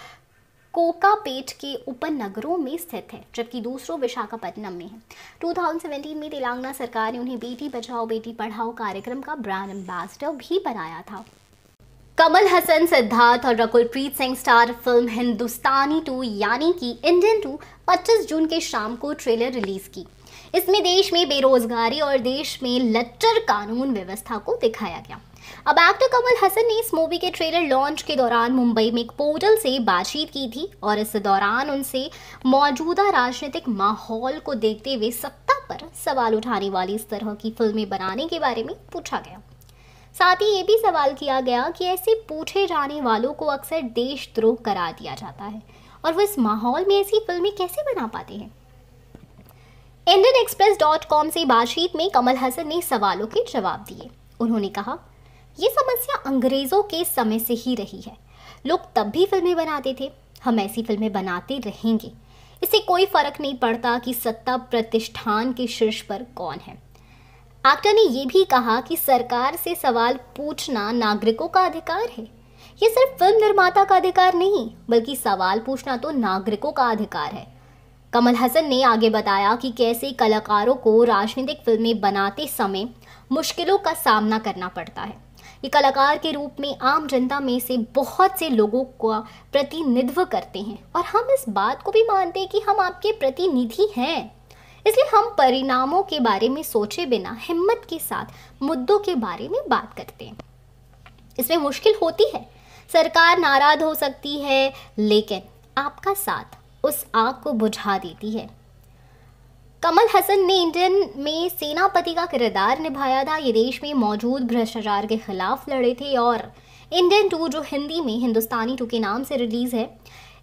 कोकापेट के उपनगरों में स्थित है जबकि दूसरों विशाखापट्टनम में है 2017 में तेलंगाना सरकार ने उन्हें बेटी बचाओ बेटी पढ़ाओ कार्यक्रम का ब्रांड एम्बेसडर भी बनाया था कमल हसन सिद्धार्थ और Rakulpreet Singh star film Hindustani two यानी कि इंडियन टू 25 जून के शाम को ट्रेलर रिलीज की इसमें देश में बेरोजगारी और देश में लट्टर कानून व्यवस्था को दिखाया गया अब एक्टर कमल हसन ने इस मूवी के ट्रेलर लॉन्च के दौरान मुंबई में एक पोर्टल से बातचीत की थी और इस दौरान उनसे मौजूदा राजनीतिक माहौल को देखते हुए सत्ता पर सवाल उठाने वाली इस तरह की फिल्में बनाने के बारे में पूछा गया साथ ही ये भी सवाल किया गया कि ऐसे पूछे जाने वालों को अक्सर देशद्रोह करा दिया जाता है और वो इस माहौल में ऐसी फिल्में कैसे बना पाते हैं इंडियन एक्सप्रेस डॉट कॉम से बातचीत में कमल हसन ने सवालों के जवाब दिए उन्होंने कहा ये समस्या अंग्रेज़ों के समय से ही रही है लोग तब भी फिल्में बनाते थे हम ऐसी फिल्में बनाते रहेंगे इससे कोई फर्क नहीं पड़ता कि सत्ता प्रतिष्ठान के शीर्ष पर कौन है एक्टर ने यह भी कहा कि सरकार से सवाल पूछना नागरिकों का अधिकार है ये सिर्फ फिल्म निर्माता का अधिकार नहीं बल्कि सवाल पूछना तो नागरिकों का अधिकार है कमल हसन ने आगे बताया कि कैसे कलाकारों को राजनीतिक फिल्में बनाते समय मुश्किलों का सामना करना पड़ता है ये कलाकार के रूप में आम जनता में से बहुत से लोगों का प्रतिनिधित्व करते हैं और हम इस बात को भी मानते हैं कि हम आपके प्रतिनिधि हैं इसलिए हम परिणामों के बारे में सोचे बिना हिम्मत के साथ मुद्दों के बारे में बात करते हैं इसमें मुश्किल होती है सरकार नाराज हो सकती है लेकिन आपका साथ उस आग को बुझा देती है कमल हसन ने इंडियन में सेनापति का किरदार निभाया था ये देश में मौजूद भ्रष्टाचार के खिलाफ लड़े थे और इंडियन टू जो हिंदी में हिंदुस्तानी टू के नाम से रिलीज है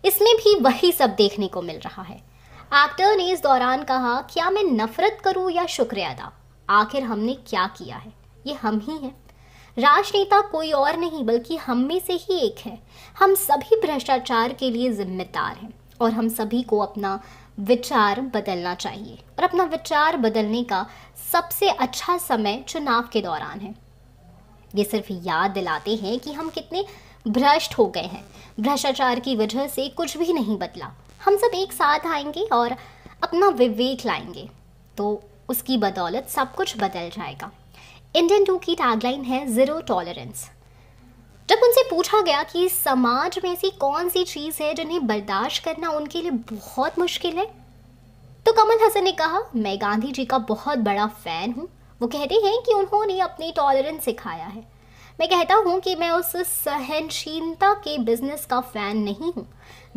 इसमें भी वही सब देखने को मिल रहा है एक्टर ने इस दौरान कहा क्या मैं नफरत करूं या शुक्रिया अदा आखिर हमने क्या किया है ये हम ही हैं राजनेता कोई और नहीं बल्कि हम में से ही एक है हम सभी भ्रष्टाचार के लिए जिम्मेदार हैं और हम सभी को अपना विचार बदलना चाहिए और अपना विचार बदलने का सबसे अच्छा समय चुनाव के दौरान है ये सिर्फ याद दिलाते हैं कि हम कितने भ्रष्ट हो गए हैं भ्रष्टाचार की वजह से कुछ भी नहीं बदला हम सब एक साथ आएंगे और अपना विवेक लाएंगे तो उसकी बदौलत सब कुछ बदल जाएगा इंडियन टू की टैगलाइन है ज़ीरो टॉलरेंस जब उनसे पूछा गया कि समाज में ऐसी कौन सी चीज़ है जिन्हें बर्दाश्त करना उनके लिए बहुत मुश्किल है तो कमल हसन ने कहा मैं गांधी जी का बहुत बड़ा फ़ैन हूँ वो कहते हैं कि उन्होंने अपनी टॉलरेंस सिखाया है मैं कहता हूँ कि मैं उस सहनशीलता के बिजनेस का फ़ैन नहीं हूँ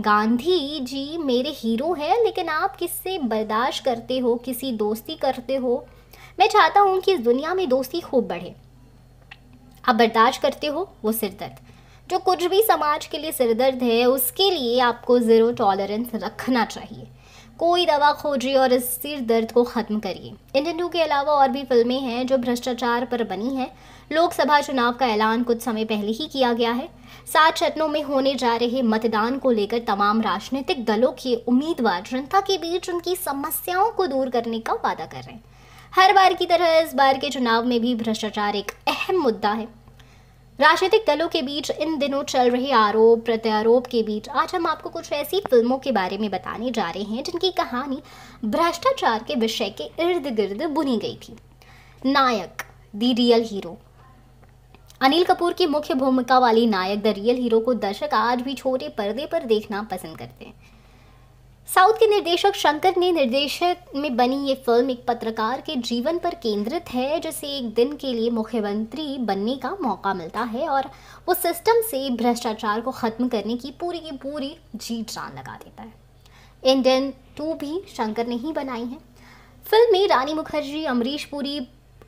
गांधी जी मेरे हीरो हैं लेकिन आप किससे बर्दाश्त करते हो किसी दोस्ती करते हो मैं चाहता हूँ कि इस दुनिया में दोस्ती खूब बढ़े आप बर्दाश्त करते हो वो सिरदर्द जो कुछ भी समाज के लिए सिरदर्द है उसके लिए आपको ज़ीरो टॉलरेंस रखना चाहिए कोई दवा खोजिए और इस सिर दर्द को ख़त्म करिए इंडियन टू के अलावा और भी फिल्में हैं जो भ्रष्टाचार पर बनी हैं लोकसभा चुनाव का ऐलान कुछ समय पहले ही किया गया है सात चरणों में होने जा रहे मतदान को लेकर तमाम राजनीतिक दलों के उम्मीदवार जनता के बीच उनकी समस्याओं को दूर करने का वादा कर रहे हैं हर बार की तरह इस बार के चुनाव में भी भ्रष्टाचार एक अहम मुद्दा है राजनीतिक दलों के बीच इन दिनों चल रहे आरोप प्रत्यारोप के बीच आज हम आपको कुछ ऐसी फिल्मों के बारे में बताने जा रहे हैं जिनकी कहानी भ्रष्टाचार के विषय के इर्द गिर्द बुनी गई थी Nayak the real hero Anil Kapoor की मुख्य भूमिका वाली नायक द रियल हीरो को दर्शक आज भी छोटे पर्दे पर देखना पसंद करते हैं साउथ के निर्देशक शंकर ने निर्देशक में बनी ये फिल्म एक पत्रकार के जीवन पर केंद्रित है जिसे एक दिन के लिए मुख्यमंत्री बनने का मौका मिलता है और वो सिस्टम से भ्रष्टाचार को ख़त्म करने की पूरी की पूरी जीत जान लगा देता है इंडियन टू भी शंकर ने ही बनाई है फिल्म में रानी मुखर्जी अमरीश पुरी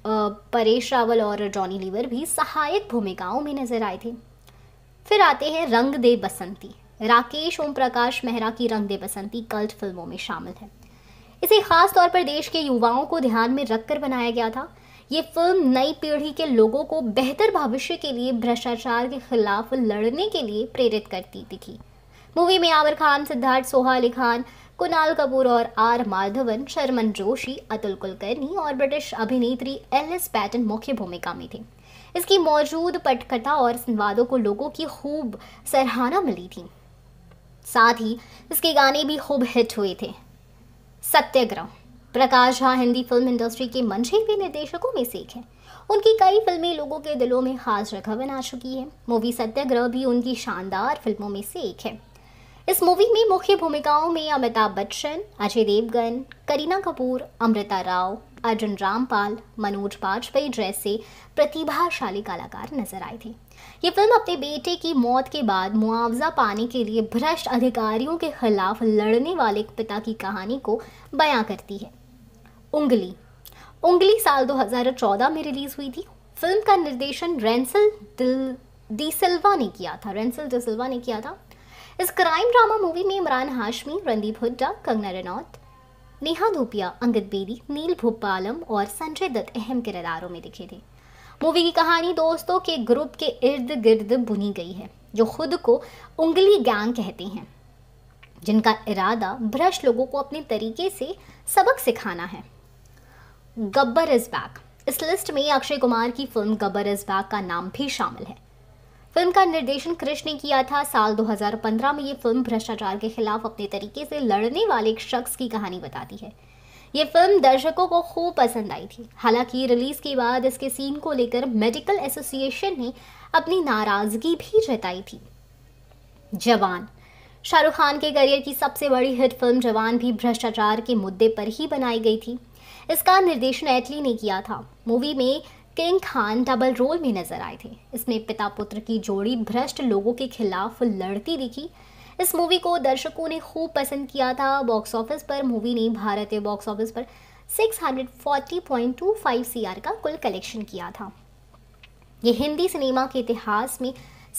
परेश रावल और जॉनी लीवर भी सहायक भूमिकाओं में नजर आए थे फिर आते हैं रंग दे बसंती राकेश ओम प्रकाश मेहरा की रंग दे बसंती कल्ट फिल्मों में शामिल है इसे खास तौर पर देश के युवाओं को ध्यान में रखकर बनाया गया था ये फिल्म नई पीढ़ी के लोगों को बेहतर भविष्य के लिए भ्रष्टाचार के खिलाफ लड़ने के लिए प्रेरित करती दिखी मूवी में आमिर खान सिद्धार्थ सोहा अली खान कुणाल कपूर और आर माधवन शर्मन जोशी अतुल कुलकर्णी और ब्रिटिश अभिनेत्री एलिस पैटन मुख्य भूमिका में थी इसकी मौजूद पटकथा और संवादों को लोगों की खूब सराहना मिली थी साथ ही इसके गाने भी खूब हिट हुए थे सत्यग्रह प्रकाश झा हिंदी फिल्म इंडस्ट्री के मंझे हुए निर्देशकों में से एक है उनकी कई फिल्में लोगों के दिलों में खास जगह बना चुकी है मूवी सत्याग्रह भी उनकी शानदार फिल्मों में से एक है इस मूवी में मुख्य भूमिकाओं में अमिताभ बच्चन अजय देवगन करीना कपूर अमृता राव अर्जुन रामपाल मनोज बाजपेयी जैसे प्रतिभाशाली कलाकार नजर आए थे ये फिल्म अपने बेटे की मौत के बाद मुआवजा पाने के लिए भ्रष्ट अधिकारियों के खिलाफ लड़ने वाले एक पिता की कहानी को बयां करती है उंगली उंगली साल 2014 में रिलीज हुई थी फिल्म का निर्देशन रेंसल दिल दी सिल्वा ने किया था रेंसल सिल्वा ने किया था इस क्राइम ड्रामा मूवी में इमरान हाशमी रणदीप हुड्डा कंगना रनौत नेहा धूपिया अंगद बेदी नील भोपालम और संजय दत्त अहम किरदारों में दिखे थे मूवी की कहानी दोस्तों के ग्रुप के इर्द गिर्द बुनी गई है जो खुद को उंगली गैंग कहते हैं जिनका इरादा भ्रष्ट लोगों को अपने तरीके से सबक सिखाना है गब्बर इज बैक इस लिस्ट में अक्षय कुमार की फिल्म गब्बर इज बैक का नाम भी शामिल है फिल्म का निर्देशन कृष्ण ने किया था साल 2015 में ये फिल्म भ्रष्टाचार के खिलाफ अपने तरीके से लड़ने वाले एक शख्स की कहानी बताती है ये फिल्म दर्शकों को खूब पसंद आई थी हालांकि रिलीज के बाद इसके सीन को लेकर मेडिकल एसोसिएशन ने अपनी नाराजगी भी जताई थी जवान शाहरुख खान के करियर की सबसे बड़ी हिट फिल्म जवान भी भ्रष्टाचार के मुद्दे पर ही बनाई गई थी इसका निर्देशन एटली ने किया था मूवी में किंग खान डबल रोल में नजर आए थे इसमें पिता पुत्र की जोड़ी भ्रष्ट लोगों के खिलाफ लड़ती दिखी इस मूवी को दर्शकों ने खूब पसंद किया था बॉक्स ऑफिस पर मूवी ने भारतीय बॉक्स ऑफिस पर 640.25 सीआर का कुल कलेक्शन किया था यह हिंदी सिनेमा के इतिहास में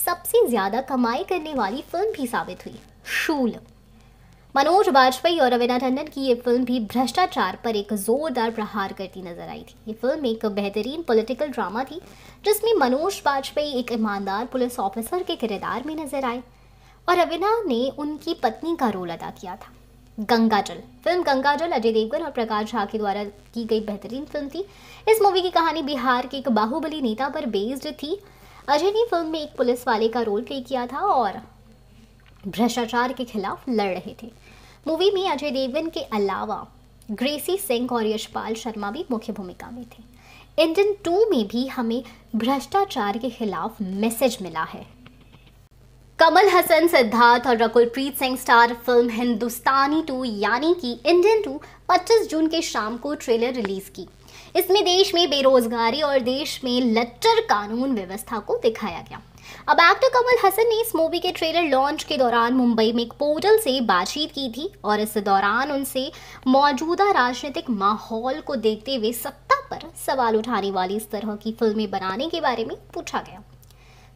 सबसे ज़्यादा कमाई करने वाली फिल्म भी साबित हुई शूल मनोज बाजपेयी और अविना टंडन की ये फिल्म भी भ्रष्टाचार पर एक जोरदार प्रहार करती नजर आई थी ये फिल्म एक बेहतरीन पॉलिटिकल ड्रामा थी जिसमें मनोज बाजपेयी एक ईमानदार पुलिस ऑफिसर के किरदार में नजर आए और अविना ने उनकी पत्नी का रोल अदा किया था गंगाजल फिल्म गंगाजल अजय देवगन और प्रकाश झा के द्वारा की गई बेहतरीन फिल्म थी इस मूवी की कहानी बिहार के एक बाहुबली नेता पर बेस्ड थी अजय ने फिल्म में एक पुलिस वाले का रोल प्ले किया था और भ्रष्टाचार के खिलाफ लड़ रहे थे मूवी में अजय देवगन के अलावा ग्रेसी सिंह और यशपाल शर्मा भी मुख्य भूमिका में थे इंजन टू में भी हमें भ्रष्टाचार के खिलाफ मैसेज मिला है कमल हसन सिद्धार्थ और Rakulpreet Singh star film Hindustani two यानी कि इंडियन टू 25 जून के शाम को ट्रेलर रिलीज की इसमें देश में बेरोजगारी और देश में लट्टर कानून व्यवस्था को दिखाया गया अब एक्टर कमल हसन ने इस मूवी के ट्रेलर लॉन्च के दौरान मुंबई में एक पोर्टल से बातचीत की थी और इस दौरान उनसे मौजूदा राजनीतिक माहौल को देखते हुए सत्ता पर सवाल उठाने वाली इस तरह की फिल्में बनाने के बारे में पूछा गया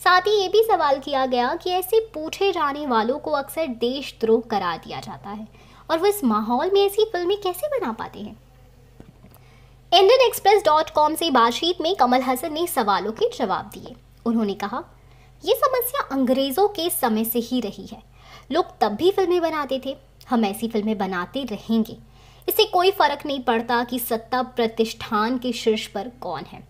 साथ ही ये भी सवाल किया गया कि ऐसे पूछे जाने वालों को अक्सर देशद्रोह करा दिया जाता है और वो इस माहौल में ऐसी फिल्में कैसे बना पाते हैं इंडियन एक्सप्रेस डॉट कॉम से बातचीत में कमल हसन ने सवालों के जवाब दिए उन्होंने कहा यह समस्या अंग्रेज़ों के समय से ही रही है लोग तब भी फिल्में बनाते थे हम ऐसी फिल्में बनाते रहेंगे इससे कोई फर्क नहीं पड़ता कि सत्ता प्रतिष्ठान के शीर्ष पर कौन है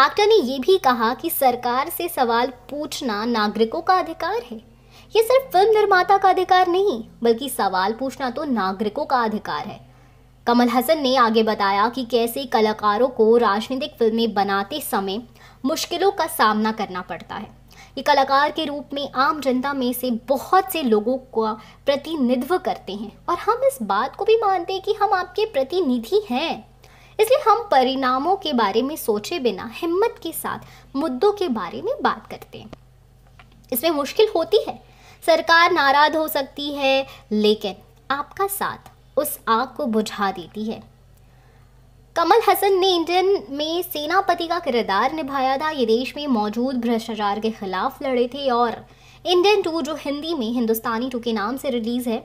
एक्टर ने यह भी कहा कि सरकार से सवाल पूछना नागरिकों का अधिकार है ये सिर्फ फिल्म निर्माता का अधिकार नहीं बल्कि सवाल पूछना तो नागरिकों का अधिकार है कमल हसन ने आगे बताया कि कैसे कलाकारों को राजनीतिक फिल्में बनाते समय मुश्किलों का सामना करना पड़ता है ये कलाकार के रूप में आम जनता में से बहुत से लोगों का प्रतिनिधित्व करते हैं और हम इस बात को भी मानते हैं कि हम आपके प्रतिनिधि हैं इसलिए हम परिणामों के बारे में सोचे बिना हिम्मत के साथ मुद्दों के बारे में बात करते हैं इसमें मुश्किल होती है सरकार नाराज हो सकती है लेकिन आपका साथ उस आग को बुझा देती है कमल हसन ने इंडियन में सेनापति का किरदार निभाया था ये देश में मौजूद भ्रष्टाचार के खिलाफ लड़े थे और इंडियन टू जो हिंदी में हिंदुस्तानी टू के नाम से रिलीज़ है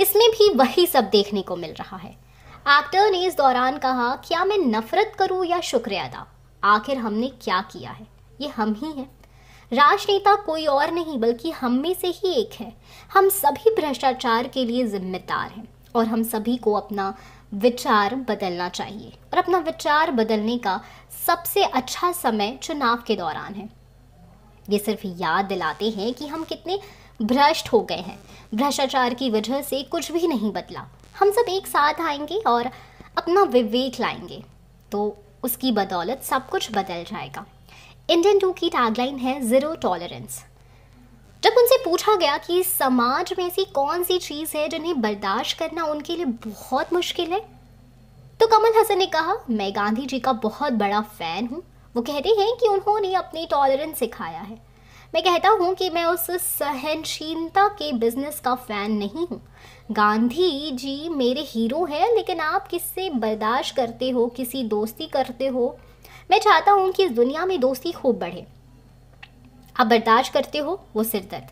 इसमें भी वही सब देखने को मिल रहा है एक्टर ने इस दौरान कहा क्या मैं नफरत करूं या शुक्रिया अदा आखिर हमने क्या किया है ये हम ही हैं राजनेता कोई और नहीं बल्कि हम में से ही एक है हम सभी भ्रष्टाचार के लिए जिम्मेदार हैं और हम सभी को अपना विचार बदलना चाहिए और अपना विचार बदलने का सबसे अच्छा समय चुनाव के दौरान है ये सिर्फ याद दिलाते हैं कि हम कितने भ्रष्ट हो गए हैं भ्रष्टाचार की वजह से कुछ भी नहीं बदला हम सब एक साथ आएंगे और अपना विवेक लाएंगे तो उसकी बदौलत सब कुछ बदल जाएगा इंडियन टू की टैगलाइन है ज़ीरो टॉलरेंस जब उनसे पूछा गया कि समाज में ऐसी कौन सी चीज़ है जिन्हें बर्दाश्त करना उनके लिए बहुत मुश्किल है तो कमल हसन ने कहा मैं गांधी जी का बहुत बड़ा फ़ैन हूँ वो कहते हैं कि उन्होंने अपनी टॉलरेंस सिखाया है मैं कहता हूँ कि मैं उस सहनशीलता के बिजनेस का फ़ैन नहीं हूँ गांधी जी मेरे हीरो हैं लेकिन आप किससे बर्दाश्त करते हो किसी दोस्ती करते हो मैं चाहता हूँ कि इस दुनिया में दोस्ती खूब बढ़े आप बर्दाश्त करते हो वो सिरदर्द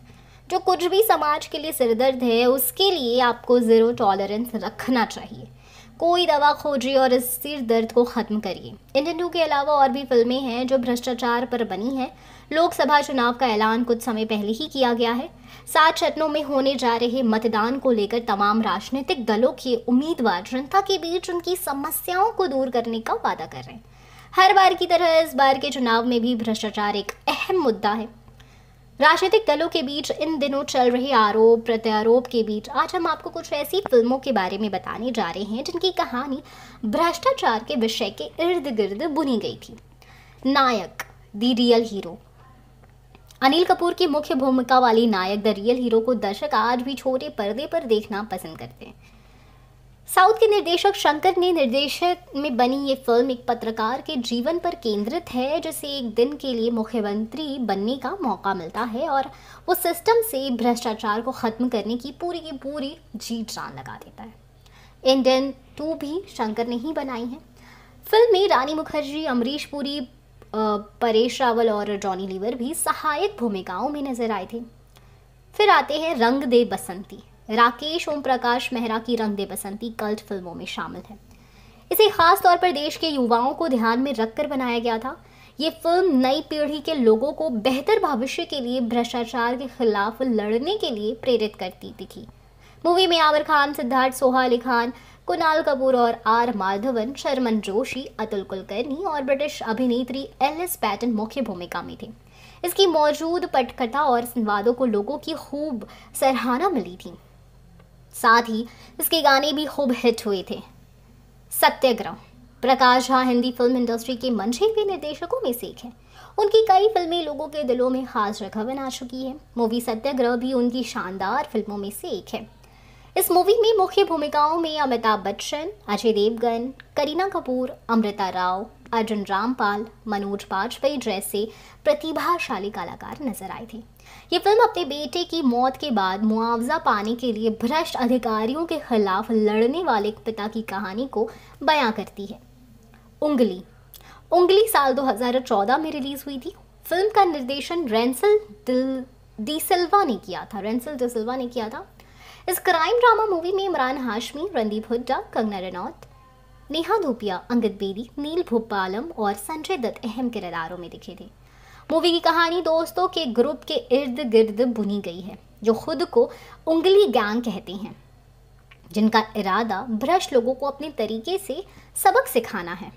जो कुछ भी समाज के लिए सिरदर्द है उसके लिए आपको ज़ीरो टॉलरेंस रखना चाहिए कोई दवा खोजिए और इस सिर दर्द को ख़त्म करिए इंडियन टू के अलावा और भी फिल्में हैं जो भ्रष्टाचार पर बनी हैं लोकसभा चुनाव का ऐलान कुछ समय पहले ही किया गया है सात चरणों में होने जा रहे मतदान को लेकर तमाम राजनीतिक दलों के उम्मीदवार जनता के बीच उनकी समस्याओं को दूर करने का वादा कर रहे हैं हर बार की तरह इस बार के चुनाव में भी भ्रष्टाचार एक अहम मुद्दा है राजनीतिक दलों के बीच इन दिनों चल रहे आरोप प्रत्यारोप के बीच आज हम आपको कुछ ऐसी फिल्मों के बारे में बताने जा रहे हैं जिनकी कहानी भ्रष्टाचार के विषय के इर्द गिर्द बुनी गई थी Nayak the real hero Anil Kapoor की मुख्य भूमिका वाली नायक द रियल हीरो को दर्शक आज भी छोटे पर्दे पर देखना पसंद करते हैं साउथ के निर्देशक शंकर ने निर्देशक में बनी ये फिल्म एक पत्रकार के जीवन पर केंद्रित है जिसे एक दिन के लिए मुख्यमंत्री बनने का मौका मिलता है और वो सिस्टम से भ्रष्टाचार को ख़त्म करने की पूरी की पूरी जीत जान लगा देता है इंडियन टू भी शंकर ने ही बनाई है फिल्म में रानी मुखर्जी अमरीश पुरी परेश रावल और जॉनी लीवर भी सहायक भूमिकाओं में नजर आए थे फिर आते हैं रंग दे बसंती राकेश ओम प्रकाश मेहरा की रंग दे बसंती कल्ट फिल्मों में शामिल है इसे खास तौर पर देश के युवाओं को ध्यान में रखकर बनाया गया था ये फिल्म नई पीढ़ी के लोगों को बेहतर भविष्य के लिए भ्रष्टाचार के खिलाफ लड़ने के लिए प्रेरित करती दिखी मूवी में आमिर खान सिद्धार्थ सोहा अली खान कुणाल कपूर और आर माधवन शर्मन जोशी अतुल कुलकर्णी और ब्रिटिश अभिनेत्री एलिस पैटन मुख्य भूमिका में थे इसकी मौजूद पटकथा और संवादों को लोगों की खूब सराहना मिली थी साथ ही इसके गाने भी खूब हिट हुए थे सत्याग्रह प्रकाश झा हिंदी फिल्म इंडस्ट्री के मंझे हुए निर्देशकों में से एक है उनकी कई फिल्में लोगों के दिलों में खास जगह बना चुकी है मूवी सत्याग्रह भी उनकी शानदार फिल्मों में से एक है इस मूवी में मुख्य भूमिकाओं में अमिताभ बच्चन अजय देवगन करीना कपूर अमृता राव अर्जुन रामपाल मनोज बाजपेयी जैसे प्रतिभाशाली कलाकार नजर आए थे ये फिल्म अपने बेटे की मौत के बाद मुआवजा पाने के लिए भ्रष्ट अधिकारियों के खिलाफ लड़ने वाले एक पिता की कहानी को बयां करती है उंगली उंगली साल 2014 में रिलीज हुई थी फिल्म का निर्देशन रेंसल दिल डिसल्वा ने किया था रेंसल डिसल्वा ने किया था इस क्राइम ड्रामा मूवी में इमरान हाशमी रणदीप हुड्डा कंगना रनौत नेहा धूपिया अंगद बेदी नील भोपालम और संजय दत्त अहम किरदारों में दिखे थे मूवी की कहानी दोस्तों के ग्रुप के इर्द गिर्द बुनी गई है जो खुद को उंगली गैंग कहते हैं जिनका इरादा भ्रष्ट लोगों को अपने तरीके से सबक सिखाना है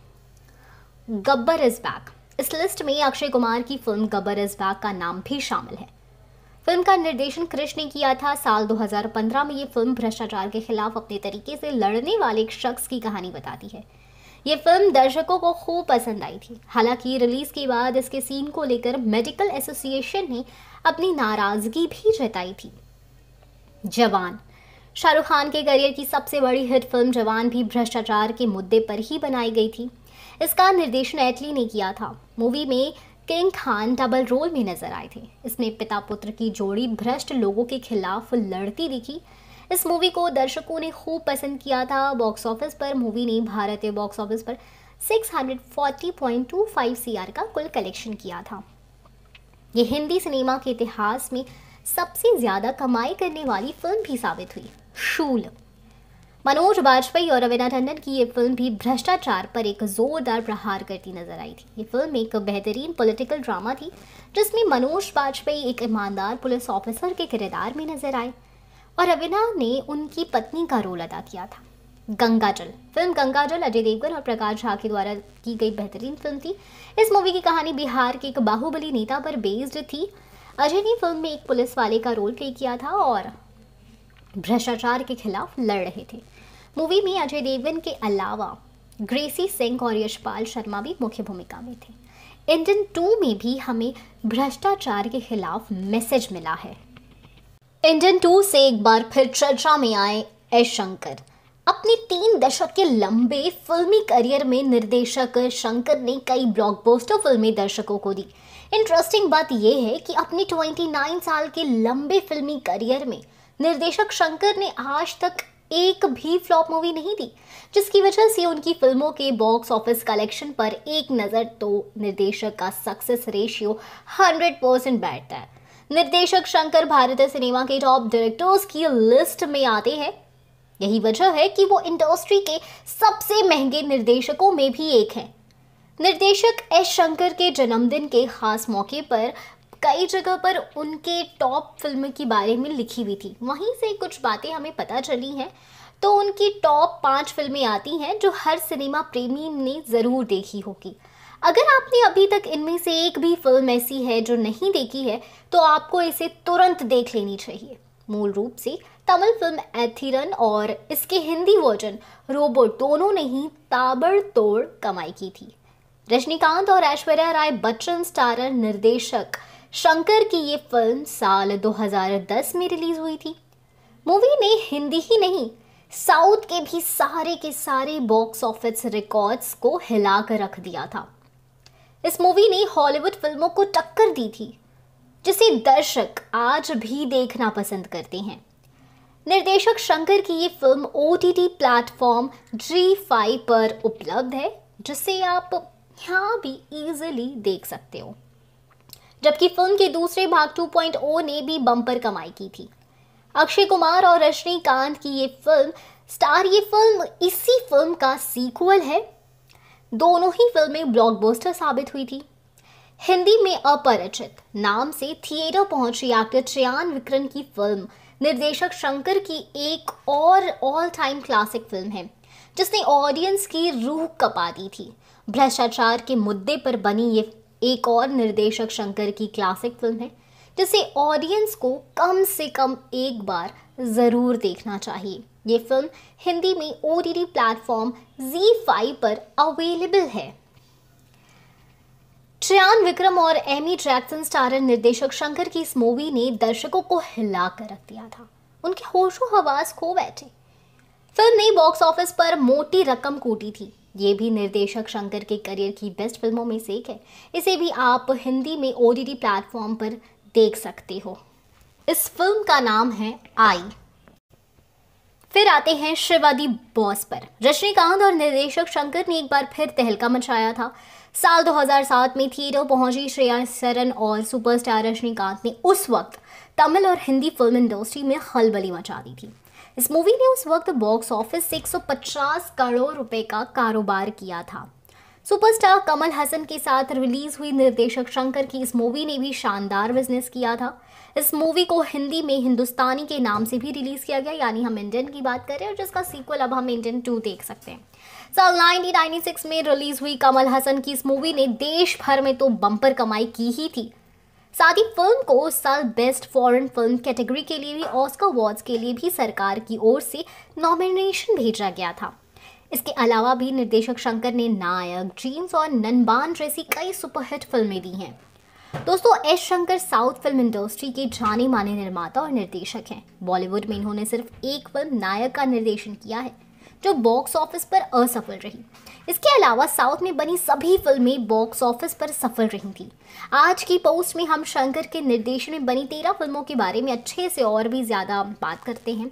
गब्बर इज बैक इस लिस्ट में अक्षय कुमार की फिल्म गब्बर इज बैक का नाम भी शामिल है फिल्म का निर्देशन कृष्ण ने किया था साल 2015 में ये फिल्म भ्रष्टाचार के खिलाफ अपने तरीके से लड़ने वाले एक शख्स की कहानी बताती है ये फिल्म दर्शकों को खूब पसंद आई थी हालांकि रिलीज के बाद इसके सीन को लेकर मेडिकल एसोसिएशन ने अपनी नाराजगी भी जताई थी जवान शाहरुख खान के करियर की सबसे बड़ी हिट फिल्म जवान भी भ्रष्टाचार के मुद्दे पर ही बनाई गई थी इसका निर्देशन एटली ने किया था मूवी में किंग खान डबल रोल में नजर आए थे इसमें पिता पुत्र की जोड़ी भ्रष्ट लोगों के खिलाफ लड़ती दिखी इस मूवी को दर्शकों ने खूब पसंद किया था बॉक्स ऑफिस पर मूवी ने भारतीय बॉक्स ऑफिस पर 640.25 सीआर का कुल कलेक्शन किया था ये हिंदी सिनेमा के इतिहास में सबसे ज़्यादा कमाई करने वाली फिल्म भी साबित हुई शूल मनोज बाजपेयी और रवीना टंडन की ये फिल्म भी भ्रष्टाचार पर एक जोरदार प्रहार करती नजर आई थी ये फिल्म एक बेहतरीन पॉलिटिकल ड्रामा थी जिसमें मनोज बाजपेयी एक ईमानदार पुलिस ऑफिसर के किरदार में नजर आए और रवीना ने उनकी पत्नी का रोल अदा किया था गंगाजल फिल्म गंगाजल अजय देवगन और प्रकाश झा के द्वारा की गई बेहतरीन फिल्म थी इस मूवी की कहानी बिहार के एक बाहुबली नेता पर बेस्ड थी अजय ने फिल्म में एक पुलिस वाले का रोल प्ले किया था और भ्रष्टाचार के खिलाफ लड़ रहे थे मूवी में अजय देवगन के अलावा ग्रेसी सिंह और यशपाल शर्मा भी मुख्य भूमिका में थे इंडियन टू में भी हमें भ्रष्टाचार के खिलाफ मैसेज मिला है इंडियन टू से एक बार फिर चर्चा में आए एस शंकर अपने तीन दशक के लंबे फिल्मी करियर में निर्देशक शंकर ने कई ब्लॉकबस्टर फिल्में दर्शकों को दी इंटरेस्टिंग बात यह है कि अपने 29 साल के लंबे फिल्मी करियर में निर्देशक शंकर ने आज तक एक भी फ्लॉप मूवी नहीं दी जिसकी वजह से उनकी फिल्मों के बॉक्स ऑफिस कलेक्शन पर एक नज़र तो निर्देशक का सक्सेस रेशियो 100 परसेंट बैठता है निर्देशक शंकर भारतीय सिनेमा के टॉप डायरेक्टर्स की लिस्ट में आते हैं यही वजह है कि वो इंडस्ट्री के सबसे महंगे निर्देशकों में भी एक हैं निर्देशक एस शंकर के जन्मदिन के खास मौके पर कई जगह पर उनके टॉप फिल्म के बारे में लिखी हुई थी वहीं से कुछ बातें हमें पता चली हैं तो उनकी टॉप पाँच फिल्में आती हैं जो हर सिनेमा प्रेमी ने ज़रूर देखी होगी अगर आपने अभी तक इनमें से एक भी फिल्म ऐसी है जो नहीं देखी है तो आपको इसे तुरंत देख लेनी चाहिए मूल रूप से तमिल फिल्म एथिरन और इसके हिंदी वर्जन रोबोट दोनों ने ही ताबड़तोड़ कमाई की थी रजनीकांत और ऐश्वर्या राय बच्चन स्टारर निर्देशक शंकर की ये फिल्म साल 2010 में रिलीज हुई थी मूवी ने हिंदी ही नहीं साउथ के भी सारे के सारे बॉक्स ऑफिस रिकॉर्ड्स को हिला कर रख दिया था इस मूवी ने हॉलीवुड फिल्मों को टक्कर दी थी जिसे दर्शक आज भी देखना पसंद करते हैं निर्देशक शंकर की ये film O T T platform Zee five पर उपलब्ध है जिसे आप यहाँ भी ईजिली देख सकते हो जबकि फिल्म के दूसरे भाग 2.0 ने भी बम्पर कमाई की थी अक्षय कुमार और रजनीकांत की ये फिल्म स्टार ये फिल्म इसी फिल्म का सीक्वल है दोनों ही फिल्में ब्लॉकबस्टर साबित हुई थी हिंदी में अपरिचित नाम से थिएटर पहुंची एक्टर श्रेयान विक्रम की फिल्म निर्देशक शंकर की एक और ऑल टाइम क्लासिक फिल्म है जिसने ऑडियंस की रूह कपा दी थी भ्रष्टाचार के मुद्दे पर बनी ये एक और निर्देशक शंकर की क्लासिक फिल्म है जिसे ऑडियंस को कम से कम एक बार ज़रूर देखना चाहिए ये फिल्म हिंदी में O T T platform Zee five पर अवेलेबल है श्रेयान विक्रम और एमी जैक्सन स्टारर निर्देशक शंकर की इस मूवी ने दर्शकों को हिला कर रख दिया था उनके होशो हवास खो बैठे फिल्म ने बॉक्स ऑफिस पर मोटी रकम कूटी थी ये भी निर्देशक शंकर के करियर की बेस्ट फिल्मों में से एक है इसे भी आप हिंदी में ओ प्लेटफॉर्म पर देख सकते हो इस फिल्म का नाम है आई फिर आते हैं शिवादी बॉस पर रजनीकांत और निर्देशक शंकर ने एक बार फिर तहलका मचाया था साल 2007 में थिएटर पहुंची श्रेया सरन और सुपरस्टार रजनीकांत ने उस वक्त तमिल और हिंदी फिल्म इंडस्ट्री में खलबली मचा दी थी इस मूवी ने उस वक्त बॉक्स ऑफिस से 150 करोड़ रुपए का कारोबार किया था सुपरस्टार कमल हसन के साथ रिलीज हुई निर्देशक शंकर की इस मूवी ने भी शानदार बिजनेस किया था इस मूवी को हिंदी में हिंदुस्तानी के नाम से भी रिलीज़ किया गया यानी हम इंडियन की बात करें और जिसका सीक्वल अब हम इंडियन टू देख सकते हैं साल 1996 में रिलीज़ हुई कमल हसन की इस मूवी ने देश भर में तो बम्पर कमाई की ही थी साथ ही फिल्म को उस साल बेस्ट फॉरेन फिल्म कैटेगरी के लिए भी ऑस्कर अवार्ड्स के लिए भी सरकार की ओर से नॉमिनेशन भेजा गया था इसके अलावा भी निर्देशक शंकर ने नायक जीन्स और ननबान जैसी कई सुपरहिट फिल्में दी हैं दोस्तों S Shankar south film industry के जाने माने निर्माता और निर्देशक हैं बॉलीवुड में इन्होंने सिर्फ एक फिल्म नायक का निर्देशन किया है जो बॉक्स ऑफिस पर असफल रही इसके अलावा साउथ में बनी सभी फिल्में बॉक्स ऑफिस पर सफल रही थी आज की पोस्ट में हम शंकर के निर्देशन में बनी तेरह फिल्मों के बारे में अच्छे से और भी ज़्यादा बात करते हैं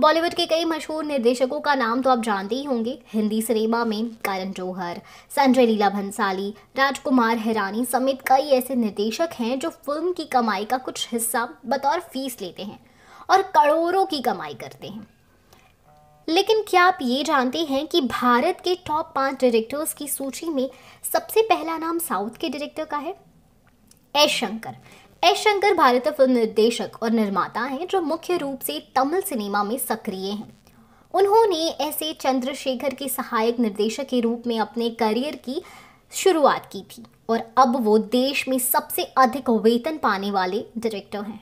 बॉलीवुड के कई मशहूर निर्देशकों का नाम तो आप जानते ही होंगे हिंदी सिनेमा में करण जौहर संजय लीला भंसाली राजकुमार हिरानी समेत कई ऐसे निर्देशक हैं जो फिल्म की कमाई का कुछ हिस्सा बतौर फीस लेते हैं और करोड़ों की कमाई करते हैं लेकिन क्या आप ये जानते हैं कि भारत के टॉप पाँच डायरेक्टर्स की सूची में सबसे पहला नाम साउथ के डायरेक्टर का है एस शंकर एस शंकर भारतीय फिल्म निर्देशक और निर्माता हैं जो मुख्य रूप से तमिल सिनेमा में सक्रिय हैं उन्होंने ऐसे चंद्रशेखर के सहायक निर्देशक के रूप में अपने करियर की शुरुआत की थी और अब वो देश में सबसे अधिक वेतन पाने वाले डायरेक्टर हैं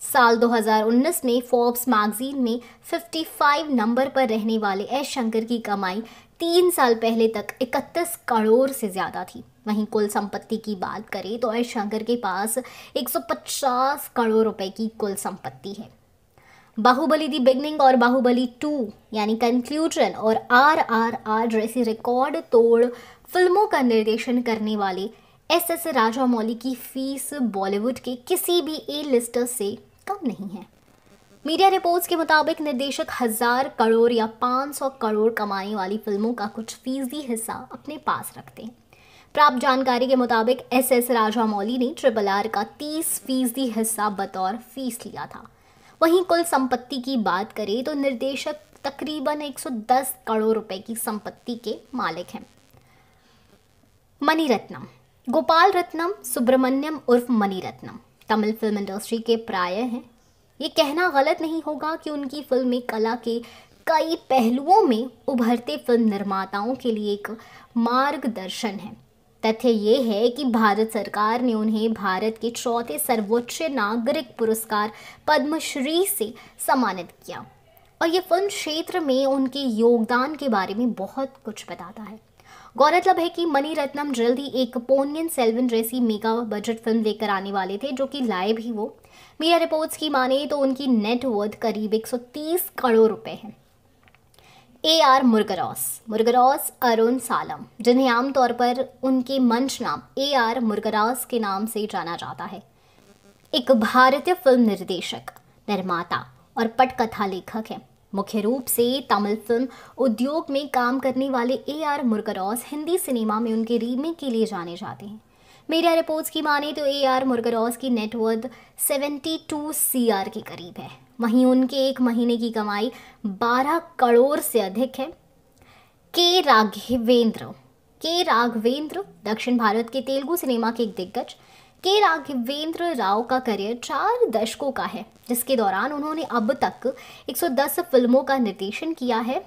साल 2019 में फोर्ब्स मैगजीन में 55 नंबर पर रहने वाले एस शंकर की कमाई तीन साल पहले तक 31 करोड़ से ज़्यादा थी वहीं कुल संपत्ति की बात करें तो एस शंकर के पास 150 करोड़ रुपए की कुल संपत्ति है बाहुबली दी बिगनिंग और बाहुबली टू यानी कंक्लूजन और आर आर आर जैसी रिकॉर्ड तोड़ फिल्मों का निर्देशन करने वाले एस एस राजा मौली की फीस बॉलीवुड के किसी भी ए लिस्टर से कम नहीं है मीडिया रिपोर्ट्स के मुताबिक निर्देशक हज़ार करोड़ या पाँच सौ करोड़ कमाने वाली फिल्मों का कुछ फीसदी हिस्सा अपने पास रखते हैं प्राप्त जानकारी के मुताबिक एस एस राजामौली ने ट्रिपल आर का तीस फीसदी हिस्सा बतौर फीस लिया था वहीं कुल संपत्ति की बात करें तो निर्देशक तकरीबन 110 करोड़ रुपए की संपत्ति के मालिक हैं मणिरत्नम गोपाल रत्नम सुब्रमण्यम उर्फ मणिरत्नम तमिल फिल्म इंडस्ट्री के प्राय हैं ये कहना गलत नहीं होगा कि उनकी फिल्में कला के कई पहलुओं में उभरते फिल्म निर्माताओं के लिए एक मार्गदर्शन है तथ्य ये है कि भारत सरकार ने उन्हें भारत के चौथे सर्वोच्च नागरिक पुरस्कार पद्मश्री से सम्मानित किया और ये फिल्म क्षेत्र में उनके योगदान के बारे में बहुत कुछ बताता है गौरतलब है कि मनी रत्नम जल्द ही एक पोनियन सेल्विन जैसी मेगा बजट फिल्म लेकर आने वाले थे जो कि लाए भी वो मीडिया रिपोर्ट्स की माने तो उनकी नेटवर्थ करीब 130 करोड़ रुपए है A R Murugadoss Murugadoss Arunachalam जिन्हें आमतौर पर उनके मंच नाम ए आर मुर्गरॉस के नाम से जाना जाता है एक भारतीय फिल्म निर्देशक निर्माता और पटकथा लेखक हैं मुख्य रूप से तमिल फिल्म उद्योग में काम करने वाले A R Murugadoss Hindi cinema में उनके रीमेक के लिए जाने जाते हैं मीडिया रिपोर्ट्स की माने तो ए आर मुर्गरॉस की नेटवर्थ 72 आर के करीब है वहीं उनके एक महीने की कमाई 12 करोड़ से अधिक है के राघवेंद्र के राघवेंद्र दक्षिण भारत के तेलुगु सिनेमा के एक दिग्गज के राघवेंद्र राव का करियर चार दशकों का है जिसके दौरान उन्होंने अब तक 110 फिल्मों का निर्देशन किया है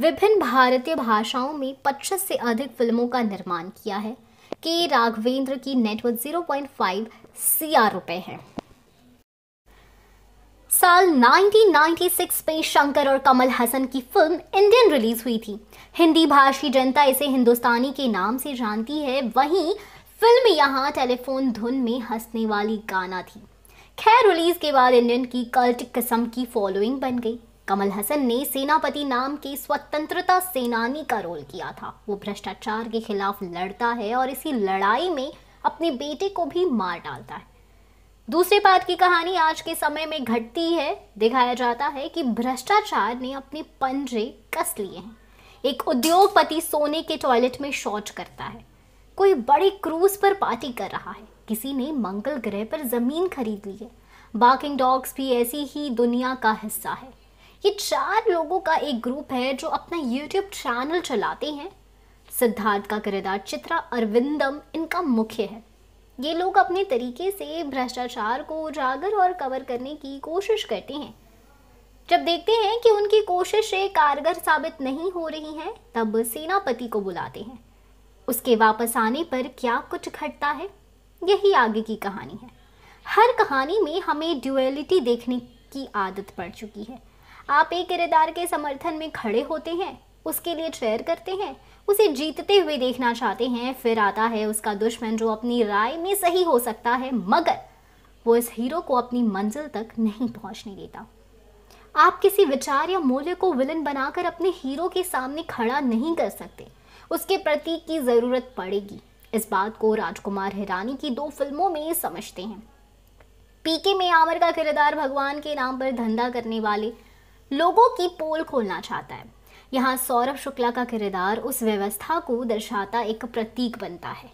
विभिन्न भारतीय भाषाओं में 25 से अधिक फिल्मों का निर्माण किया है के राघवेंद्र की नेटवर्क 0.5 सीआर रुपए है साल 1996 में शंकर और कमल हसन की फिल्म इंडियन रिलीज हुई थी हिंदी भाषी जनता इसे हिंदुस्तानी के नाम से जानती है वहीं फिल्म यहाँ टेलीफोन धुन में हंसने वाली गाना थी खैर रिलीज के बाद इंडियन की कल्ट किस्म की फॉलोइंग बन गई कमल हसन ने सेनापति नाम के स्वतंत्रता सेनानी का रोल किया था वो भ्रष्टाचार के खिलाफ लड़ता है और इसी लड़ाई में अपने बेटे को भी मार डालता है दूसरे पार्ट की कहानी आज के समय में घटती है दिखाया जाता है कि भ्रष्टाचार ने अपने पंजे कस लिए हैं एक उद्योगपति सोने के टॉयलेट में शौच करता है कोई बड़ी क्रूज पर पार्टी कर रहा है किसी ने मंगल ग्रह पर जमीन खरीद ली है बाकिंग डॉग्स भी ऐसी ही दुनिया का हिस्सा है ये चार लोगों का एक ग्रुप है जो अपना यूट्यूब चैनल चलाते हैं सिद्धार्थ का किरदार चित्रा अरविंदम इनका मुख्य है ये लोग अपने तरीके से भ्रष्टाचार को उजागर और कवर करने की कोशिश करते हैं जब देखते हैं कि उनकी कोशिशें कारगर साबित नहीं हो रही हैं तब सेनापति को बुलाते हैं उसके वापस आने पर क्या कुछ घटता है यही आगे की कहानी है हर कहानी में हमें ड्यूएलिटी देखने की आदत पड़ चुकी है आप एक किरदार के समर्थन में खड़े होते हैं उसके लिए ट्रेयर करते हैं उसे जीतते हुए देखना चाहते हैं फिर आता है उसका दुश्मन जो अपनी राय में सही हो सकता है मगर वो इस हीरो को अपनी मंजिल तक नहीं पहुंचने देता आप किसी विचार या मूल्य को विलन बनाकर अपने हीरो के सामने खड़ा नहीं कर सकते उसके प्रतीक की ज़रूरत पड़ेगी इस बात को राजकुमार हिरानी की दो फिल्मों में समझते हैं पीके में आमर का किरदार भगवान के नाम पर धंधा करने वाले लोगों की पोल खोलना चाहता है यहाँ सौरभ शुक्ला का किरदार उस व्यवस्था को दर्शाता एक प्रतीक बनता है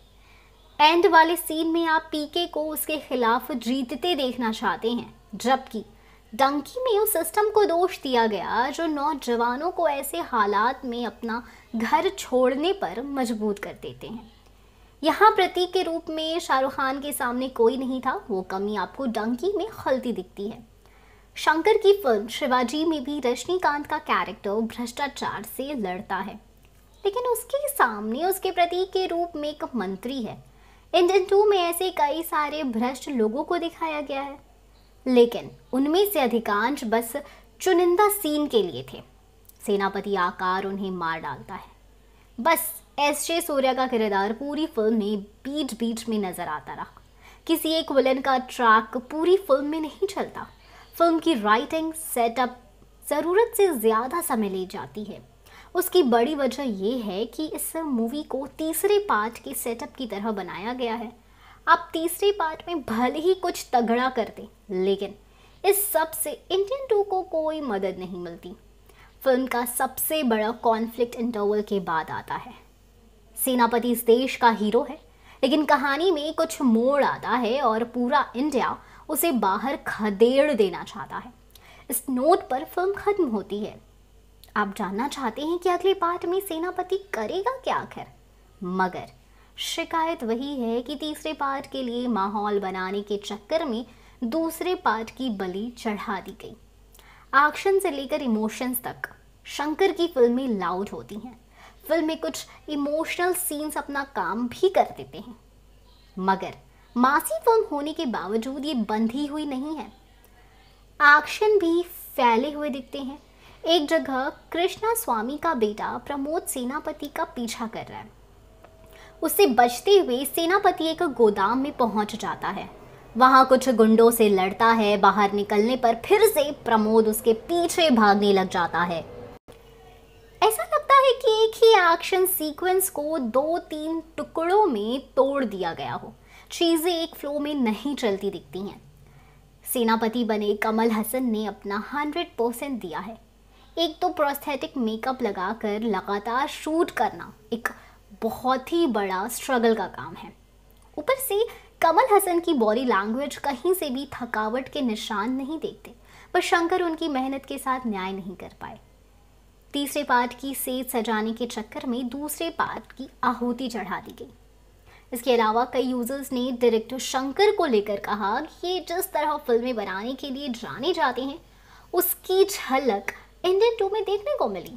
एंड वाले सीन में आप पीके को उसके खिलाफ जीतते देखना चाहते हैं जबकि डंकी में उस सिस्टम को दोष दिया गया जो नौजवानों को ऐसे हालात में अपना घर छोड़ने पर मजबूर कर देते हैं यहाँ प्रतीक के रूप में शाहरुख खान के सामने कोई नहीं था वो कमी आपको डंकी में खलती दिखती है शंकर की फिल्म शिवाजी में भी रजनीकांत का कैरेक्टर भ्रष्टाचार से लड़ता है लेकिन उसके सामने उसके प्रतीक के रूप में एक मंत्री है इंडियन टू में ऐसे कई सारे भ्रष्ट लोगों को दिखाया गया है लेकिन उनमें से अधिकांश बस चुनिंदा सीन के लिए थे सेनापति आकार उन्हें मार डालता है बस एस जे सूर्या का किरदार पूरी फिल्म में बीच बीच में नज़र आता रहा किसी एक विलन का ट्रैक पूरी फिल्म में नहीं चलता फिल्म की राइटिंग सेटअप ज़रूरत से ज़्यादा समय ले जाती है उसकी बड़ी वजह यह है कि इस मूवी को तीसरे पार्ट के सेटअप की तरह बनाया गया है आप तीसरे पार्ट में भले ही कुछ तगड़ा कर दें लेकिन इस सब से इंडियन टू को कोई मदद नहीं मिलती फिल्म का सबसे बड़ा कॉन्फ्लिक्ट इंटरवल के बाद आता है सेनापति इस देश का हीरो है लेकिन कहानी में कुछ मोड़ आता है और पूरा इंडिया उसे बाहर खदेड़ देना चाहता है इस नोट पर फिल्म खत्म होती है आप जानना चाहते हैं कि अगले पार्ट में सेनापति करेगा क्या आखिर मगर शिकायत वही है कि तीसरे पार्ट के लिए माहौल बनाने के चक्कर में दूसरे पार्ट की बलि चढ़ा दी गई एक्शन से लेकर इमोशंस तक शंकर की फिल्में लाउड होती हैं फिल्म में कुछ इमोशनल सीन्स अपना काम भी कर देते हैं मगर मासी फिल्म होने के बावजूद ये बंधी हुई नहीं है एक्शन भी फैले हुए दिखते हैं एक जगह कृष्णा स्वामी का बेटा प्रमोद सेनापति का पीछा कर रहा है उससे बचते हुए सेनापति एक गोदाम में पहुंच जाता है वहां कुछ गुंडों से लड़ता है बाहर निकलने पर फिर से प्रमोद उसके पीछे भागने लग जाता है ऐसा लगता है कि एक ही एक्शन सीक्वेंस को दो तीन टुकड़ों में तोड़ दिया गया हो चीज़ें एक फ्लो में नहीं चलती दिखती हैं सेनापति बने कमल हसन ने अपना हंड्रेड परसेंट दिया है एक तो प्रोस्थेटिक मेकअप लगाकर लगातार शूट करना एक बहुत ही बड़ा स्ट्रगल का काम है ऊपर से कमल हसन की बॉडी लैंग्वेज कहीं से भी थकावट के निशान नहीं देखते पर शंकर उनकी मेहनत के साथ न्याय नहीं कर पाए तीसरे पार्ट की सेज सजाने के चक्कर में दूसरे पार्ट की आहूति चढ़ा दी गई इसके अलावा कई यूज़र्स ने डायरेक्टर शंकर को लेकर कहा कि ये जिस तरह फिल्में बनाने के लिए जाने जाते हैं उसकी झलक इंडियन टू में देखने को मिली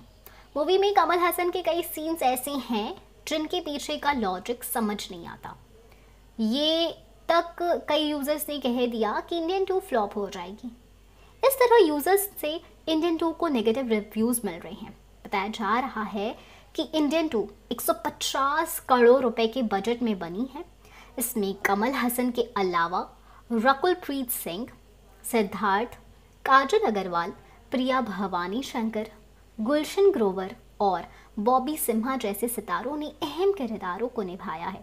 मूवी में कमल हसन के कई सीन्स ऐसे हैं जिनके पीछे का लॉजिक समझ नहीं आता ये तक कई यूज़र्स ने कह दिया कि इंडियन टू फ्लॉप हो जाएगी इस तरह यूज़र्स से इंडियन टू को नेगेटिव रिव्यूज़ मिल रहे हैं बताया जा रहा है कि इंडियन टू 150 करोड़ रुपए के बजट में बनी है इसमें कमल हसन के अलावा रकुल प्रीत सिंह सिद्धार्थ काजल अग्रवाल प्रिया भवानी शंकर गुलशन ग्रोवर और बॉबी सिम्हा जैसे सितारों ने अहम किरदारों को निभाया है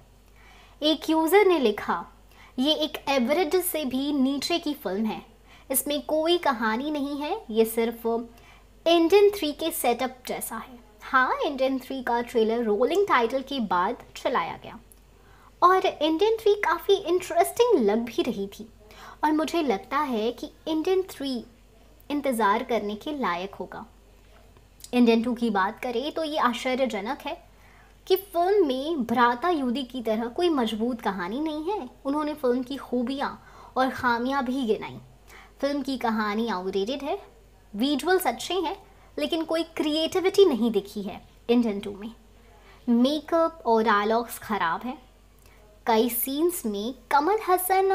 एक यूज़र ने लिखा ये एक एवरेज से भी नीचे की फिल्म है इसमें कोई कहानी नहीं है ये सिर्फ इंडियन थ्री के सेटअप जैसा है हाँ इंडियन थ्री का ट्रेलर रोलिंग टाइटल के बाद चलाया गया और इंडियन थ्री काफ़ी इंटरेस्टिंग लग भी रही थी और मुझे लगता है कि इंडियन थ्री इंतज़ार करने के लायक होगा इंडियन टू की बात करें तो ये आश्चर्यजनक है कि फिल्म में भ्राता यूदी की तरह कोई मजबूत कहानी नहीं है उन्होंने फिल्म की खूबियाँ और खामियाँ भी गिनाई फिल्म की कहानी आउटडेटेड है विजुअल्स अच्छे हैं लेकिन कोई क्रिएटिविटी नहीं दिखी है इंडियन टू में मेकअप और डायलॉग्स ख़राब हैं कई सीन्स में कमल हसन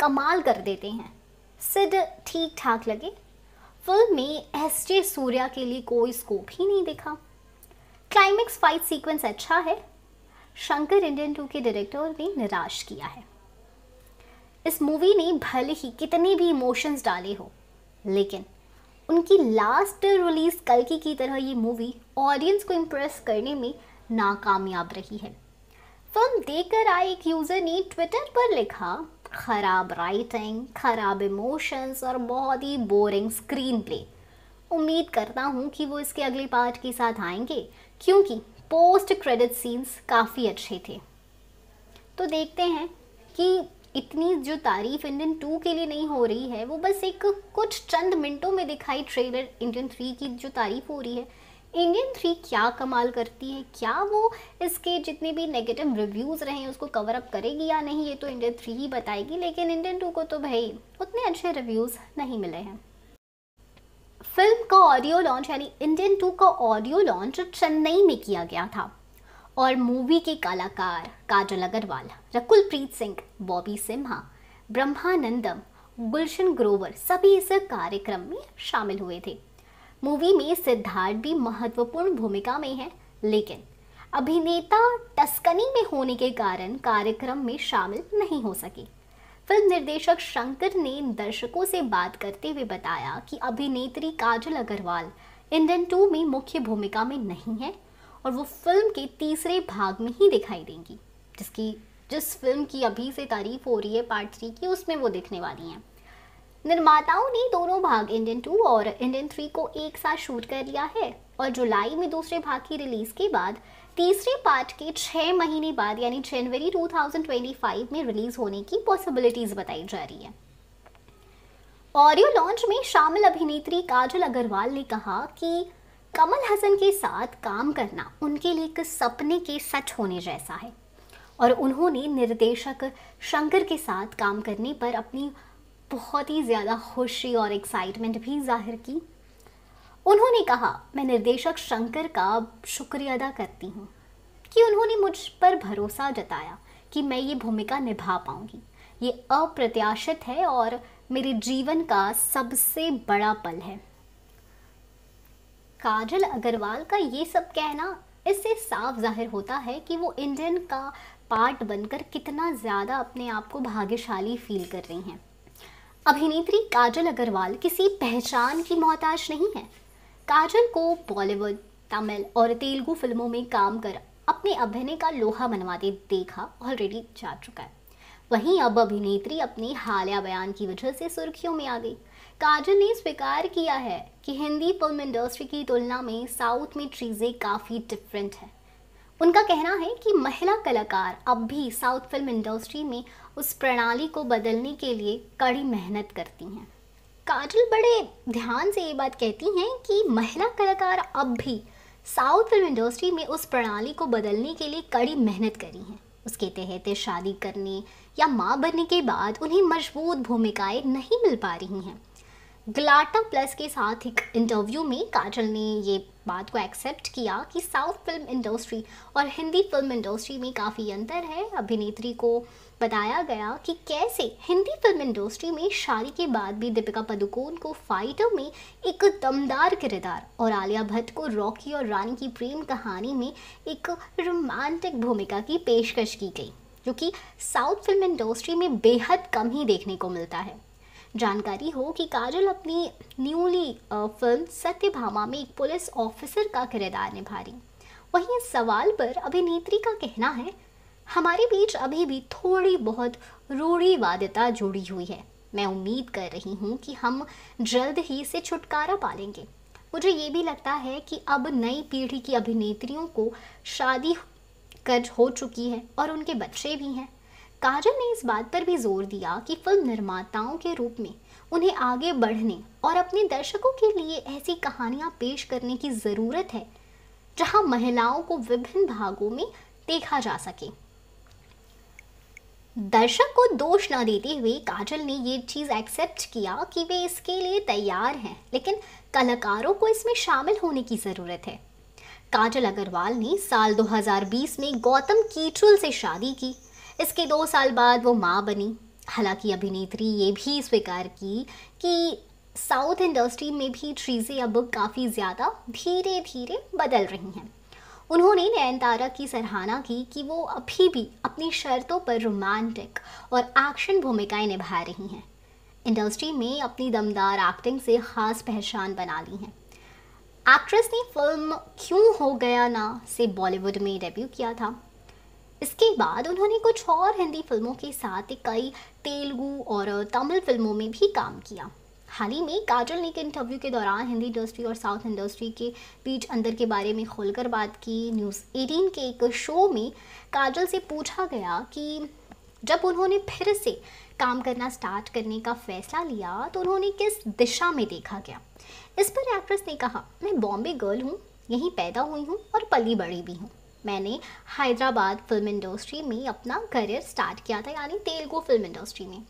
कमाल कर देते हैं सिड ठीक ठाक लगे फिल्म में एस जे सूर्या के लिए कोई स्कोप ही नहीं देखा क्लाइमेक्स फाइट सीक्वेंस अच्छा है शंकर इंडियन टू के डायरेक्टर ने निराश किया है इस मूवी ने भले ही कितने भी इमोशंस डाले हो लेकिन उनकी लास्ट रिलीज कल की, की तरह ये मूवी ऑडियंस को इम्प्रेस करने में नाकामयाब रही है फिल्म देखकर आए एक यूज़र ने ट्विटर पर लिखा ख़राब राइटिंग ख़राब इमोशंस और बहुत ही बोरिंग स्क्रीन प्ले उम्मीद करता हूँ कि वो इसके अगले पार्ट के साथ आएंगे क्योंकि पोस्ट क्रेडिट सीन्स काफ़ी अच्छे थे तो देखते हैं कि इतनी जो तारीफ इंडियन टू के लिए नहीं हो रही है वो बस एक कुछ चंद मिनटों में दिखाई ट्रेलर इंडियन थ्री की जो तारीफ हो रही है इंडियन थ्री क्या कमाल करती है क्या वो इसके जितने भी नेगेटिव रिव्यूज़ रहे हैं उसको कवर अप करेगी या नहीं ये तो इंडियन थ्री ही बताएगी लेकिन इंडियन टू को तो भाई उतने अच्छे रिव्यूज़ नहीं मिले हैं फिल्म का ऑडियो लॉन्च यानी इंडियन टू का ऑडियो लॉन्च चेन्नई में किया गया था और मूवी के कलाकार काजल अग्रवाल रकुलप्रीत सिंह बॉबी सिम्हा ब्रह्मानंदम गुलशन ग्रोवर सभी इस कार्यक्रम में शामिल हुए थे मूवी में सिद्धार्थ भी महत्वपूर्ण भूमिका में है लेकिन अभिनेता टस्कनी में होने के कारण कार्यक्रम में शामिल नहीं हो सके फिल्म निर्देशक शंकर ने दर्शकों से बात करते हुए बताया कि अभिनेत्री काजल अग्रवाल इंडियन टू में मुख्य भूमिका में नहीं है और वो फिल्म के तीसरे भाग में ही दिखाई देंगी जिसकी जिस फिल्म की अभी से तारीफ हो रही है पार्ट थ्री की उसमें वो दिखने वाली हैं निर्माताओं ने दोनों भाग इंडियन टू और इंडियन थ्री को एक साथ शूट कर लिया है और जुलाई में दूसरे भाग की रिलीज के बाद तीसरे पार्ट के छः महीने बाद यानी जनवरी 2025 में रिलीज होने की पॉसिबिलिटीज बताई जा रही है ऑडियो लॉन्च में शामिल अभिनेत्री काजल अग्रवाल ने कहा कि कमल हसन के साथ काम करना उनके लिए एक सपने के सच होने जैसा है और उन्होंने निर्देशक शंकर के साथ काम करने पर अपनी बहुत ही ज़्यादा खुशी और एक्साइटमेंट भी जाहिर की उन्होंने कहा मैं निर्देशक शंकर का शुक्रिया अदा करती हूँ कि उन्होंने मुझ पर भरोसा जताया कि मैं ये भूमिका निभा पाऊँगी ये अप्रत्याशित है और मेरे जीवन का सबसे बड़ा पल है काजल अग्रवाल का ये सब कहना इससे साफ जाहिर होता है कि वो इंडियन का पार्ट बनकर कितना ज़्यादा अपने आप को भाग्यशाली फील कर रही हैं अभिनेत्री काजल अग्रवाल किसी पहचान की मोहताज नहीं है काजल को बॉलीवुड तमिल और तेलुगु फिल्मों में काम कर अपने अभिनय का लोहा मनवाते देखा ऑलरेडी जा चुका है वहीं अब अभिनेत्री अपने हालिया बयान की वजह से सुर्खियों में आ गई काजल ने स्वीकार किया है कि हिंदी फिल्म इंडस्ट्री की तुलना में साउथ में चीज़ें काफ़ी डिफरेंट हैं उनका कहना है कि महिला कलाकार अब भी साउथ फिल्म इंडस्ट्री में उस प्रणाली को बदलने के लिए कड़ी मेहनत करती हैं काजल बड़े ध्यान से ये बात कहती हैं कि महिला कलाकार अब भी साउथ फिल्म इंडस्ट्री में उस प्रणाली को बदलने के लिए कड़ी मेहनत करी हैं उसके तहत शादी करने या माँ बनने के बाद उन्हें मजबूत भूमिकाएं नहीं मिल पा रही हैं ग्लाटा प्लस के साथ एक इंटरव्यू में काजल ने ये बात को एक्सेप्ट किया कि साउथ फिल्म इंडस्ट्री और हिंदी फिल्म इंडस्ट्री में काफ़ी अंतर है अभिनेत्री को बताया गया कि कैसे हिंदी फिल्म इंडस्ट्री में शादी के बाद भी दीपिका पदुकोण को फाइटर में एक दमदार किरदार और आलिया भट्ट को रॉकी और रानी की प्रेम कहानी में एक रोमांटिक भूमिका की पेशकश की गई जो कि साउथ फिल्म इंडस्ट्री में बेहद कम ही देखने को मिलता है जानकारी हो कि काजल अपनी न्यूली फिल्म सत्यभामा में एक पुलिस ऑफिसर का किरदार निभा रही वहीं इस सवाल पर अभिनेत्री का कहना है हमारे बीच अभी भी थोड़ी बहुत रूढ़ीवादिता जुड़ी हुई है मैं उम्मीद कर रही हूँ कि हम जल्द ही से छुटकारा पा लेंगे मुझे ये भी लगता है कि अब नई पीढ़ी की अभिनेत्रियों को शादी कर हो चुकी है और उनके बच्चे भी हैं काजल ने इस बात पर भी जोर दिया कि फिल्म निर्माताओं के रूप में उन्हें आगे बढ़ने और अपने दर्शकों के लिए ऐसी कहानियां पेश करने की ज़रूरत है जहाँ महिलाओं को विभिन्न भागों में देखा जा सके दर्शक को दोष ना देते हुए काजल ने ये चीज़ एक्सेप्ट किया कि वे इसके लिए तैयार हैं लेकिन कलाकारों को इसमें शामिल होने की ज़रूरत है काजल अग्रवाल ने साल 2020 में गौतम कीचुल से शादी की इसके दो साल बाद वो माँ बनी हालांकि अभिनेत्री ये भी स्वीकार की कि साउथ इंडस्ट्री में भी चीज़ें अब काफ़ी ज़्यादा धीरे धीरे बदल रही हैं उन्होंने नयनतारा की सराहना की कि वो अभी भी अपनी शर्तों पर रोमांटिक और एक्शन भूमिकाएं निभा रही हैं इंडस्ट्री में अपनी दमदार एक्टिंग से ख़ास पहचान बना ली हैं एक्ट्रेस ने फिल्म क्यों हो गया ना से बॉलीवुड में डेब्यू किया था इसके बाद उन्होंने कुछ और हिंदी फिल्मों के साथ कई तेलुगु और तमिल फिल्मों में भी काम किया हाल ही में काजल ने एक इंटरव्यू के दौरान हिंदी इंडस्ट्री और साउथ इंडस्ट्री के बीच अंदर के बारे में खोलकर बात की न्यूज़ 18 के एक शो में काजल से पूछा गया कि जब उन्होंने फिर से काम करना स्टार्ट करने का फैसला लिया तो उन्होंने किस दिशा में देखा गया इस पर एक्ट्रेस ने कहा मैं बॉम्बे गर्ल हूँ यहीं पैदा हुई हूँ और पली बड़ी भी हूँ मैंने हैदराबाद फिल्म इंडस्ट्री में अपना करियर स्टार्ट किया था यानी तेलुगु फिल्म इंडस्ट्री में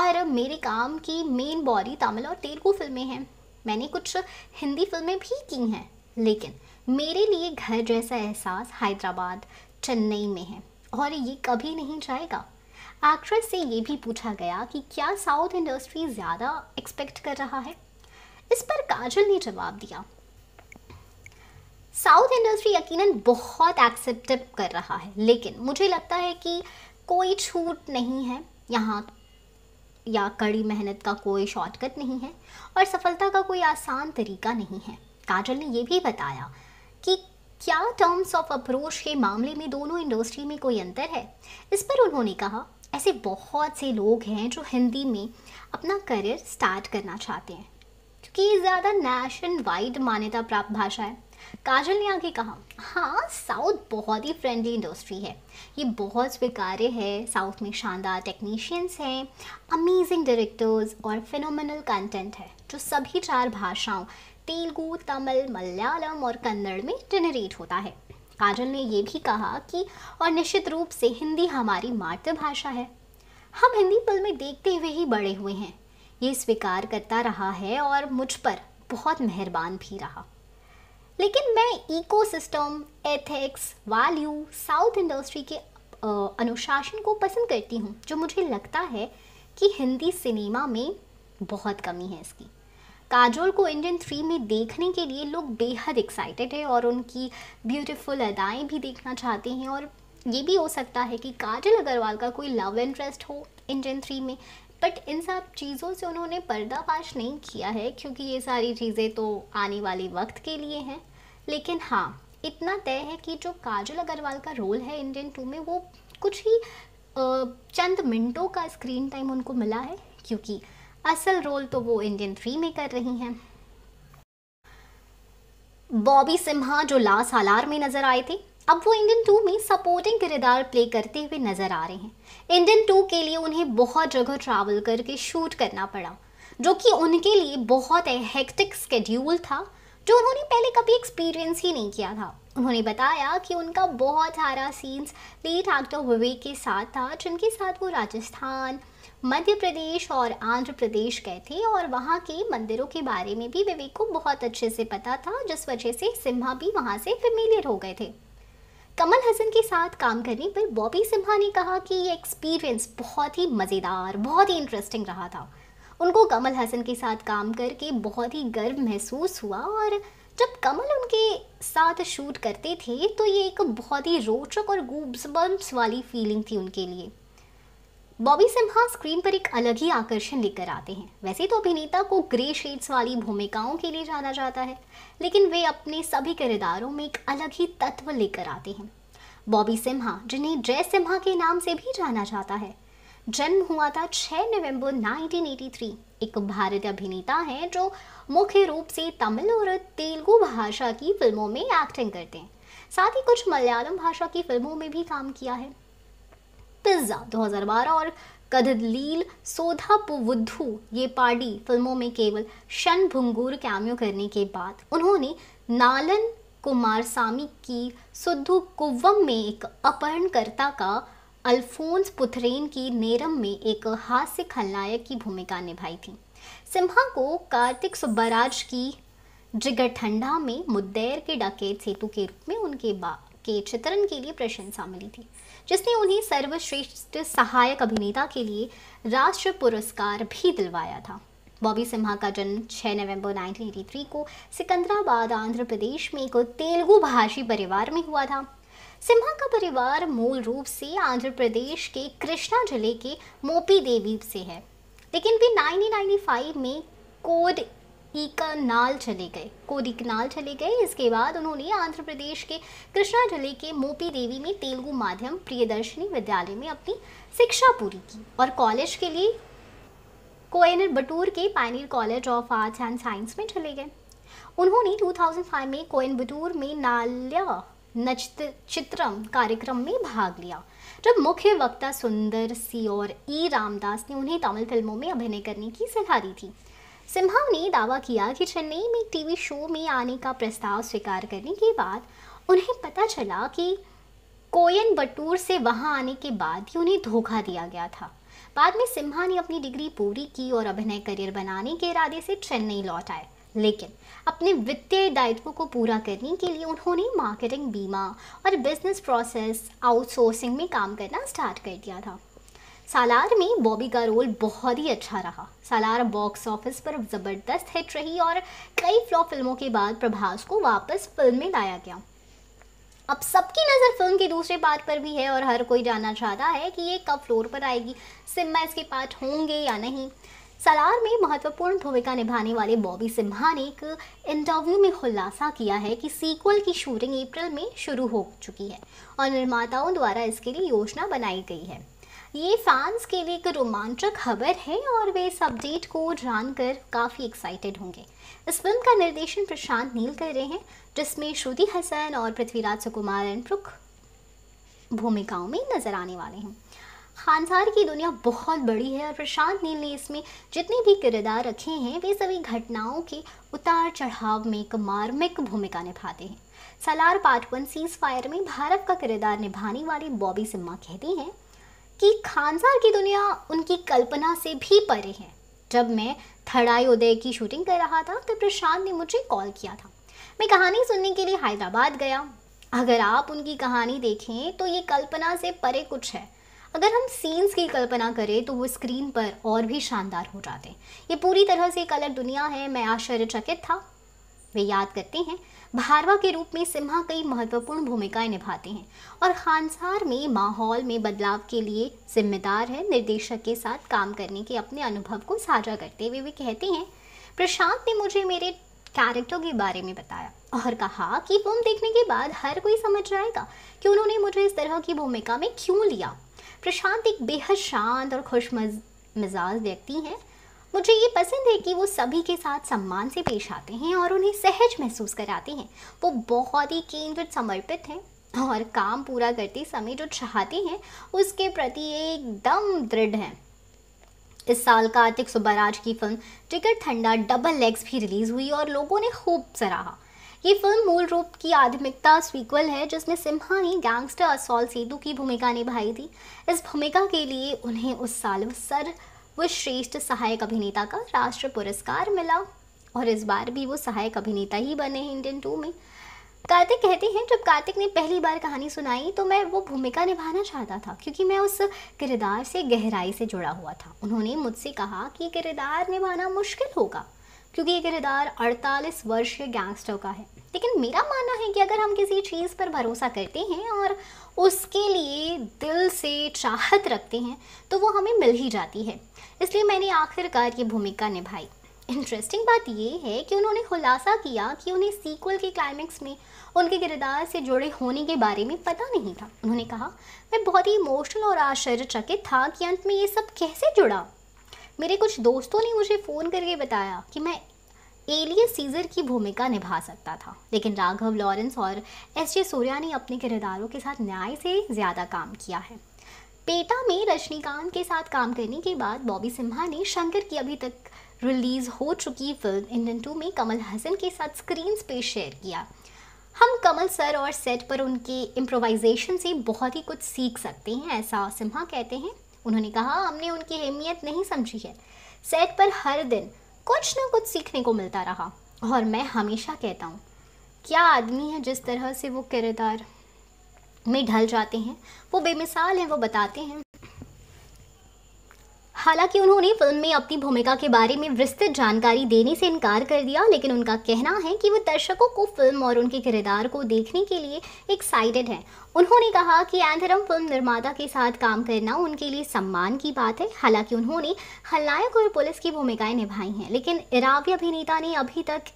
और मेरे काम की मेन बॉडी तमिल और तेलुगु फिल्में हैं मैंने कुछ हिंदी फिल्में भी की हैं लेकिन मेरे लिए घर जैसा एहसास हैदराबाद चेन्नई में है और ये कभी नहीं जाएगा एक्ट्रेस से ये भी पूछा गया कि क्या साउथ इंडस्ट्री ज़्यादा एक्सपेक्ट कर रहा है इस पर काजल ने जवाब दिया साउथ इंडस्ट्री यकीनन बहुत एक्सेप्टेड कर रहा है लेकिन मुझे लगता है कि कोई छूट नहीं है यहाँ या कड़ी मेहनत का कोई शॉर्टकट नहीं है और सफलता का कोई आसान तरीका नहीं है काजल ने यह भी बताया कि क्या टर्म्स ऑफ अप्रोच के मामले में दोनों इंडस्ट्री में कोई अंतर है इस पर उन्होंने कहा ऐसे बहुत से लोग हैं जो हिंदी में अपना करियर स्टार्ट करना चाहते हैं क्योंकि ये ज़्यादा नेशन वाइड मान्यता प्राप्त भाषा है काजल ने आगे कहा हाँ साउथ बहुत ही फ्रेंडली इंडस्ट्री है ये बहुत स्वीकार्य है साउथ में शानदार टेक्नीशियंस हैं अमेजिंग डायरेक्टर्स और फिनोमिनल कंटेंट है जो सभी चार भाषाओं तेलुगु तमिल मलयालम और कन्नड़ में जनरेट होता है काजल ने ये भी कहा कि और निश्चित रूप से हिंदी हमारी मातृभाषा है हम हिंदी फिल्में देखते हुए ही बड़े हुए हैं ये स्वीकार करता रहा है और मुझ पर बहुत मेहरबान भी रहा लेकिन मैं ecosystem ethics value south industry के अनुशासन को पसंद करती हूँ जो मुझे लगता है कि हिंदी सिनेमा में बहुत कमी है इसकी काजोल को इंडियन थ्री में देखने के लिए लोग बेहद एक्साइटेड है और उनकी ब्यूटीफुल अदाएँ भी देखना चाहते हैं और ये भी हो सकता है कि काजल अग्रवाल का कोई लव इंटरेस्ट हो इंडियन थ्री में बट इन सब चीज़ों से उन्होंने पर्दाफाश नहीं किया है क्योंकि ये सारी चीज़ें तो आने वाले वक्त के लिए हैं लेकिन हाँ इतना तय है कि जो काजल अग्रवाल का रोल है इंडियन टू में वो कुछ ही चंद मिनटों का स्क्रीन टाइम उनको मिला है क्योंकि असल रोल तो वो इंडियन थ्री में कर रही हैं बॉबी सिम्हा जो ला सालार में नज़र आए थे अब वो इंडियन टू में सपोर्टिंग किरदार प्ले करते हुए नज़र आ रहे हैं इंडियन टू के लिए उन्हें बहुत जगह ट्रैवल करके शूट करना पड़ा जो कि उनके लिए बहुत हेक्टिक स्केड्यूल था जो उन्होंने पहले कभी एक्सपीरियंस ही नहीं किया था उन्होंने बताया कि उनका बहुत सारा सीन्स लेट एक्टर विवेक के साथ था जिनके साथ वो राजस्थान मध्य प्रदेश और आंध्र प्रदेश गए थे और वहाँ के मंदिरों के बारे में भी विवेक को बहुत अच्छे से पता था जिस वजह से सिम्हा भी वहाँ से फेमिलियर हो गए थे कमल हसन के साथ काम करने पर बॉबी सिम्हा ने कहा कि ये एक्सपीरियंस बहुत ही मज़ेदार बहुत ही इंटरेस्टिंग रहा था उनको कमल हसन के साथ काम करके बहुत ही गर्व महसूस हुआ और जब कमल उनके साथ शूट करते थे तो ये एक बहुत ही रोचक और गूब्स वाली फीलिंग थी उनके लिए बॉबी सिम्हा स्क्रीन पर एक अलग ही आकर्षण लेकर आते हैं वैसे तो अभिनेता को ग्रे शेड्स वाली भूमिकाओं के लिए जाना जाता है लेकिन वे अपने सभी किरदारों में एक अलग ही तत्व लेकर आते हैं बॉबी सिम्हा जिन्हें जय सिम्हा के नाम से भी जाना जाता है जन्म हुआ था 6 नवंबर 1983 एक भारतीय अभिनेता हैं जो मुख्य रूप से तमिल और तेलुगु भाषा की फिल्मों में एक्टिंग करते हैं साथ ही कुछ मलयालम भाषा की फिल्मों में भी काम किया है पिज्जा 2012 और कदलील सोधा पुवुद्धू ये पार्टी फिल्मों में केवल शन भुंगूर कैमियो करने के बाद उन्होंने नालन कुमार सामी की सुद्धू कुवम में एक अपहरणकर्ता का अल्फोंस पुथरेन की नेरम में एक हास्य खलनायक की भूमिका निभाई थी सिम्हा को कार्तिक सुब्बराज की जिगर ठंडा में मुद्देर के डकैत सेतु के रूप में उनके बा के चित्रण के लिए प्रशंसा मिली थी जिसने उन्हें सर्वश्रेष्ठ सहायक अभिनेता के लिए राष्ट्र पुरस्कार भी दिलवाया था बॉबी सिम्हा का जन्म 6 नवंबर 1983 को सिकंदराबाद आंध्र प्रदेश में एक तेलुगु भाषी परिवार में हुआ था सिम्हा का परिवार मूल रूप से आंध्र प्रदेश के कृष्णा जिले के मोपी देवी से है लेकिन वे 1995 में कोड इकनाल चले गए इकनाल चले गए इसके बाद उन्होंने आंध्र प्रदेश के कृष्णा जिले के मोपी देवी में तेलुगु माध्यम प्रियदर्शनी विद्यालय में अपनी शिक्षा पूरी की और कॉलेज के लिए कोयन बटूर के pioneer college of arts and science में चले गए उन्होंने 2005 में कोयन बटूर में नाल्या नचत चित्रम कार्यक्रम में भाग लिया जब मुख्य वक्ता सुंदर सी और ई रामदास ने उन्हें तमिल फिल्मों में अभिनय करने की सलाह दी थी सिम्हा ने दावा किया कि चेन्नई में टीवी शो में आने का प्रस्ताव स्वीकार करने के बाद उन्हें पता चला कि कोयन बटूर से वहां आने के बाद ही उन्हें धोखा दिया गया था बाद में सिम्हा ने अपनी डिग्री पूरी की और अभिनय करियर बनाने के इरादे से चेन्नई लौट आए लेकिन अपने वित्तीय दायित्वों को पूरा करने के लिए उन्होंने मार्केटिंग बीमा और बिजनेस प्रोसेस आउटसोर्सिंग में काम करना स्टार्ट कर दिया था सालार में बॉबी का रोल बहुत ही अच्छा रहा सालार बॉक्स ऑफिस पर ज़बरदस्त हिट रही और कई फ्लॉप फिल्मों के बाद प्रभास को वापस फिल्म में लाया गया अब सबकी नज़र फिल्म के दूसरे पार्ट पर भी है और हर कोई जानना चाहता है कि ये कब फ्लोर पर आएगी सिम्मा इसके पार्ट होंगे या नहीं सलार में महत्वपूर्ण भूमिका निभाने वाले बॉबी सिम्हा ने एक इंटरव्यू में खुलासा किया है कि सीक्वल की शूटिंग अप्रैल में शुरू हो चुकी है और निर्माताओं द्वारा इसके लिए योजना बनाई गई है ये फैंस के लिए एक रोमांचक खबर है और वे इस अपडेट को जानकर काफ़ी एक्साइटेड होंगे इस फिल्म का निर्देशन प्रशांत नील कर रहे हैं जिसमें श्रुति हसन और पृथ्वीराज सुकुमार एंड भूमिकाओं में नजर आने वाले हैं खानसार की दुनिया बहुत बड़ी है और प्रशांत नील ने इसमें जितने भी किरदार रखे हैं वे सभी घटनाओं के उतार चढ़ाव में एक मार्मिक भूमिका निभाते हैं Salaar part one ceasefire में भारत का किरदार निभाने वाली बॉबी सिम्मा कहती हैं कि खानसार की दुनिया उनकी कल्पना से भी परे है जब मैं थड़ाई उदय की शूटिंग कर रहा था तो प्रशांत ने मुझे कॉल किया था मैं कहानी सुनने के लिए हैदराबाद गया अगर आप उनकी कहानी देखें तो ये कल्पना से परे कुछ है अगर हम सीन्स की कल्पना करें तो वो स्क्रीन पर और भी शानदार हो जाते हैं ये पूरी तरह से एक अलग दुनिया है मैं आश्चर्यचकित था वे याद करते हैं भारवा के रूप में सिम्हा कई महत्वपूर्ण भूमिकाएं निभाते हैं और खानसार में माहौल में बदलाव के लिए जिम्मेदार है निर्देशक के साथ काम करने के अपने अनुभव को साझा करते हुए वे कहते हैं प्रशांत ने मुझे मेरे कैरेक्टर के बारे में बताया और कहा कि फिल्म देखने के बाद हर कोई समझ जाएगा कि उन्होंने मुझे इस तरह की भूमिका में क्यों लिया प्रशांत एक बेहद शांत और खुश मिजाज व्यक्ति हैं मुझे ये पसंद है कि वो सभी के साथ सम्मान से पेश आते हैं और उन्हें सहज महसूस कराते हैं वो बहुत ही केंद्रित समर्पित हैं और काम पूरा करते समय जो चाहते हैं उसके प्रति एकदम दृढ़ हैं इस साल कार्तिक सुब्बाराज की फिल्म टिकट ठंडा डबल लेग्स भी रिलीज़ हुई और लोगों ने खूब सराहा ये फिल्म मूल रूप की आधुनिकता स्वीक्वल है जिसमें सिम्हा ने गैंगस्टर असौल सेतु की भूमिका निभाई थी इस भूमिका के लिए उन्हें उस साल सर्वश्रेष्ठ सहायक अभिनेता का राष्ट्र पुरस्कार मिला और इस बार भी वो सहायक अभिनेता ही बने इंडियन टू में कार्तिक कहते हैं जब कार्तिक ने पहली बार कहानी सुनाई तो मैं वो भूमिका निभाना चाहता था क्योंकि मैं उस किरदार से गहराई से जुड़ा हुआ था उन्होंने मुझसे कहा कि किरदार निभाना मुश्किल होगा क्योंकि ये किरदार 48 वर्षीय गैंगस्टर का है लेकिन मेरा मानना है कि अगर हम किसी चीज़ पर भरोसा करते हैं और उसके लिए दिल से चाहत रखते हैं तो वो हमें मिल ही जाती है इसलिए मैंने आखिरकार ये भूमिका निभाई इंटरेस्टिंग बात ये है कि उन्होंने खुलासा किया कि उन्हें सीक्वल के क्लाइमेक्स में उनके किरदार से जुड़े होने के बारे में पता नहीं था उन्होंने कहा मैं बहुत ही इमोशनल और आश्चर्यचकित था कि अंत में ये सब कैसे जुड़ा मेरे कुछ दोस्तों ने मुझे फ़ोन करके बताया कि मैं एलियस सीजर की भूमिका निभा सकता था लेकिन राघव लॉरेंस और एस जे सूर्या ने अपने किरदारों के साथ न्याय से ज़्यादा काम किया है पेटा में रजनीकांत के साथ काम करने के बाद बॉबी सिम्हा ने शंकर की अभी तक रिलीज़ हो चुकी फिल्म इंडन टू में कमल हसन के साथ स्क्रीन स्पेस शेयर किया हम कमल सर और सेट पर उनके इम्प्रोवाइजेशन से बहुत ही कुछ सीख सकते हैं ऐसा सिम्हा कहते हैं उन्होंने कहा हमने उनकी अहमियत नहीं समझी है सेट पर हर दिन कुछ ना कुछ सीखने को मिलता रहा और मैं हमेशा कहता हूँ क्या आदमी है जिस तरह से वो किरदार में ढल जाते हैं वो बेमिसाल हैं वो बताते हैं हालांकि उन्होंने फिल्म में अपनी भूमिका के बारे में विस्तृत जानकारी देने से इनकार कर दिया लेकिन उनका कहना है कि वो दर्शकों को फिल्म और उनके किरदार को देखने के लिए एक्साइटेड हैं उन्होंने कहा कि एंथरम फिल्म निर्माता के साथ काम करना उनके लिए सम्मान की बात है हालांकि उन्होंने खलनायक और पुलिस की भूमिकाएं निभाई हैं लेकिन इरावी अभिनेता ने अभी तक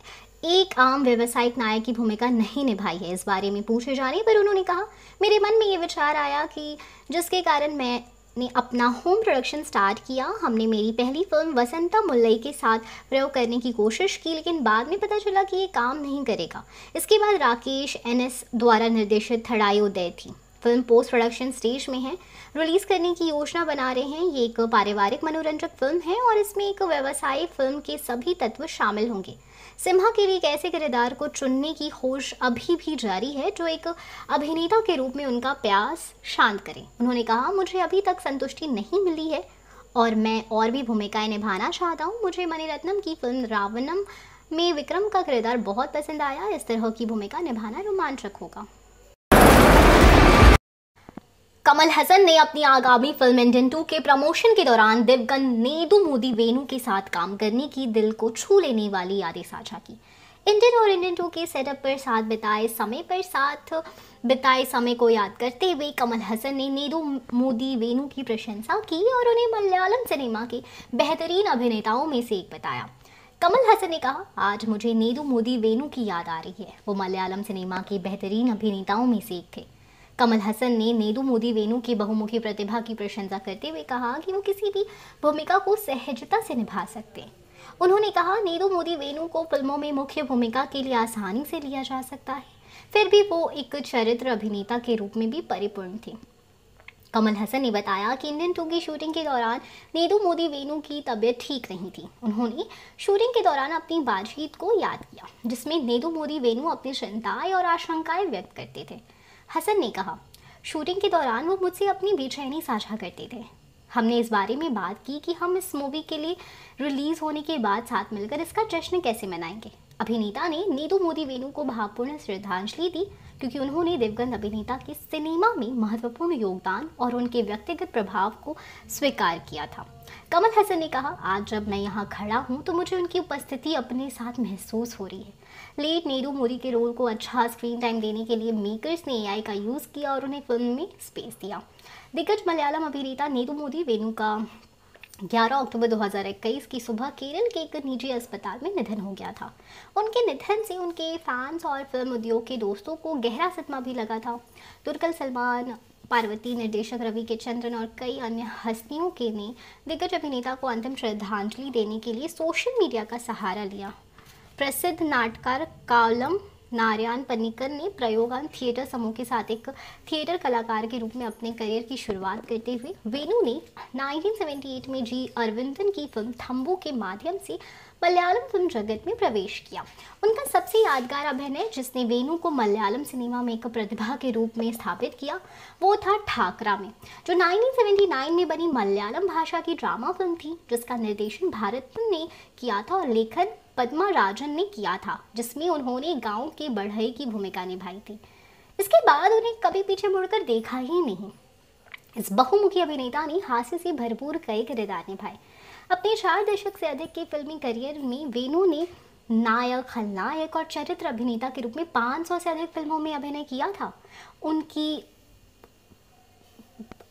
एक आम व्यवसायिक नायक की भूमिका नहीं निभाई है इस बारे में पूछे जाने पर उन्होंने कहा मेरे मन में ये विचार आया कि जिसके कारण मैं ने अपना होम प्रोडक्शन स्टार्ट किया हमने मेरी पहली फिल्म वसंता मुल्लई के साथ प्रयोग करने की कोशिश की लेकिन बाद में पता चला कि ये काम नहीं करेगा इसके बाद राकेश एनएस द्वारा निर्देशित थड़ाई उदय थी फिल्म पोस्ट प्रोडक्शन स्टेज में है रिलीज़ करने की योजना बना रहे हैं ये एक पारिवारिक मनोरंजक फिल्म है और इसमें एक व्यवसायिक फिल्म के सभी तत्व शामिल होंगे सिम्हा के लिए एक ऐसे किरदार को चुनने की खोज अभी भी जारी है जो एक अभिनेता के रूप में उनका प्यास शांत करें उन्होंने कहा मुझे अभी तक संतुष्टि नहीं मिली है और मैं और भी भूमिकाएं निभाना चाहता हूँ मुझे मणिरत्नम की फिल्म रावणम में विक्रम का किरदार बहुत पसंद आया इस तरह की भूमिका निभाना रोमांचक होगा कमल हसन ने अपनी आगामी फिल्म इंडियन टू के प्रमोशन के दौरान दिवगन नेदू मोदी वेणु के साथ काम करने की दिल को छू लेने वाली यादें साझा की इंडियन और इंडियन टू के सेटअप पर साथ बिताए समय पर साथ बिताए समय को याद करते हुए कमल हसन ने नीरू मोदी वेणु की प्रशंसा की और उन्हें मलयालम सिनेमा के बेहतरीन अभिनेताओं में से एक बताया कमल हसन ने कहा आज मुझे नीरू मोदी वेणु की याद आ रही है वो मलयालम सिनेमा के बेहतरीन अभिनेताओं में से एक थे कमल हसन ने नेदू मोदी वेणु की बहुमुखी प्रतिभा की प्रशंसा करते हुए कहा कि वो किसी भी भूमिका को सहजता से निभा सकते हैं उन्होंने कहा नेदू मोदी वेणु को फिल्मों में मुख्य भूमिका के लिए आसानी से लिया जा सकता है फिर भी वो एक चरित्र अभिनेता के रूप में भी परिपूर्ण थी कमल हसन ने बताया कि इंडियन टू की शूटिंग के दौरान नेदू मोदी वेणु की तबीयत ठीक नहीं थी उन्होंने शूटिंग के दौरान अपनी बातचीत को याद किया जिसमें नेदू मोदी वेणु अपनी चिंताएं और आशंकाएं व्यक्त करते थे हसन ने कहा शूटिंग के दौरान वो मुझसे अपनी बेचैनी साझा करते थे हमने इस बारे में बात की कि हम इस मूवी के लिए रिलीज़ होने के बाद साथ मिलकर इसका जश्न कैसे मनाएंगे अभिनेता ने नीतू मोदी वेणु को भावपूर्ण श्रद्धांजलि दी क्योंकि उन्होंने दिवगंत अभिनेता के सिनेमा में महत्वपूर्ण योगदान और उनके व्यक्तिगत प्रभाव को स्वीकार किया था कमल हसन ने कहा आज जब मैं यहाँ खड़ा हूँ तो मुझे उनकी उपस्थिति अपने साथ महसूस हो रही है लेट नीरू मोरी के रोल को अच्छा स्क्रीन टाइम देने के लिए मेकर्स ने ए का यूज़ किया और उन्हें फिल्म में स्पेस दिया दिग्गज मलयालम अभिनेता नीरू मोदी वेणु का 11 अक्टूबर 2021 की सुबह केरल के एक निजी अस्पताल में निधन हो गया था उनके निधन से उनके फैंस और फिल्म उद्योग के दोस्तों को गहरा सदमा भी लगा था तुर्कल सलमान पार्वती निर्देशक रवि के चंद्रन और कई अन्य हस्तियों के ने दिग्गज अभिनेता को अंतिम श्रद्धांजलि देने के लिए सोशल मीडिया का सहारा लिया प्रसिद्ध नाटकार कालम नारायण पनिकर ने प्रयोगान थिएटर समूह के साथ एक थिएटर कलाकार के रूप में अपने करियर की शुरुआत करते हुए वेणु ने 1978 में जी अरविंदन की फिल्म थम्बू के माध्यम से मलयालम फिल्म जगत में प्रवेश किया उनका सबसे यादगार अभिनय जिसने वेणु को मलयालम सिनेमा में एक प्रतिभा के रूप में स्थापित किया वो था ठाकरा में जो 1979 में बनी मलयालम भाषा की ड्रामा फिल्म थी जिसका निर्देशन भारत ने किया था और लेखन पद्मा राजन ने किया था जिसमें उन्होंने गांव के बढ़ई की भूमिका निभाई थी इसके बाद उन्हें कभी पीछे मुड़कर देखा ही नहीं इस बहुमुखी अभिनेता ने हास्य से भरपूर कई किरदार निभाए अपने चार दशक से अधिक के फिल्मी करियर में वेणु ने नायक खलनायक और चरित्र अभिनेता के रूप में 500 से अधिक फिल्मों में अभिनय किया था उनकी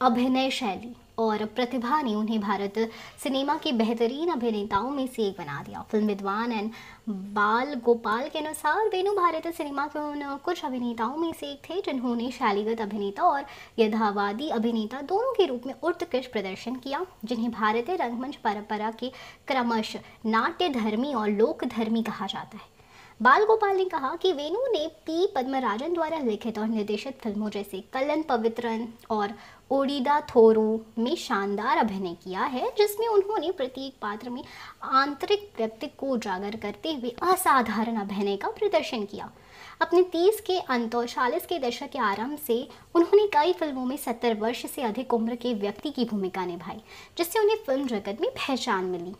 अभिनय शैली और प्रतिभा ने उन्हें भारत सिनेमा के बेहतरीन अभिनेताओं में से एक बना दिया फिल्म विद्वान एंड बाल गोपाल के अनुसार वेणु भारत सिनेमा के उन कुछ अभिनेताओं में से एक थे जिन्होंने शैलीगत अभिनेता और यथावादी अभिनेता दोनों के रूप में उत्कृष्ट प्रदर्शन किया जिन्हें भारतीय रंगमंच परंपरा के क्रमश नाट्यधर्मी और लोकधर्मी कहा जाता है बाल गोपाल ने कहा कि वेणु ने पी पद्मराजन द्वारा लिखित और निर्देशित फिल्मों जैसे कलन पवित्रन और ओडिदा थोरू में शानदार अभिनय किया है जिसमें उन्होंने प्रत्येक पात्र में आंतरिक व्यक्ति को उजागर करते हुए असाधारण अभिनय का प्रदर्शन किया अपने तीस के अंत और चालीस के दशक के आरंभ से उन्होंने कई फिल्मों में सत्तर वर्ष से अधिक उम्र के व्यक्ति की भूमिका निभाई जिससे उन्हें फिल्म जगत में पहचान मिली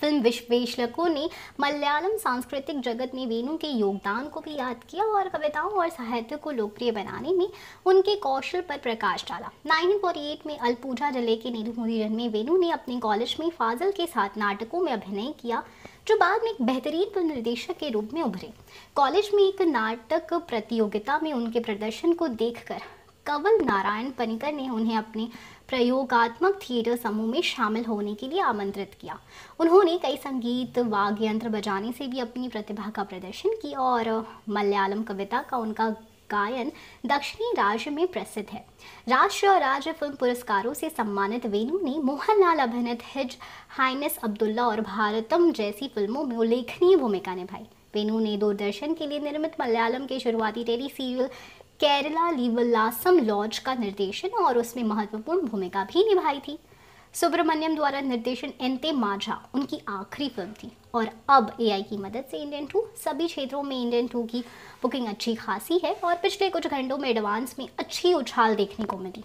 फिल्म विश्लेषकों ने मलयालम सांस्कृतिक जगत में वेणु के योगदान को भी याद किया और कविताओं और साहित्य को लोकप्रिय बनाने में उनके कौशल पर प्रकाश डाला 1948 में अलपूजा जिले के नेहरूमुरीजन में वेणु ने अपने कॉलेज में फाजल के साथ नाटकों में अभिनय किया जो बाद में एक बेहतरीन फिल्म निर्देशक के रूप में उभरे कॉलेज में एक नाटक प्रतियोगिता में उनके प्रदर्शन को देखकर कवल नारायण पनिकर ने उन्हें अपने प्रयोगात्मक थिएटर समूह में शामिल होने के लिए आमंत्रित किया उन्होंने कई संगीत वाग यंत्र बजाने से भी अपनी प्रतिभा का प्रदर्शन किया और मलयालम कविता का उनका गायन दक्षिणी राज्य में प्रसिद्ध है राष्ट्र और राज्य फिल्म पुरस्कारों से सम्मानित वेणु ने मोहनलाल अभिनत हिज हाइनेस अब्दुल्ला और भारतम जैसी फिल्मों में उल्लेखनीय भूमिका निभाई वेणु ने दूरदर्शन के लिए निर्मित मलयालम के शुरुआती टेली सीरियल केरला लीवलासम लॉज का निर्देशन और उसमें महत्वपूर्ण भूमिका भी निभाई थी सुब्रमण्यम द्वारा निर्देशन एंते माझा उनकी आखिरी फिल्म थी और अब एआई की मदद से इंडियन टू सभी क्षेत्रों में इंडियन टू की बुकिंग अच्छी खासी है और पिछले कुछ घंटों में एडवांस में अच्छी उछाल देखने को मिली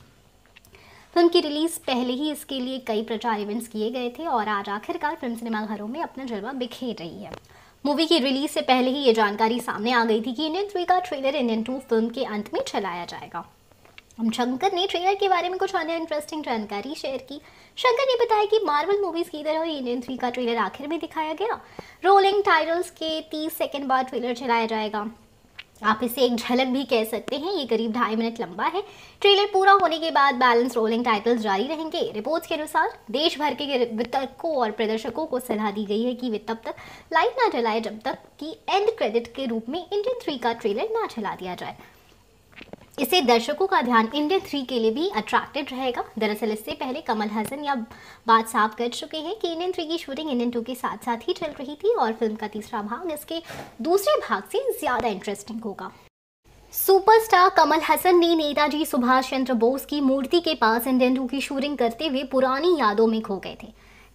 फिल्म की रिलीज़ पहले ही इसके लिए कई प्रचार इवेंट्स किए गए थे और आज आखिरकार फिल्म सिनेमाघरों में अपना जलवा बिखेर रही है मूवी की रिलीज से पहले ही ये जानकारी सामने आ गई थी कि इंडियन थ्री का ट्रेलर इंडियन टू फिल्म के अंत में चलाया जाएगा शंकर ने ट्रेलर के बारे में कुछ अन्य इंटरेस्टिंग जानकारी शेयर की शंकर ने बताया कि मार्वल मूवीज़ की तरह इंडियन थ्री का ट्रेलर आखिर में दिखाया गया रोलिंग टाइटल्स के 30 सेकंड बाद ट्रेलर चलाया जाएगा आप इसे एक झलक भी कह सकते हैं ये करीब ढाई मिनट लंबा है ट्रेलर पूरा होने के बाद बैलेंस रोलिंग टाइटल्स जारी रहेंगे रिपोर्ट्स के अनुसार देश भर के वितरकों और प्रदर्शकों को सलाह दी गई है कि वे तब तक लाइट ना जलाए जब तक कि एंड क्रेडिट के रूप में इंडियन थ्री का ट्रेलर ना चला दिया जाए इससे दर्शकों का ध्यान इंडियन थ्री के लिए भी अट्रैक्टेड रहेगा दरअसल इससे पहले कमल हसन या बात साफ कर चुके हैं कि इंडियन थ्री की शूटिंग इंडियन टू के साथ साथ ही चल रही थी और फिल्म का तीसरा भाग इसके दूसरे भाग से ज़्यादा इंटरेस्टिंग होगा सुपरस्टार कमल हसन ने नेताजी सुभाष चंद्र बोस की मूर्ति के पास इंडियन टू की शूटिंग करते हुए पुरानी यादों में खो गए थे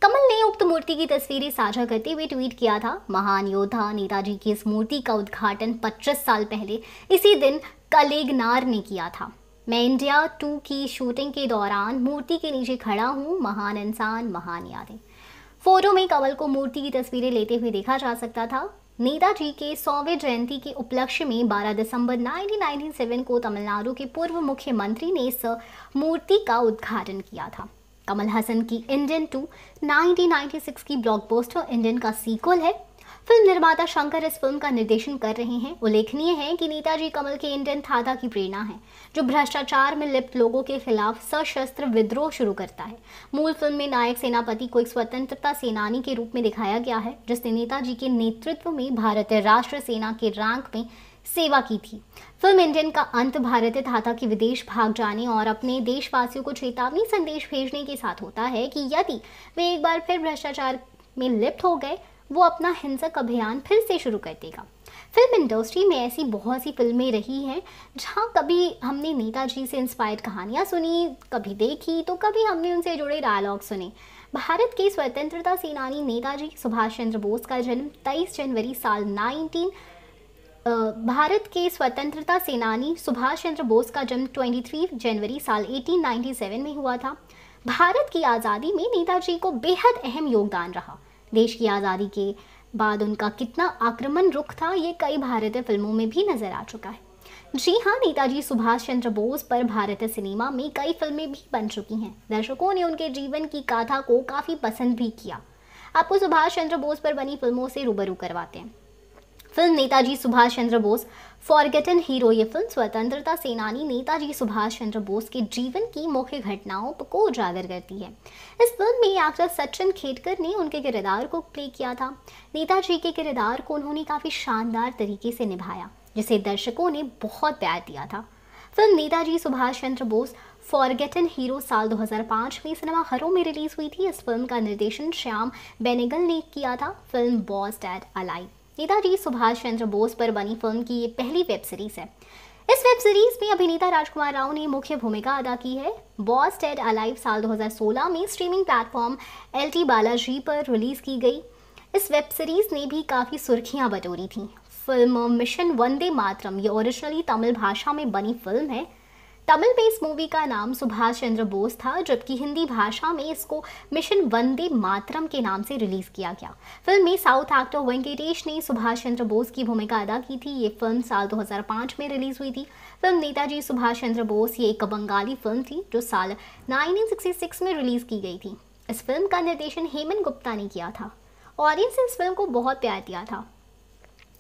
कमल ने उक्त मूर्ति की तस्वीरें साझा करते हुए ट्वीट किया था महान योद्धा नेताजी की इस मूर्ति का उद्घाटन 25 साल पहले इसी दिन कलेगनार ने किया था मैं इंडिया टू की शूटिंग के दौरान मूर्ति के नीचे खड़ा हूँ महान इंसान महान यादें फोटो में कमल को मूर्ति की तस्वीरें लेते हुए देखा जा सकता था नेताजी के सौवें जयंती के उपलक्ष्य में 12 दिसंबर 1997 को तमिलनाडु के पूर्व मुख्यमंत्री ने इस मूर्ति का उद्घाटन किया था कमल हसन की इंडियन टू 1996 की ब्लॉकबोस्टर इंडियन का सीक्वल है फिल्म निर्माता शंकर इस फिल्म का निर्देशन कर रहे हैं उल्लेखनीय है कि नेताजी कमल के इंडियन थादा की प्रेरणा है जो भ्रष्टाचार में लिप्त लोगों के खिलाफ सशस्त्र विद्रोह शुरू करता है मूल फिल्म में नायक सेनापति को एक स्वतंत्रता सेनानी के रूप में दिखाया गया है जिसने नेताजी के नेतृत्व में भारतीय राष्ट्र सेना के रैंक में सेवा की थी फिल्म इंडियन का अंत भारतीय था कि विदेश भाग जाने और अपने देशवासियों को चेतावनी संदेश भेजने के साथ होता है कि यदि वे एक बार फिर भ्रष्टाचार में लिप्त हो गए वो अपना हिंसक अभियान फिर से शुरू कर देगा फिल्म इंडस्ट्री में ऐसी बहुत सी फिल्में रही हैं जहाँ कभी हमने नेताजी से इंस्पायर्ड कहानियाँ सुनी कभी देखी तो कभी हमने उनसे जुड़े डायलॉग सुने भारत के स्वतंत्रता सेनानी नेताजी सुभाष चंद्र बोस का जन्म 23 जनवरी साल भारत के स्वतंत्रता सेनानी सुभाष चंद्र बोस का जन्म 23 जनवरी साल 1897 में हुआ था भारत की आज़ादी में नेताजी को बेहद अहम योगदान रहा देश की आज़ादी के बाद उनका कितना आक्रमण रुख था ये कई भारतीय फिल्मों में भी नज़र आ चुका है जी हाँ नेताजी सुभाष चंद्र बोस पर भारतीय सिनेमा में कई फिल्में भी बन चुकी हैं दर्शकों ने उनके जीवन की गाथा को काफ़ी पसंद भी किया आपको सुभाष चंद्र बोस पर बनी फिल्मों से रूबरू करवाते हैं film Netaji Subhash Chandra Bose forgotten hero ये फिल्म स्वतंत्रता सेनानी नेताजी सुभाष चंद्र बोस के जीवन की मुख्य घटनाओं को उजागर करती है इस फिल्म में एक्टर सचिन खेडकर ने उनके किरदार को प्ले किया था नेताजी के किरदार को उन्होंने काफ़ी शानदार तरीके से निभाया जिसे दर्शकों ने बहुत प्यार दिया था film Netaji Subhash Chandra Bose forgotten hero साल 2005 में सिनेमाघरों में रिलीज हुई थी इस फिल्म का निर्देशन श्याम बेनेगल ने किया था film Bose dead alive Netaji Subhash Chandra Bose पर बनी फिल्म की ये पहली वेब सीरीज है इस वेब सीरीज में अभिनेता राजकुमार राव ने मुख्य भूमिका अदा की है बॉस टेड अलाइव साल 2016 में streaming platform L T Balaji पर रिलीज की गई इस वेब सीरीज ने भी काफ़ी सुर्खियां बटोरी थी फिल्म मिशन वंदे मातरम ये ओरिजिनली तमिल भाषा में बनी फिल्म है तमिल इस मूवी का नाम सुभाष चंद्र बोस था जबकि हिंदी भाषा में इसको मिशन वंदे मातरम के नाम से रिलीज़ किया गया फिल्म में साउथ एक्टर वेंकटेश ने सुभाष चंद्र बोस की भूमिका अदा की थी ये फिल्म साल 2005 में रिलीज़ हुई थी फिल्म नेताजी सुभाष चंद्र बोस ये एक बंगाली फिल्म थी जो साल नाइनटीन में रिलीज़ की गई थी इस फिल्म का निर्देशन हेमंत गुप्ता ने किया था ऑडियंस ने इस फिल्म को बहुत प्यार दिया था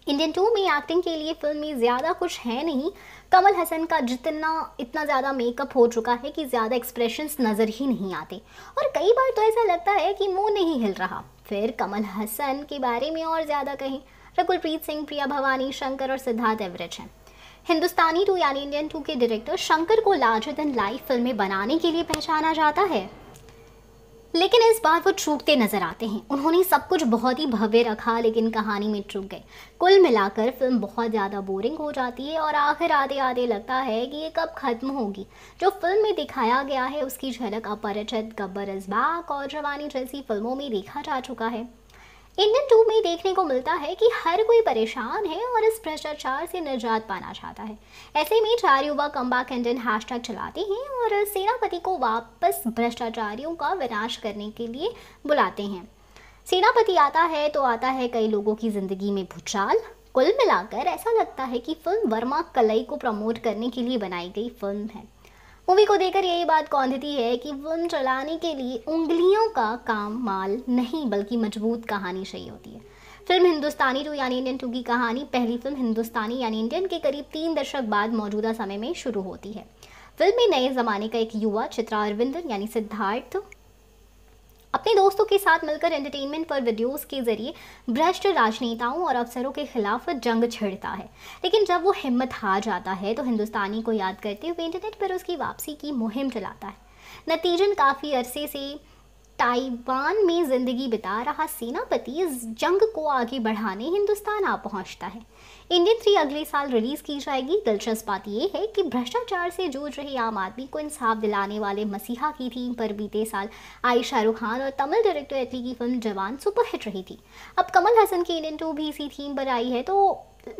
इंडियन टू में एक्टिंग के लिए फिल्म में ज़्यादा कुछ है नहीं कमल हसन का जितना इतना ज़्यादा मेकअप हो चुका है कि ज़्यादा एक्सप्रेशंस नज़र ही नहीं आते और कई बार तो ऐसा लगता है कि मुंह नहीं हिल रहा फिर कमल हसन के बारे में और ज़्यादा कहें रकुलप्रीत सिंह प्रिया भवानी शंकर और सिद्धार्थ एवरेज हैं हिंदुस्तानी टू यानी इंडियन टू के डायरेक्टर शंकर को लार्जर देन लाइफ फिल्में बनाने के लिए पहचाना जाता है लेकिन इस बार वो चूकते नजर आते हैं उन्होंने सब कुछ बहुत ही भव्य रखा लेकिन कहानी में चूक गए कुल मिलाकर फिल्म बहुत ज़्यादा बोरिंग हो जाती है और आखिर आधे आधे लगता है कि ये कब ख़त्म होगी जो फिल्म में दिखाया गया है उसकी झलक अपरिचित गब्बर अजबाक और जवानी जैसी फिल्मों में देखा जा चुका है इंडियन टू में देखने को मिलता है कि हर कोई परेशान है और इस भ्रष्टाचार से निजात पाना चाहता है ऐसे में चार युवा कम्बा कैंडन हैशटैग चलाते हैं और सेनापति को वापस भ्रष्टाचारियों का विनाश करने के लिए बुलाते हैं सेनापति आता है तो आता है कई लोगों की ज़िंदगी में भूचाल कुल मिलाकर ऐसा लगता है कि फिल्म वर्मा कलई को प्रमोट करने के लिए बनाई गई फिल्म है मूवी को देखकर यही बात कौन देती है कि फिल्म चलाने के लिए उंगलियों का काम माल नहीं बल्कि मजबूत कहानी चाहिए होती है फिल्म हिंदुस्तानी टू यानी इंडियन टू की कहानी पहली फिल्म हिंदुस्तानी यानी इंडियन के करीब तीन दशक बाद मौजूदा समय में शुरू होती है फिल्म में नए ज़माने का एक युवा चित्रा अरविंदन यानी सिद्धार्थ अपने दोस्तों के साथ मिलकर एंटरटेनमेंट पर वीडियोस के जरिए भ्रष्ट राजनेताओं और अफसरों के खिलाफ जंग छिड़ता है लेकिन जब वो हिम्मत हार जाता है तो हिंदुस्तानी को याद करते हुए इंटरनेट पर उसकी वापसी की मुहिम चलाता है नतीजन काफ़ी अरसे से ताइवान में ज़िंदगी बिता रहा सेनापति इस जंग को आगे बढ़ाने हिंदुस्तान आ पहुँचता है इंडियन थ्री अगले साल रिलीज की जाएगी दिलचस्प बात यह है कि भ्रष्टाचार से जूझ रहे आम आदमी को इंसाफ दिलाने वाले मसीहा की थीम पर बीते साल आई शाहरुख खान और तमिल डायरेक्टर एटली की फिल्म जवान सुपरहिट रही थी अब कमल हसन की इंडियन टू भी इसी थीम पर आई है तो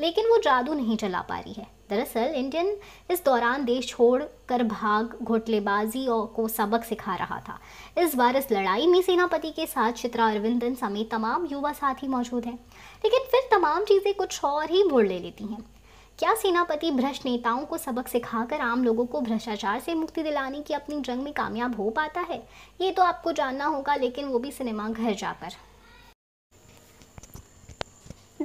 लेकिन वो जादू नहीं चला पा रही है दरअसल इंडियन इस दौरान देश छोड़ कर भाग घोटलेबाजी और को सबक सिखा रहा था इस बार इस लड़ाई में सेनापति के साथ चित्रा अरविंदन समेत तमाम युवा साथी मौजूद हैं लेकिन फिर तमाम चीज़ें कुछ और ही मोड़ ले लेती हैं क्या सेनापति भ्रष्ट नेताओं को सबक सिखाकर आम लोगों को भ्रष्टाचार से मुक्ति दिलाने की अपनी जंग में कामयाब हो पाता है ये तो आपको जानना होगा लेकिन वो भी सिनेमा घर जाकर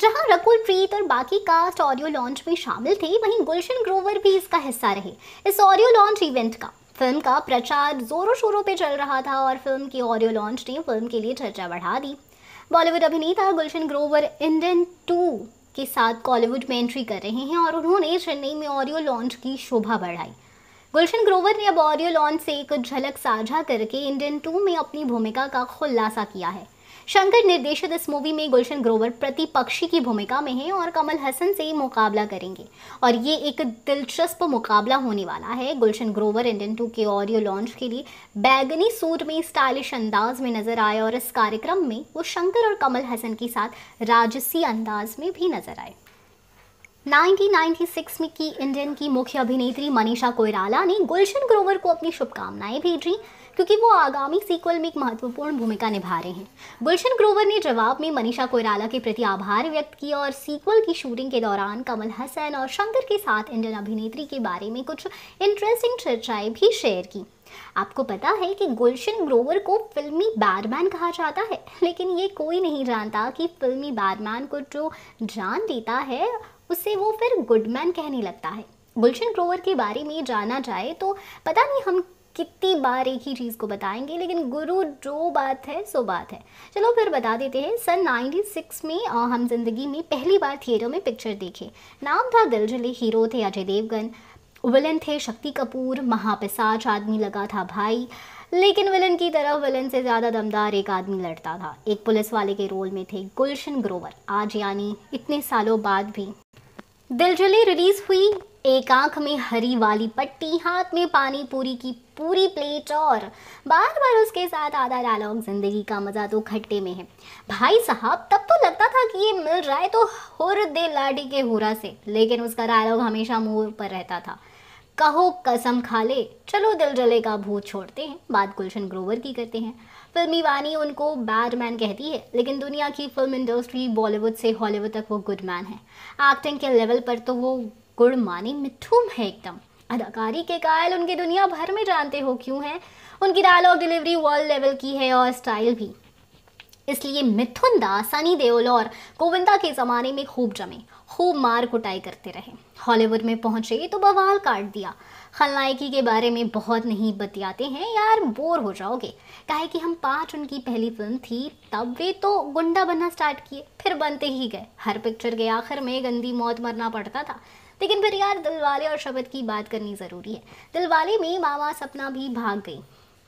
जहां रकुल प्रीत और बाकी कास्ट ऑडियो लॉन्च में शामिल थे वहीं गुलशन ग्रोवर भी इसका हिस्सा रहे इस ऑडियो लॉन्च इवेंट का फिल्म का प्रचार जोरों शोरों पे चल रहा था और फिल्म की ऑडियो लॉन्च ने फिल्म के लिए चर्चा बढ़ा दी बॉलीवुड अभिनेता गुलशन ग्रोवर इंडियन टू के साथ कॉलीवुड में एंट्री कर रहे हैं और उन्होंने चेन्नई में ऑडियो लॉन्च की शोभा बढ़ाई गुलशन ग्रोवर ने अब ऑडियो लॉन्च से एक झलक साझा करके इंडियन टू में अपनी भूमिका का खुलासा किया है शंकर निर्देशित इस मूवी में गुलशन ग्रोवर प्रतिपक्षी की भूमिका में है और कमल हसन से मुकाबला करेंगे और ये एक दिलचस्प मुकाबला होने वाला है गुलशन ग्रोवर इंडियन टू के ऑडियो लॉन्च के लिए बैगनी सूट में स्टाइलिश अंदाज में नजर आए और इस कार्यक्रम में वो शंकर और कमल हसन के साथ राजसी अंदाज में भी नजर आए 1996 में की इंडियन की मुख्य अभिनेत्री मनीषा कोयराला ने गुलशन ग्रोवर को अपनी शुभकामनाएं भेजी क्योंकि वो आगामी सीक्वल में एक महत्वपूर्ण भूमिका निभा रहे हैं गुलशन ग्रोवर ने जवाब में मनीषा कोयराला के प्रति आभार व्यक्त किया और सीक्वल की शूटिंग के दौरान कमल हसन और शंकर के साथ इंडियन अभिनेत्री के बारे में कुछ इंटरेस्टिंग चर्चाएं भी शेयर की आपको पता है कि गुलशन ग्रोवर को फिल्मी बैडमैन कहा जाता है लेकिन ये कोई नहीं जानता कि फिल्मी बैडमैन को जो जान देता है उसे वो फिर गुडमैन कहने लगता है गुलशन ग्रोवर के बारे में जाना जाए तो पता नहीं हम कितनी बार एक ही चीज़ को बताएंगे लेकिन गुरु जो बात है सो बात है चलो फिर बता देते हैं सन 96 में हम जिंदगी में पहली बार थिएटर में पिक्चर देखे नाम था दिल जले हीरो थे अजय देवगन विलन थे शक्ति कपूर महापिसाच आदमी लगा था भाई लेकिन विलन की तरह विलन से ज़्यादा दमदार एक आदमी लड़ता था एक पुलिस वाले के रोल में थे गुलशन ग्रोवर आज यानी इतने सालों बाद भी दिलजले रिलीज़ हुई एक आंख में हरी वाली पट्टी हाथ में पानी पूरी की पूरी प्लेट और बार बार उसके साथ आधा डायलॉग जिंदगी का मजा तो खट्टे में है भाई साहब तब तो लगता था कि ये मिल रहा है तो हुर दे लाडी के हुरा से लेकिन उसका डायलॉग हमेशा मुंह पर रहता था कहो कसम खा ले चलो दिल जले का भूत छोड़ते हैं बात गुलशन ग्रोवर की करते हैं फिल्मी वानी उनको बैड मैन कहती है लेकिन दुनिया की फिल्म इंडस्ट्री बॉलीवुड से हॉलीवुड तक वो गुड मैन है एक्टिंग के लेवल पर तो वो गुड़ माने मिठूम है एकदम अदाकारी के कायल उनकी दुनिया भर में जानते हो क्यों हैं उनकी डायलॉग डिलीवरी वर्ल्ड लेवल की है और स्टाइल भी इसलिए मिथुन दास सनी देओल और गोविंदा के ज़माने में खूब जमे खूब मार कुटाई करते रहे हॉलीवुड में पहुंचे तो बवाल काट दिया खलनायकी के बारे में बहुत नहीं बतियाते हैं यार बोर हो जाओगे कहे कि हम पाँच उनकी पहली फिल्म थी तब वे तो गुंडा बनना स्टार्ट किए फिर बनते ही गए हर पिक्चर के आखिर में गंदी मौत मरना पड़ता था लेकिन फिर यार दिलवाले और शबद की बात करनी ज़रूरी है दिलवाले में मामा सपना भी भाग गई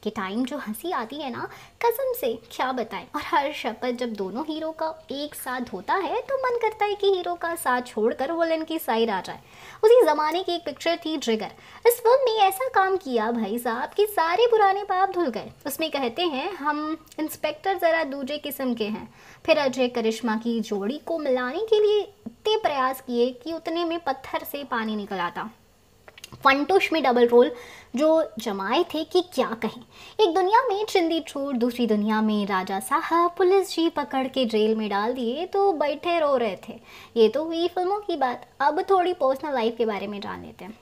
कि टाइम जो हंसी आती है ना कसम से क्या बताएं और हर शपथ जब दोनों हीरो का एक साथ होता है तो मन करता है कि हीरो का साथ छोड़कर वलन की साइड आ जाए उसी ज़माने की एक पिक्चर थी ट्रिगर इस फिल्म ने ऐसा काम किया भाई साहब कि सारे पुराने पाप धुल गए उसमें कहते हैं हम इंस्पेक्टर ज़रा दूजे किस्म के हैं फिर अजय करिश्मा की जोड़ी को मिलाने के लिए इतने प्रयास किए कि उतने में पत्थर से पानी निकल आता फंटोश में डबल रोल जो जमाए थे कि क्या कहें एक दुनिया में चिंदी छोड़ दूसरी दुनिया में राजा साहब पुलिस जी पकड़ के जेल में डाल दिए तो बैठे रो रहे थे ये तो हुई फिल्मों की बात अब थोड़ी पर्सनल लाइफ के बारे में जान लेते हैं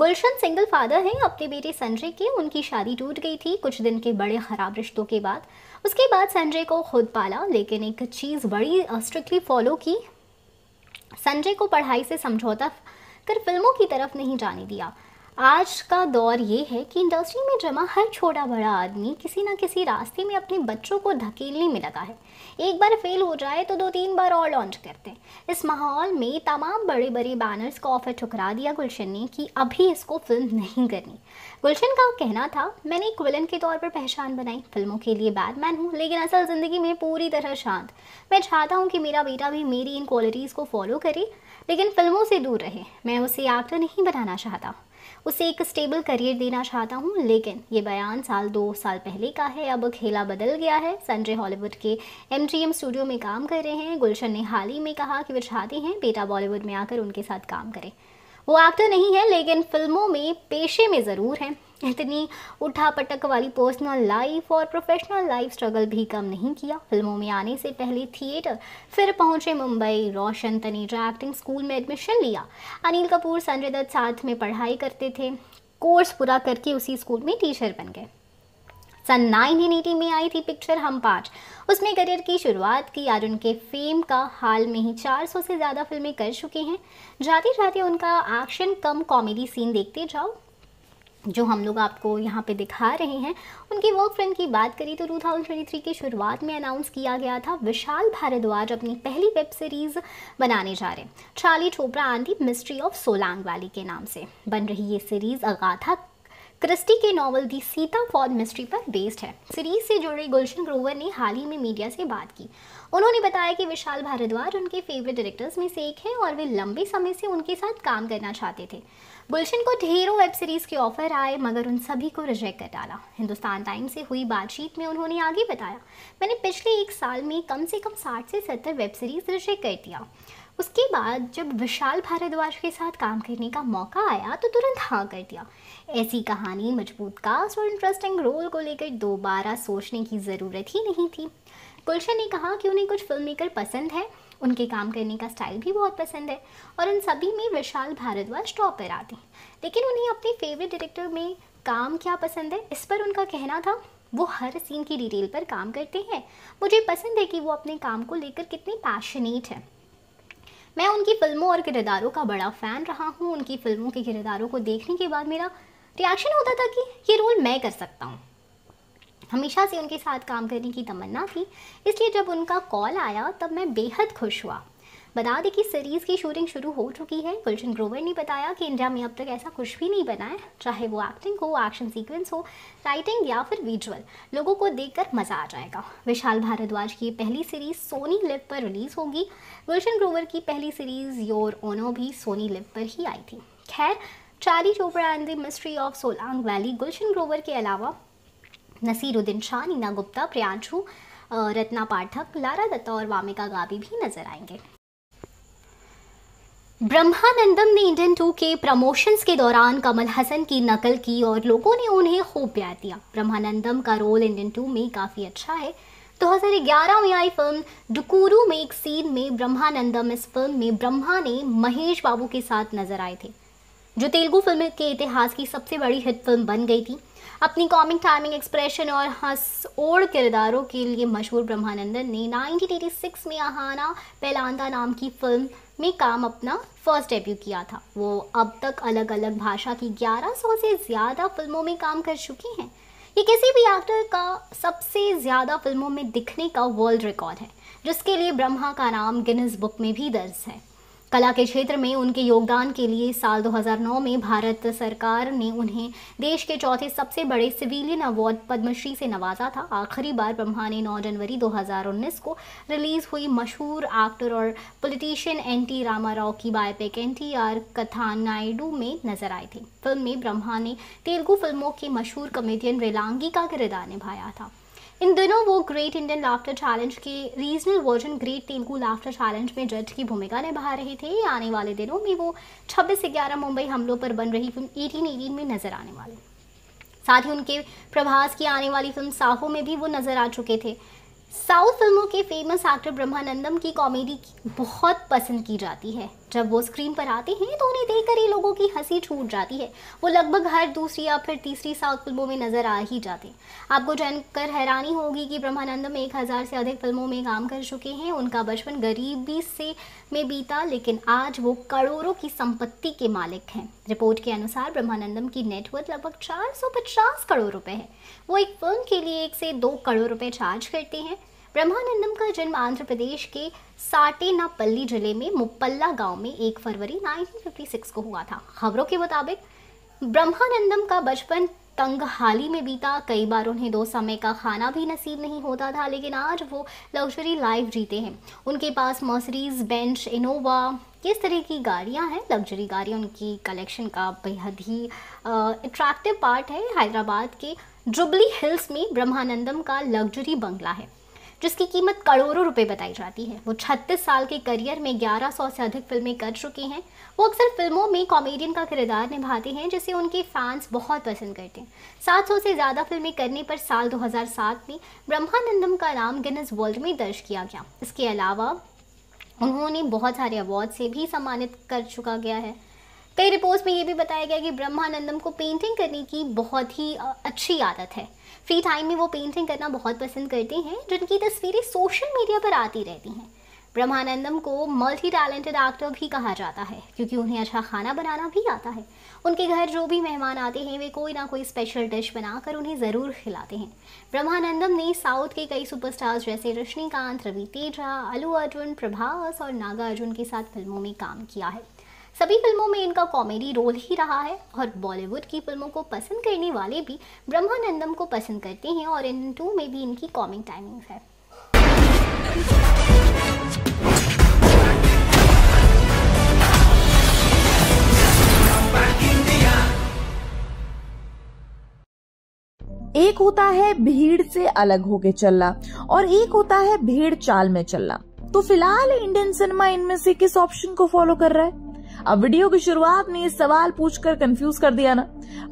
गुलशन सिंगल फादर हैं अपने बेटे संजय के उनकी शादी टूट गई थी कुछ दिन के बड़े खराब रिश्तों के बाद उसके बाद संजय को खुद पाला लेकिन एक चीज़ बड़ी स्ट्रिक्टली फॉलो की संजय को पढ़ाई से समझौता कर फिल्मों की तरफ नहीं जाने दिया आज का दौर ये है कि इंडस्ट्री में जमा हर छोटा बड़ा आदमी किसी ना किसी रास्ते में अपने बच्चों को धकेलने में लगा है एक बार फेल हो जाए तो दो तीन बार और लॉन्च करते हैं इस माहौल में तमाम बड़े बड़े बैनर्स को ऑफर ठुकरा दिया गुलशन ने कि अभी इसको फिल्म नहीं करनी गुलशन का कहना था मैंने एक विलन के तौर पर पहचान बनाई फिल्मों के लिए बैडमैन हूँ लेकिन असल ज़िंदगी में पूरी तरह शांत मैं चाहता हूँ कि मेरा बेटा भी मेरी इन क्वालिटीज़ को फॉलो करे लेकिन फिल्मों से दूर रहे मैं उसे एक्टर नहीं बनाना चाहता उसे एक स्टेबल करियर देना चाहता हूँ लेकिन ये बयान साल दो साल पहले का है अब खेला बदल गया है संजय हॉलीवुड के एम स्टूडियो में काम कर रहे हैं गुलशन ने हाल ही में कहा कि वे चाहते हैं बेटा बॉलीवुड में आकर उनके साथ काम करें वो एक्टर नहीं है लेकिन फिल्मों में पेशे में ज़रूर हैं इतनी उठा पटक वाली पर्सनल लाइफ और प्रोफेशनल लाइफ स्ट्रगल भी कम नहीं किया फिल्मों में आने से पहले थिएटर फिर पहुंचे मुंबई रोशन तनेजा एक्टिंग स्कूल में एडमिशन लिया अनिल कपूर संजय दत्त साथ में पढ़ाई करते थे कोर्स पूरा करके उसी स्कूल में टीचर बन गए सन नाइनटीन एटी में आई थी पिक्चर हम पाँच उसमें करियर की शुरुआत की आज उनके फेम का हाल में ही 400 से ज़्यादा फिल्में कर चुके हैं जाते जाते उनका एक्शन कम कॉमेडी सीन देखते जाओ जो हम लोग आपको यहाँ पे दिखा रहे हैं उनकी वर्क फ्रेंड की बात करें तो 2023 की शुरुआत में अनाउंस किया गया था विशाल भारद्वाज अपनी पहली वेब सीरीज़ बनाने जा रहे हैं चार्ली चोपड़ा आंधी मिस्ट्री ऑफ सोलांग वैली के नाम से बन रही ये सीरीज़ अगाथा क्रिस्टी के novel the Sittaford mystery पर बेस्ड है सीरीज से जुड़े गुलशन ग्रोवर ने हाल ही में मीडिया से बात की उन्होंने बताया कि विशाल भारद्वाज उनके फेवरेट डायरेक्टर्स में से एक हैं और वे लंबे समय से उनके साथ काम करना चाहते थे गुलशन को ढेरों वेब सीरीज़ के ऑफर आए मगर उन सभी को रिजेक्ट कर डाला हिंदुस्तान टाइम्स से हुई बातचीत में उन्होंने आगे बताया मैंने पिछले एक साल में कम से कम साठ से सत्तर वेब सीरीज़ रिजेक्ट कर दिया उसके बाद जब विशाल भारद्वाज के साथ काम करने का मौका आया तो तुरंत हाँ कर दिया ऐसी कहानी मजबूत कास्ट और इंटरेस्टिंग रोल को लेकर दोबारा सोचने की ज़रूरत ही नहीं थी गुलशन ने कहा कि उन्हें कुछ फिल्म मेकर पसंद है उनके काम करने का स्टाइल भी बहुत पसंद है और उन सभी में विशाल भारद्वाज टॉप पर आते हैं लेकिन उन्हें अपने फेवरेट डायरेक्टर में काम क्या पसंद है इस पर उनका कहना था वो हर सीन की डिटेल पर काम करते हैं मुझे पसंद है कि वो अपने काम को लेकर कितने पैशनेट हैं मैं उनकी फिल्मों और किरदारों का बड़ा फ़ैन रहा हूँ उनकी फिल्मों के किरदारों को देखने के बाद मेरा रिएक्शन होता था कि ये रोल मैं कर सकता हूँ हमेशा से उनके साथ काम करने की तमन्ना थी इसलिए जब उनका कॉल आया तब मैं बेहद खुश हुआ बता दें कि सीरीज़ की शूटिंग शुरू हो चुकी है गुलशन ग्रोवर ने बताया कि इंडिया में अब तक ऐसा कुछ भी नहीं बना है चाहे वो एक्टिंग हो एक्शन सीक्वेंस हो राइटिंग या फिर विजुअल लोगों को देखकर मज़ा आ जाएगा विशाल भारद्वाज की पहली सीरीज़ सोनी लिप पर रिलीज़ होगी गुलशन ग्रोवर की पहली सीरीज़ योर ओनो भी सोनी लिप पर ही आई थी खैर Charlie Chopra and the mystery of Solang valley Gulshan Grover के अलावा नसीरुद्दीन शाह नीना गुप्ता प्रियांशु रत्ना पाठक लारा दत्ता और वामिका गाबी भी नजर आएंगे ब्रह्मानंदम ने इंडियन टू के प्रमोशंस के दौरान कमल हसन की नकल की और लोगों ने उन्हें खूब प्यार दिया ब्रह्मानंदम का रोल इंडियन टू में काफ़ी अच्छा है 2011 में आई फिल्म डुकुरू में एक सीन में ब्रह्मानंदम इस फिल्म में ब्रह्मा ने महेश बाबू के साथ नजर आए थे जो तेलुगु फिल्म के इतिहास की सबसे बड़ी हिट फिल्म बन गई थी अपनी कॉमिक टाइमिंग एक्सप्रेशन और हंस ओढ़ किरदारों के लिए मशहूर ब्रह्मानंदन ने 1986 में आहाना पहलांदा नाम की फिल्म में काम अपना फर्स्ट डेब्यू किया था वो अब तक अलग अलग भाषा की 1100 से ज़्यादा फिल्मों में काम कर चुकी हैं ये किसी भी एक्टर का सबसे ज़्यादा फिल्मों में दिखने का वर्ल्ड रिकॉर्ड है जिसके लिए ब्रह्मा का नाम गिनीज बुक में भी दर्ज है कला के क्षेत्र में उनके योगदान के लिए साल 2009 में भारत सरकार ने उन्हें देश के चौथे सबसे बड़े सिविलियन अवार्ड पद्मश्री से नवाजा था आखिरी बार ब्रह्मा ने 9 जनवरी 2019 को रिलीज हुई मशहूर एक्टर और politician N T Rama Rao की biopic N T R Kathanayakudu में नजर आए थे फिल्म में ब्रह्मा ने तेलुगु फिल्मों के मशहूर कॉमेडियन रेलांगी का किरदार निभाया था इन दिनों वो ग्रेट इंडियन लाफ्टर चैलेंज के regional version great Telugu laughter challenge में जज की भूमिका निभा रहे थे आने वाले दिनों में वो छब्बीस ग्यारह मुंबई हमलों पर बन रही फिल्म एटीन एटीन में नजर आने वाले साथ ही उनके प्रभास की आने वाली फिल्म साहो में भी वो नजर आ चुके थे साउथ फिल्मों के फेमस एक्टर ब्रह्मानंदम की कॉमेडी बहुत पसंद की जाती है जब वो स्क्रीन पर आते हैं तो उन्हें देखकर ही लोगों की हंसी छूट जाती है वो लगभग हर दूसरी या फिर तीसरी साउथ फिल्मों में नजर आ ही जाते हैं आपको जानकर हैरानी होगी कि ब्रह्मानंदम एक हज़ार से अधिक फिल्मों में काम कर चुके हैं उनका बचपन गरीबी से में बीता लेकिन आज वो करोड़ों की संपत्ति के मालिक हैं रिपोर्ट के अनुसार ब्रह्मानंदम की नेटवर्थ लगभग चार करोड़ रुपये है वो एक फिल्म के लिए एक से दो करोड़ रुपये चार्ज करते हैं ब्रह्मानंदम का जन्म आंध्र प्रदेश के साटेनापल्ली जिले में मुपल्ला गांव में 1 फरवरी 1956 को हुआ था खबरों के मुताबिक ब्रह्मानंदम का बचपन तंगहाली में बीता कई बार उन्हें दो समय का खाना भी नसीब नहीं होता था लेकिन आज वो लग्जरी लाइफ जीते हैं उनके पास मर्सरीज बेंच इनोवा किस तरह की गाड़ियां हैं लग्जरी गाड़ियाँ उनकी कलेक्शन का बेहद ही अट्रैक्टिव पार्ट है हैदराबाद के जुबली हिल्स में ब्रह्मानंदम का लग्जरी बंगला है जिसकी कीमत करोड़ों रुपए बताई जाती है वो 36 साल के करियर में 1100 से अधिक फिल्में कर चुके हैं वो अक्सर फिल्मों में कॉमेडियन का किरदार निभाते हैं जिसे उनके फैंस बहुत पसंद करते हैं 700 से ज़्यादा फिल्में करने पर साल 2007 में ब्रह्मानंदम का नाम गिनस वर्ल्ड में दर्ज किया गया इसके अलावा उन्होंने बहुत सारे अवार्ड से भी सम्मानित कर चुका गया है कई रिपोर्ट्स में ये भी बताया गया कि ब्रह्मानंदम को पेंटिंग करने की बहुत ही अच्छी आदत है फ्री टाइम में वो पेंटिंग करना बहुत पसंद करती हैं जिनकी तस्वीरें सोशल मीडिया पर आती रहती हैं ब्रह्मानंदम को मल्टी टैलेंटेड एक्टर भी कहा जाता है क्योंकि उन्हें अच्छा खाना बनाना भी आता है उनके घर जो भी मेहमान आते हैं वे कोई ना कोई स्पेशल डिश बनाकर उन्हें ज़रूर खिलाते हैं ब्रह्मानंदम ने साउथ के कई सुपरस्टार्स जैसे रश्मिकांत रवि तेजा अलू अर्जुन प्रभास और नागार्जुन के साथ फिल्मों में काम किया है सभी फिल्मों में इनका कॉमेडी रोल ही रहा है और बॉलीवुड की फिल्मों को पसंद करने वाले भी ब्रह्मानंदम को पसंद करते हैं और इन टू में भी इनकी कॉमिक टाइमिंग्स है एक होता है भीड़ से अलग होके चलना और एक होता है भीड़ चाल में चलना तो फिलहाल इंडियन सिनेमा इनमें से किस ऑप्शन को फॉलो कर रहा है अब वीडियो की शुरुआत में ये सवाल पूछकर कंफ्यूज कर दिया ना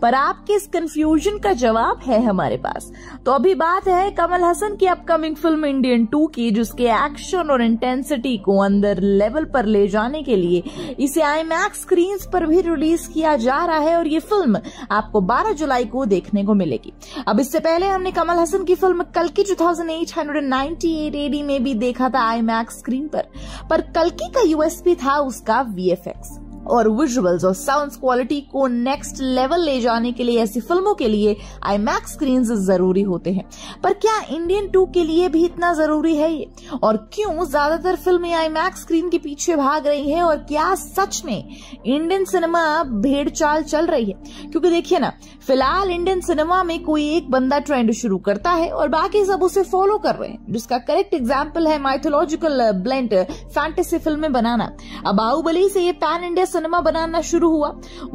पर आपके इस कंफ्यूजन का जवाब है हमारे पास तो अभी बात है कमल हसन की अपकमिंग फिल्म इंडियन टू की जिसके एक्शन और इंटेंसिटी को अंदर लेवल पर ले जाने के लिए इसे आई मैक्स स्क्रीन पर भी रिलीज किया जा रहा है और ये फिल्म आपको बारह जुलाई को देखने को मिलेगी अब इससे पहले हमने कमल हसन की फिल्म कल की 2898 एडी में भी देखा था आई मैक्स स्क्रीन पर, पर कल की का यूएसपी था उसका वीएफएक्स और विजुअल्स और साउंड क्वालिटी को नेक्स्ट लेवल ले जाने के लिए ऐसी फिल्मों के लिए आई मैक्स स्क्रीन जरूरी होते हैं पर क्या इंडियन टू के लिए भी इतना जरूरी है ये और क्यों ज्यादातर फिल्में आई मैक्स स्क्रीन के पीछे भाग रही हैं और क्या सच में इंडियन सिनेमा भेड़ चाल चल रही है क्योंकि देखिए ना फिलहाल इंडियन सिनेमा में कोई एक बंदा ट्रेंड शुरू करता है और बाकी सब उसे फॉलो कर रहे हैं जिसका करेक्ट एग्जाम्पल है माइथोलॉजिकल ब्लेंट फैंटेसी फिल्में बनाना अब बाहुबली से ये पैन इंडिया सिनेमा बनाना शुरू हुआ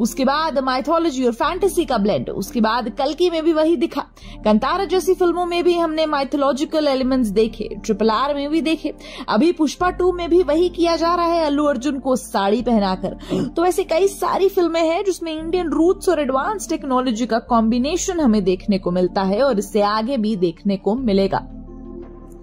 उसके बाद माइथोलॉजी और फैंटेसी का ब्लेंड उसके बाद कलकी में भी वही दिखा कंतारा जैसी फिल्मों में भी हमने माइथोलॉजिकल एलिमेंट्स देखे ट्रिपल आर में भी देखे अभी पुष्पा टू में भी वही किया जा रहा है अल्लू अर्जुन को साड़ी पहनाकर तो ऐसी कई सारी फिल्में हैं जिसमें इंडियन रूट्स और एडवांस टेक्नोलॉजी का कॉम्बिनेशन हमें देखने को मिलता है और इससे आगे भी देखने को मिलेगा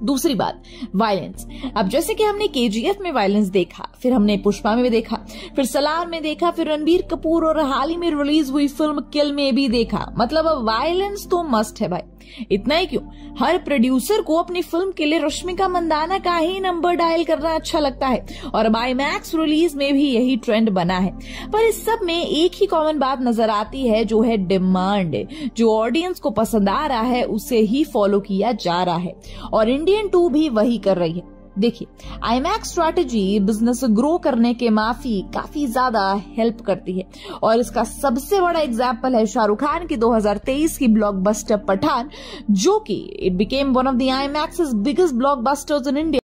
दूसरी बात वायलेंस अब जैसे कि हमने केजीएफ में वायलेंस देखा फिर हमने पुष्पा में भी देखा फिर सलार में देखा फिर रणबीर कपूर और हाल ही में रिलीज हुई फिल्म किल में भी देखा मतलब अब वायलेंस तो मस्ट है भाई इतना ही क्यों हर प्रोड्यूसर को अपनी फिल्म के लिए रश्मिका मंदाना का ही नंबर डायल करना अच्छा लगता है और बाई मैक्स रिलीज में भी यही ट्रेंड बना है पर इस सब में एक ही कॉमन बात नजर आती है जो है डिमांड जो ऑडियंस को पसंद आ रहा है उसे ही फॉलो किया जा रहा है और इंडियन टू भी वही कर रही है देखिए आईमैक्स स्ट्रैटेजी बिजनेस ग्रो करने के माफी काफी ज्यादा हेल्प करती है और इसका सबसे बड़ा एग्जाम्पल है शाहरुख खान की 2023 की ब्लॉकबस्टर पठान जो कि it became one of the IMAX biggest blockbusters in India